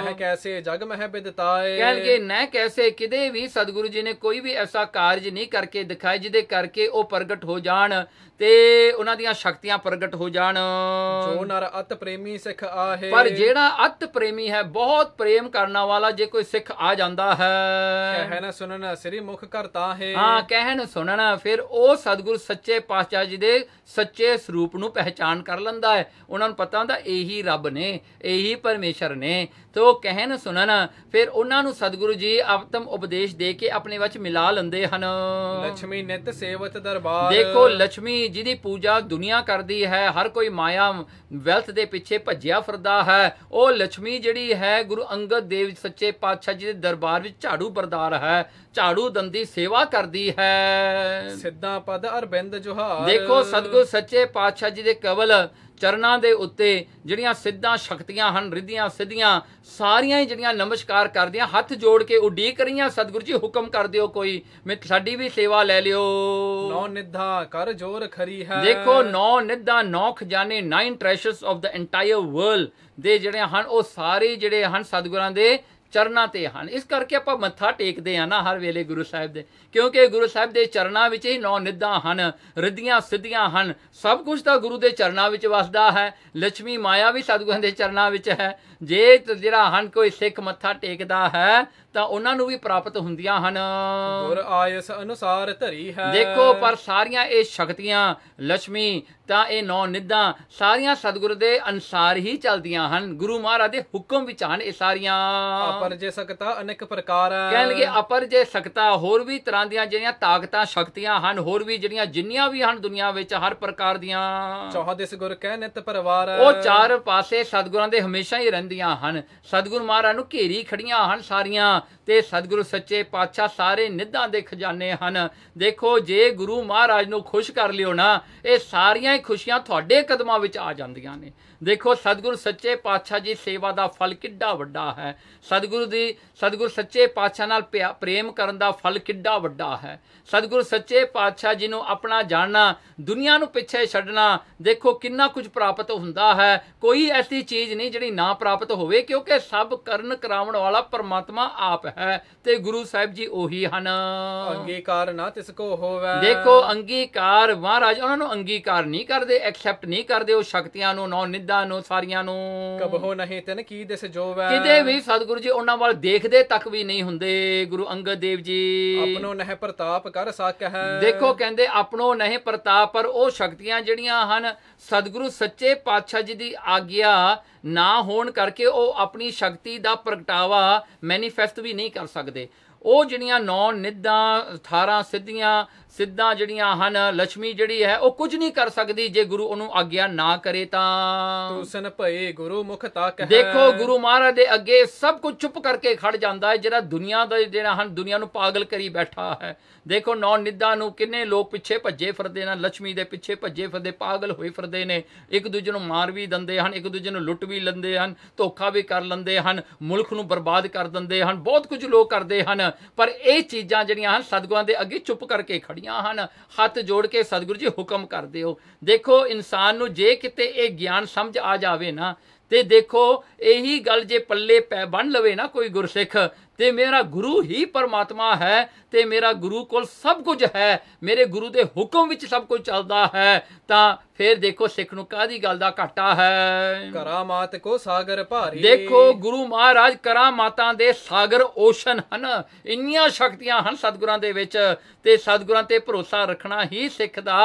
ਨਹਿ ਕੈਸੇ ਜਗ ਮਹਿ ਬਿਦਤਾਏ ਕਹਿਣਗੇ ਨਹਿ ਕੈਸੇ ਕਿਦੇ ਵੀ ਸਤਿਗੁਰੂ ਜੀ ਨੇ ਕੋਈ ਵੀ ਐਸਾ ਕਾਰਜ ਨਹੀਂ ਕਰਕੇ ਦਿਖਾਇਆ ਜਿਹਦੇ ਕਰਕੇ ਉਹ ਪ੍ਰਗਟ ਹੋ ਜਾਣ ਤੇ ਉਹਨਾਂ ਦੀਆਂ ਸ਼ਕਤੀਆਂ ਪ੍ਰਗਟ ਹੋ ਜਾਣ ਜੋ ਨਰ ਅਤ ਪ੍ਰੇਮੀ ਸਿੱਖ ਆਹੇ ਪਰ ਜਿਹੜਾ ਅਤ ਪ੍ਰੇਮੀ ਹੈ ਬਹੁਤ ਪ੍ਰੇਮ ਕਰਨ ਵਾਲਾ ਜੇ ਕੋਈ ਸਿੱਖ ਆ ਜਾਂਦਾ ਹੈ ਕਹਿਣਾ ਸੁਣਨ ਸ੍ਰੀ ਮੁਖ ਕਰਤਾ ਤਾਂ ਹੈ ਹਾਂ ਕਹਿਣ ਸੁਣਨ ਫਿਰ ਉਹ ਸਤਗੁਰ ਸੱਚੇ ਪਾਤਸ਼ਾਹ ਜੀ ਦੇ ਸੱਚੇ ਸਰੂਪ ਨੂੰ ਪਹਿਚਾਨ ਕਰ ਲੈਂਦਾ ਹੈ ਉਹਨਾਂ ਨੂੰ ਪਤਾ ਹੁੰਦਾ ਇਹੀ ਰੱਬ ਨੇ ਇਹੀ ਪਰਮੇਸ਼ਰ ਨੇ ਤੋ ਕਹਿਣ ਸੁਣਨ ਫਿਰ ਉਹਨਾਂ ਨੂੰ ਸਤਗੁਰੂ ਜੀ ਆਪਤਮ ਉਪਦੇਸ਼ ਦੇ ਕੇ ਆਪਣੇ ਵਿੱਚ ਮਿਲਾ ਲੈਂਦੇ ਹਨ ਲక్ష్ਮੀ ਨਿਤ ਸੇਵਤ ਦਰਬਾਰ ਦੇਖੋ ਲక్ష్ਮੀ ਜਿਹਦੀ ਪੂਜਾ ਦੁਨੀਆ ਕਰਦੀ ਹੈ ਹਰ ਕੋਈ ਮਾਇਆ ਵੈਲਥ ਦੇ ਪਿੱਛੇ ਭੱਜਿਆ ਫਿਰਦਾ ਹੈ ਉਹ ਲక్ష్ਮੀ ਜਿਹੜੀ ਹੈ ਗੁਰੂ ਅੰਗਦ ਦੇਵ ਸੱਚੇ ਪਾਤਸ਼ਾਹ ਜੀ ਦੇ ਦਰਬਾਰ ਵਿੱਚ ਝਾੜੂ ਬਰਦਾਰ ਹੈ ਝਾੜੂ ਦੰਦੀ ਸੇਵਾ ਕਰਦੀ ਹੈ ਸਿੱਧਾ ਪਦ ਅਰਬਿੰਦ ਜੋਹਾਰ ਦੇਖੋ ਸਤਗੁਰ ਸੱਚੇ ਪਾਤਸ਼ਾਹ ਜੀ ਦੇ ਕਵਲ ਚਰਨਾਂ ਦੇ ਉੱਤੇ ਜਿਹੜੀਆਂ ਸਿੱਧਾਂ ਸ਼ਕਤੀਆਂ ਹਨ ਰਿੱਧੀਆਂ ਸਿੱਧੀਆਂ ਸਾਰੀਆਂ ਹੀ ਜਿਹੜੀਆਂ ਨਮਸਕਾਰ ਕਰਦੀਆਂ ਹੱਥ ਜੋੜ ਕੇ ਉਡੀਕ ਰਹੀਆਂ ਸਤਿਗੁਰੂ ਜੀ ਹੁਕਮ ਕਰ ਦਿਓ ਕੋਈ ਮੈਂ ਸਾਡੀ ਵੀ ਸੇਵਾ ਲੈ ਲਿਓ ਨੌ ਨਿਧਾ ਕਰ ਜੋਰ ਖਰੀ ਹੈ ਦੇਖੋ ਨੌ ਨਿਧਾ ਨੌ ਖਜ਼ਾਨੇ nine treasures of the entire world ਦੇ ਜਿਹੜੇ ਹਨ ਉਹ ਸਾਰੇ ਜਿਹੜੇ ਹਨ ਸਤਿਗੁਰਾਂ ਦੇ ਚਰਨਾਂ ਤੇ ਹਨ ਇਸ ਕਰਕੇ ਆਪਾਂ ਮੱਥਾ ਟੇਕਦੇ ਆ ਨਾ ਹਰ ਵੇਲੇ ਗੁਰੂ ਸਾਹਿਬ ਦੇ ਕਿਉਂਕਿ ਗੁਰੂ ਸਾਹਿਬ ਦੇ ਚਰਨਾਂ ਵਿੱਚ ਹੀ ਨੌ ਨਿੱਧਾਂ ਹਨ ਰਿੱਧੀਆਂ ਸਿੱਧੀਆਂ ਹਨ ਸਭ ਕੁਝ ਤਾਂ ਗੁਰੂ ਦੇ ਚਰਨਾਂ ਵਿੱਚ ਵਸਦਾ ਹੈ ਲక్ష్ਮੀ ਮਾਇਆ ਵੀ ਸਤਗੁਰਾਂ ਦੇ ਚਰਨਾਂ ਵਿੱਚ ਹੈ ਜੇ ਜਿਹੜਾ ਹਨ ਕੋਈ ਸਿੱਖ ਮੱਥਾ ਟੇਕਦਾ ਹੈ ਤਾਂ ਉਹਨਾਂ ਨੂੰ ਵੀ ਪ੍ਰਾਪਤ ਹੁੰਦੀਆਂ ਹਨ ਗੁਰ ਆਇਸ ਅਨੁਸਾਰ ਧਰੀ ਹੈ ਦੇਖੋ ਪਰ ਸਾਰੀਆਂ ਇਹ ਸ਼ਕਤੀਆਂ ਲక్ష్ਮੀ ਤਾਂ ਇਹ ਨੌ ਨਿੱਧਾਂ ਸਾਰੀਆਂ ਸਤਿਗੁਰ ਦੇ ਅਨਸਾਰ ਹੀ ਚੱਲਦੀਆਂ ਹਨ ਗੁਰੂ ਮਹਾਰਾਜ ਦੇ ਹੁਕਮ ਵਿੱਚ ਹਨ ਇਹ ਸਾਰੀਆਂ ਅਪਰ ਜੇ ਸਕਤਾ ਅਨੇਕ ਪ੍ਰਕਾਰ ਹੈ ਕਹਿਣ ਲਗੇ ਅਪਰ ਜੇ ਸਕਤਾ ਹੋਰ ਵੀ ਤਰ੍ਹਾਂ ਦੀਆਂ ਜਿਹੜੀਆਂ ਤਾਕਤਾਂ ਸ਼ਕਤੀਆਂ ਹਨ ਹੋਰ ਵੀ ਜਿਹੜੀਆਂ ਜਿੰਨੀਆਂ ਵੀ ਹਨ ਦੁਨੀਆ ਵਿੱਚ ਹਰ ਪ੍ਰਕਾਰ ਦੀਆਂ ਚੌਹਦਿਸ ਗੁਰ ਕਹਿ ਨਿਤ ਪਰਿਵਾਰ ਉਹ ਚਾਰ ਪਾਸੇ ਸਤਿਗੁਰਾਂ ਦੇ ਹਮੇਸ਼ਾ ਹੀ ਰਹਿੰਦੀਆਂ ਹਨ ਸਤਿਗੁਰ ਮਹਾਰਾਜ ਨੂੰ ਘੇਰੀ ਖੜੀਆਂ ਹਨ ਸਾਰੀਆਂ ਤੇ ਸਤਿਗੁਰੂ ਸੱਚੇ ਪਾਤਸ਼ਾਹ ਸਾਰੇ ਨਿੱਧਾਂ ਦੇ ਖਜ਼ਾਨੇ ਹਨ ਦੇਖੋ ਜੇ ਗੁਰੂ ਮਹਾਰਾਜ ਨੂੰ ਖੁਸ਼ ਕਰ ਲਿਓ ਨਾ ਇਹ ਸਾਰੀਆਂ ਹੀ ਖੁਸ਼ੀਆਂ ਤੁਹਾਡੇ ਕਦਮਾਂ ਵਿੱਚ ਆ ਜਾਂਦੀਆਂ ਨੇ ਦੇਖੋ ਸਤਿਗੁਰ ਸੱਚੇ ਪਾਤਸ਼ਾਹ ਜੀ ਸੇਵਾ ਦਾ ਫਲ ਕਿੱਡਾ ਵੱਡਾ ਹੈ ਸਤਿਗੁਰ ਦੀ ਸਤਿਗੁਰ ਸੱਚੇ ਪਾਤਸ਼ਾਹ ਨਾਲ ਪ੍ਰੇਮ ਕਰਨ ਦਾ ਫਲ ਕਿੱਡਾ ਵੱਡਾ ਹੈ ਸਤਿਗੁਰ ਸੱਚੇ ਪਾਤਸ਼ਾਹ ਜੀ ਨੂੰ ਆਪਣਾ ਜਾਣਨਾ ਦੁਨੀਆ ਨੂੰ ਪਿੱਛੇ ਛੱਡਣਾ ਦੇਖੋ ਕਿੰਨਾ ਕੁਝ ਪ੍ਰਾਪਤ ਹੁੰਦਾ ਹੈ ਕੋਈ ਐਸੀ ਚੀਜ਼ ਨਹੀਂ ਜਿਹੜੀ ਨਾ ਪ੍ਰਾਪਤ ਹੋਵੇ ਕਿਉਂਕਿ ਸਭ ਕਰਨ ਕਰਾਉਣ ਵਾਲਾ ਪਰਮਾਤਮਾ ਆਪ ਹੈ ਤੇ ਗੁਰੂ ਸਾਹਿਬ ਜੀ ਉਹੀ ਹਨ ਅੰਗੀਕਾਰ ਨਾ ਤਿਸ ਕੋ ਹੋਵੇ ਦੇਖੋ ਅੰਗੀਕਾਰ ਮਹਾਰਾਜ ਉਹਨਾਂ ਨੂੰ ਅੰਗੀਕਾਰ ਨਹੀਂ ਕਰਦੇ ਐਕਸੈਪਟ ਨਹੀਂ ਕਰਦੇ ਉਹ ਸ਼ਕਤੀਆਂ ਨੂੰ ਨੌ ਨਿੱਧਾ ਇਹਨਾਂ ਨੂੰ ਸਾਰੀਆਂ ਨੂੰ ਕਬਹੋ ਨਹੀਂ ਤਨ ਕੀ ਦਿਸ ਜੋਵੈ ਕਿਤੇ ਵੀ ਸਤਿਗੁਰੂ ਜੀ ਉਹਨਾਂ ਵੱਲ ਦੇਖਦੇ ਤੱਕ ਵੀ ਨਹੀਂ ਹੁੰਦੇ ਗੁਰੂ ਅੰਗਦ ਦੇਵ ਜੀ ਆਪਣੋ ਨਹਿ ਪ੍ਰਤਾਪ ਕਰ ਸਕ ਹੈ ਦੇਖੋ ਕਹਿੰਦੇ ਆਪਣੋ ਨਹਿ ਪ੍ਰਤਾਪ ਪਰ ਉਹ ਸ਼ਕਤੀਆਂ ਜਿਹੜੀਆਂ ਹਨ ਸਤਿਗੁਰੂ ਸੱਚੇ ਪਾਤਸ਼ਾਹ ਜੀ ਦੀ ਆਗਿਆ ਨਾ ਹੋਣ ਕਰਕੇ ਉਹ ਆਪਣੀ ਸ਼ਕਤੀ ਦਾ ਪ੍ਰਗਟਾਵਾ ਮੈਨੀਫੈਸਟ ਵੀ ਨਹੀਂ ਕਰ ਸਕਦੇ ਉਹ ਜਿਹੜੀਆਂ ਨੌ ਨਿੱਧਾਂ 18 ਸਿੱਧੀਆਂ ਸਿੱਧਾਂ ਜਿਹੜੀਆਂ ਹਨ ਲక్ష్ਮੀ ਜਿਹੜੀ ਹੈ ਉਹ ਕੁਝ ਨਹੀਂ ਕਰ ਸਕਦੀ ਜੇ ਗੁਰੂ ਉਹਨੂੰ ਆਗਿਆ ਨਾ ਕਰੇ ਤਾਂ ਤੁਸਨ ਭਏ ਗੁਰੂ ਮੁਖ ਤਾ ਕਹੇ ਦੇਖੋ ਗੁਰੂ ਮਹਾਰਾਜ ਦੇ ਅੱਗੇ ਸਭ ਕੁਝ ਚੁੱਪ ਕਰਕੇ ਖੜ ਜਾਂਦਾ ਹੈ ਜਿਹੜਾ ਦੁਨੀਆ ਦਾ ਜਿਹੜਾ ਹਨ ਦੁਨੀਆ ਨੂੰ ਪਾਗਲ ਕਰੀ ਬੈਠਾ ਹੈ ਦੇਖੋ ਨੌ ਨਿੱਧਾਂ ਨੂੰ ਕਿੰਨੇ ਲੋਕ ਪਿੱਛੇ ਭੱਜੇ ਫਿਰਦੇ ਨੇ ਲక్ష్ਮੀ ਦੇ ਪਿੱਛੇ ਭੱਜੇ ਫਿਰਦੇ ਪਾਗਲ ਹੋਏ ਫਿਰਦੇ ਨੇ ਇੱਕ ਦੂਜੇ ਨੂੰ ਮਾਰ ਵੀ ਦਿੰਦੇ ਹਨ ਇੱਕ ਦੂਜੇ ਨੂੰ ਲੁੱਟ ਵੀ ਲੈਂਦੇ ਹਨ ਧੋਖਾ ਵੀ ਕਰ ਲੈਂਦੇ ਹਨ ਮੁਲਕ ਨੂੰ ਬਰਬਾਦ ਕਰ ਦਿੰਦੇ ਹਨ ਬਹੁਤ ਕੁਝ ਲੋਕ ਕਰਦੇ ਹਨ ਪਰ ਇਹ ਚੀਜ਼ਾਂ ਜਿਹੜੀਆਂ ਹਨ ਸਤਗੁਰਾਂ ਦੇ ਅੱਗੇ ਚੁੱਪ ਕਰਕੇ ਖੜੀਆਂ ਹਨ ਹੱਥ ਜੋੜ ਕੇ ਸਤਗੁਰੂ ਜੀ ਹੁਕਮ ਕਰਦੇ ਹੋ ਦੇਖੋ ਇਨਸਾਨ ਨੂੰ ਜੇ ਕਿਤੇ ਇਹ ਗਿਆਨ ਸਮਝ ਆ ਜਾਵੇ ਨਾ ਤੇ ਦੇਖੋ ਇਹੀ ਗੱਲ ਜੇ ਪੱਲੇ ਪੈ ਬਣ ਲਵੇ ਨਾ ਕੋਈ ਗੁਰਸਿੱਖ ਤੇ ਮੇਰਾ ਗੁਰੂ ਹੀ ਪਰਮਾਤਮਾ ਹੈ ਤੇ ਮੇਰਾ ਗੁਰੂ ਕੋਲ ਸਭ ਕੁਝ ਹੈ ਮੇਰੇ ਗੁਰੂ ਦੇ ਹੁਕਮ ਵਿੱਚ ਸਭ ਕੁਝ ਚੱਲਦਾ ਹੈ ਤਾਂ ਫਿਰ ਦੇਖੋ ਸਿੱਖ ਨੂੰ ਕਾਦੀ ਗੱਲ ਦਾ ਘਾਟਾ ਹੈ ਕਰਾਮਾਤ ਕੋ ਸਾਗਰ ਭਾਰੀ ਦੇਖੋ ਗੁਰੂ ਮਹਾਰਾਜ ਕਰਾਮਾਤਾਂ ਦੇ ਸਾਗਰ ਓਸ਼ਨ ਹਨ ਇੰਨੀਆਂ ਸ਼ਕਤੀਆਂ ਹਨ ਸਤਿਗੁਰਾਂ ਦੇ ਵਿੱਚ ਤੇ ਸਤਿਗੁਰਾਂ ਤੇ ਭਰੋਸਾ ਰੱਖਣਾ ਹੀ ਸਿੱਖ ਦਾ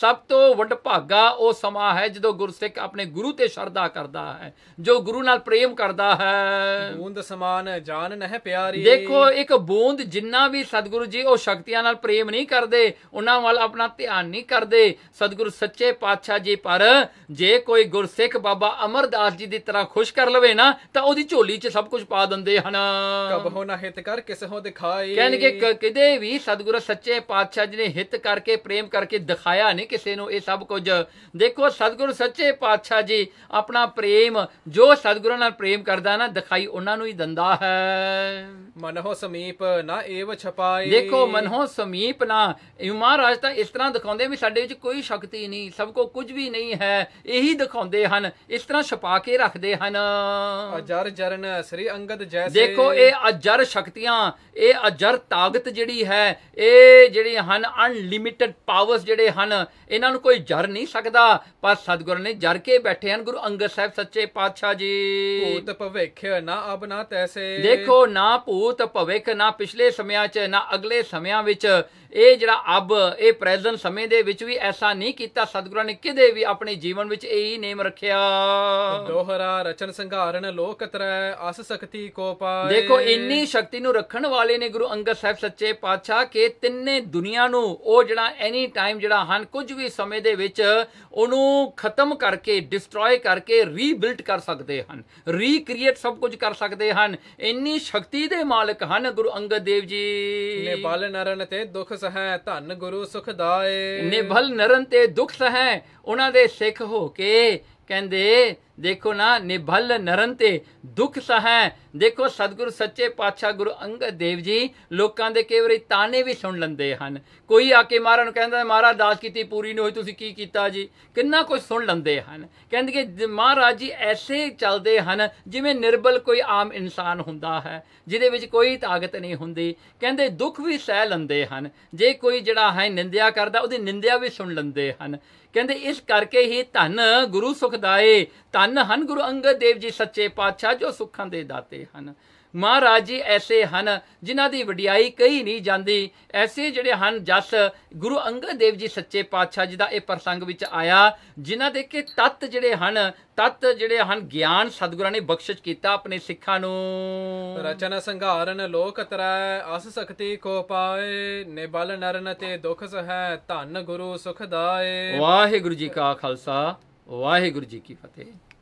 ਸਭ ਤੋਂ ਵੱਡ ਭਾਗਾ ਉਹ ਸਮਾਂ ਹੈ ਜਦੋਂ ਗੁਰਸਿੱਖ ਆਪਣੇ ਗੁਰੂ ਤੇ ਸ਼ਰਧਾ ਕਰਦਾ ਹੈ ਜੋ ਗੁਰੂ ਨਾਲ ਪ੍ਰੇਮ ਕਰਦਾ ਹੈ ਬੂੰਦ ਸਮਾਨ ਜਾਨ ਨਹਿ ਪਿਆਰੀ ਦੇਖੋ ਇੱਕ ਬੂੰਦ ਜਿੰਨਾ ਵੀ ਸਤਿਗੁਰੂ ਜੀ ਉਹ ਸ਼ਕਤੀਆਂ ਨਾਲ ਪ੍ਰੇਮ ਨਹੀਂ ਕਰਦੇ ਉਹਨਾਂ ਵੱਲ ਆਪਣਾ ਧਿਆਨ ਨਹੀਂ ਕਰਦੇ ਸਤਿਗੁਰੂ ਸੱਚੇ ਪਾਤਸ਼ਾਹ ਜੀ ਪਰ ਜੇ ਕੋਈ ਗੁਰਸਿੱਖ ਬਾਬਾ ਅਮਰਦਾਸ ਜੀ ਦੀ ਤਰ੍ਹਾਂ ਖੁਸ਼ ਕਰ ਲਵੇ ਨਾ ਤਾਂ ਉਹਦੀ ਝੋਲੀ 'ਚ ਸਭ ਕੁਝ ਪਾ ਦਿੰਦੇ ਹਨ ਹੋ ਨਾ ਹਿਤ ਕਰ ਦਿਖਾਈ ਕਹਿਣ ਕਿ ਕਿਤੇ ਵੀ ਸਤਿਗੁਰ ਸੱਚੇ ਪਾਤਸ਼ਾਹ ਜੀ ਨੇ ਹਿਤ ਕਰਕੇ ਪ੍ਰੇਮ ਕਰਕੇ ਦਿਖਾਇਆ ਨਹੀਂ ਕਿਸੇ ਨੂੰ ਇਹ ਸਭ ਕੁਝ ਦੇਖੋ ਸਤਿਗੁਰ ਸੱਚੇ ਪਾਤਸ਼ਾਹ ਜੀ ਆਪਣਾ ਪ੍ਰੇਮ ਜੋ ਸਤਿਗੁਰ ਨਾਲ ਪ੍ਰੇਮ ਕਰਦਾ ਨਾ ਦਿਖਾਈ ਉਹਨਾਂ ਨੂੰ ਹੀ ਦਿੰਦਾ ਹੈ ਮਨਹੋ ਸਮੀਪ ਨਾ ਏਵ ਛਪਾਈ ਦੇਖੋ ਮਨਹੋ ਸਮੀਪ ਨਾ ਇਹ ਮਹਾਰਾਜ ਤਾਂ ਇਸ ਤਰ੍ਹਾਂ ਦਿਖਾਉਂਦੇ ਵੀ ਸਾਡੇ ਵਿੱਚ ਕੋਈ ਸ਼ਕਤੀ ਨਹੀਂ ਸਭ ਕੋ ਕੁਝ ਵੀ ਨਹੀਂ ਹੈ ਇਹੀ ਦਿਖਾਉਂਦੇ ਹਨ ਇਸ ਤਰ੍ਹਾਂ ਛਪਾ ਕੇ ਰੱਖਦੇ ਹਨ ਅਜਰ ਜਰਨ ਸ੍ਰੀ ਅੰਗਦ ਜੈਸੇ ਦੇਖੋ ਇਹ ਅਜਰ ਸ਼ਕਤੀਆਂ ਇਹ ਅਜਰ ਤਾਕਤ ਜਿਹੜੀ ਹੈ ਇਹ ਜਿਹੜੇ ਹਨ ਅਨਲਿਮਿਟਿਡ ਪਾਵਰਸ ਜਿਹੜੇ ਹਨ ਇਹਨਾਂ ਨੂੰ ਕੋਈ ਜਰ ਨਹੀਂ ਸਕਦਾ ਪਰ ਸਤਗੁਰ ਨੇ ਜਰ ਕੇ ਬੈਠੇ ਹਨ ਗੁਰੂ ਅੰਗਦ ਸਾਹਿਬ ਸੱਚੇ ਪਾਤਸ਼ਾਹ ਜੀ ਭੂਤ ਭਵਿੱਖ ਨਾ ਅਬ ਨਾ ਤੈਸੇ ਦੇਖੋ ਨਾ ਭੂਤ ਭਵਿੱਖ ਨਾ ਪਿਛਲੇ ਸਮਿਆਂ 'ਚ ਨਾ ਅਗਲੇ ਸਮਿਆਂ ਵਿੱਚ ਇਹ ਜਿਹੜਾ ਅਬ ਇਹ ਪ੍ਰੈਜ਼ੈਂਟ ਸਮੇਂ ਦੇ ਵਿੱਚ ਵੀ ਐਸਾ ਨਹੀਂ ਕੀਤਾ ਸਤਿਗੁਰਾਂ ਨੇ ਕਿਤੇ ਵੀ ਆਪਣੇ ਜੀਵਨ ਵਿੱਚ ਇਹੀ ਨੇਮ ਰੱਖਿਆ ਦੋਹਰਾ ਰਚਨ ਸੰਘਾਰਨ ਲੋਕ ਤਰੈ ਅਸ ਸਕਤੀ ਕੋ ਪਾਏ ਦੇਖੋ ਇੰਨੀ ਸ਼ਕਤੀ ਨੂੰ ਰੱਖਣ ਵਾਲੇ ਨੇ ਗੁਰੂ ਅੰਗਦ ਸਾਹਿਬ ਸੱਚੇ ਪਾਤਸ਼ਾਹ ਕਿ ਤਿੰਨੇ ਦੁਨੀਆ ਨੂੰ ਉਹ ਜਿਹੜਾ ਐਨੀ ਟਾਈਮ ਜਿਹੜਾ ਹਨ ਕੁਝ ਵੀ ਸਮੇਂ ਦੇ ਵਿੱਚ ਉਹਨੂੰ ਖਤਮ ਕਰਕੇ ਡਿਸਟਰੋਏ ਕਰਕੇ ਰੀਬਿਲਡ ਕਰ ਸਕਦੇ ਹਨ ਰੀਕ੍ਰੀਏਟ ਸਭ ਕੁਝ ਕਰ ਸਕਦੇ ਹਨ ਇੰਨੀ ਸ਼ਕਤੀ ਦੇ ਮਾਲਕ ਹਨ ਗੁਰੂ ਅੰਗਦ ਦੇਵ ਜੀ ਨੇ ਬਾਲ ਨਰਨ ਤੇ ਦੁੱਖ ਸਹੈ ਧੰਨ ਗੁਰੂ ਸੁਖਦਾਏ ਨਿਭਲ ਨਰਨ ਤੇ ਦੁਖ ਸਹੈ ਉਹਨਾਂ ਦੇ ਸਿੱਖ ਹੋ ਕੇ ਕਹਿੰਦੇ ਦੇਖੋ ਨਾ ਨਿਭਲ ਨਰਨ ਦੁੱਖ ਸਹੈ ਦੇਖੋ ਸਤਿਗੁਰੂ ਸੱਚੇ ਪਾਤਸ਼ਾਹ ਗੁਰੂ ਅੰਗਦ ਦੇਵ ਜੀ ਲੋਕਾਂ ਦੇ ਕਈ ਵਾਰੀ ਤਾਣੇ ਵੀ ਸੁਣ ਲੈਂਦੇ ਹਨ ਕੋਈ ਆ ਕੇ ਮਹਾਰਾਜ ਨੂੰ ਕਹਿੰਦਾ ਮਹਾਰਾਜ ਦਾਸ ਕੀਤੀ ਪੂਰੀ ਨਹੀਂ ਹੋਈ ਤੁਸੀਂ ਕੀ ਕੀਤਾ ਜੀ ਕਿੰਨਾ ਕੁਝ ਸੁਣ ਲੈਂਦੇ ਹਨ ਕਹਿੰਦੇ ਕਿ ਮਹਾਰਾਜ ਜੀ ਐਸੇ ਚੱਲਦੇ ਹਨ ਜਿਵੇਂ ਨਿਰਬਲ ਕੋਈ ਆਮ ਇਨਸਾਨ ਹੁੰਦਾ ਹੈ ਜਿਹਦੇ ਵਿੱਚ ਕੋਈ ਤਾਕਤ ਨਹੀਂ ਹੁੰਦੀ ਕਹਿੰਦੇ ਦੁੱਖ ਵੀ ਸਹਿ ਲੈਂਦੇ ਹਨ ਜੇ ਕੋਈ ਜਿਹੜਾ ਹੈ ਨਿੰਦਿਆ ਕਰਦਾ ਉਹਦੀ ਨਿੰਦਿਆ ਵੀ ਸੁਣ ਲੈਂਦੇ ਹਨ ਕਹਿੰਦੇ ਇਸ ਕਰਕੇ ਹੀ ਧੰਨ ਗੁਰੂ ਸੁਖਦਾਏ ਧੰਨ ਹਨ ਗੁਰੂ ਅੰਗਦ ਦੇਵ ਜੀ ਸੱਚੇ ਪਾਤਸ਼ਾਹ ਜੋ ਸੁੱਖਾਂ ਦੇ ਦਾਤੇ ਹਨ ਮਹਾਰਾਜ ਜੀ ਐਸੇ ਹਨ ਜਿਨ੍ਹਾਂ ਦੀ ਵਡਿਆਈ ਕਹੀ ਨਹੀਂ ਜਾਂਦੀ ਐਸੇ ਜਿਹੜੇ ਹਨ ਜਸ ਗੁਰੂ ਅੰਗਦ ਦੇਵ ਜੀ ਸੱਚੇ ਪਾਤਸ਼ਾਹ ਜੀ ਦਾ ਇਹ ਪ੍ਰਸੰਗ ਵਿੱਚ ਆਇਆ ਜਿਨ੍ਹਾਂ ਦੇ ਕਿ ਤਤ ਜਿਹੜੇ ਹਨ ਤਤ ਜਿਹੜੇ ਹਨ ਗਿਆਨ ਸਤਿਗੁਰਾਂ ਨੇ ਬਖਸ਼ਿਸ਼ ਕੀਤਾ ਆਪਣੇ ਸਿੱਖਾਂ ਨੂੰ ਰਚਨਾ ਸੰਘਾਰਨ ਲੋਕ ਤਰੈ ਅਸ ਸਖਤੀ ਕੋ ਪਾਏ ਨਿਬਲ ਨਰਨ ਤੇ ਦੁਖ ਸਹੈ ਧੰਨ ਗੁਰੂ ਸੁਖ ਦਾਏ ਵਾਹਿਗੁਰੂ ਜੀ ਕਾ ਖਾਲਸਾ ਵਾਹਿਗੁਰੂ ਜੀ ਕੀ ਫਤਿਹ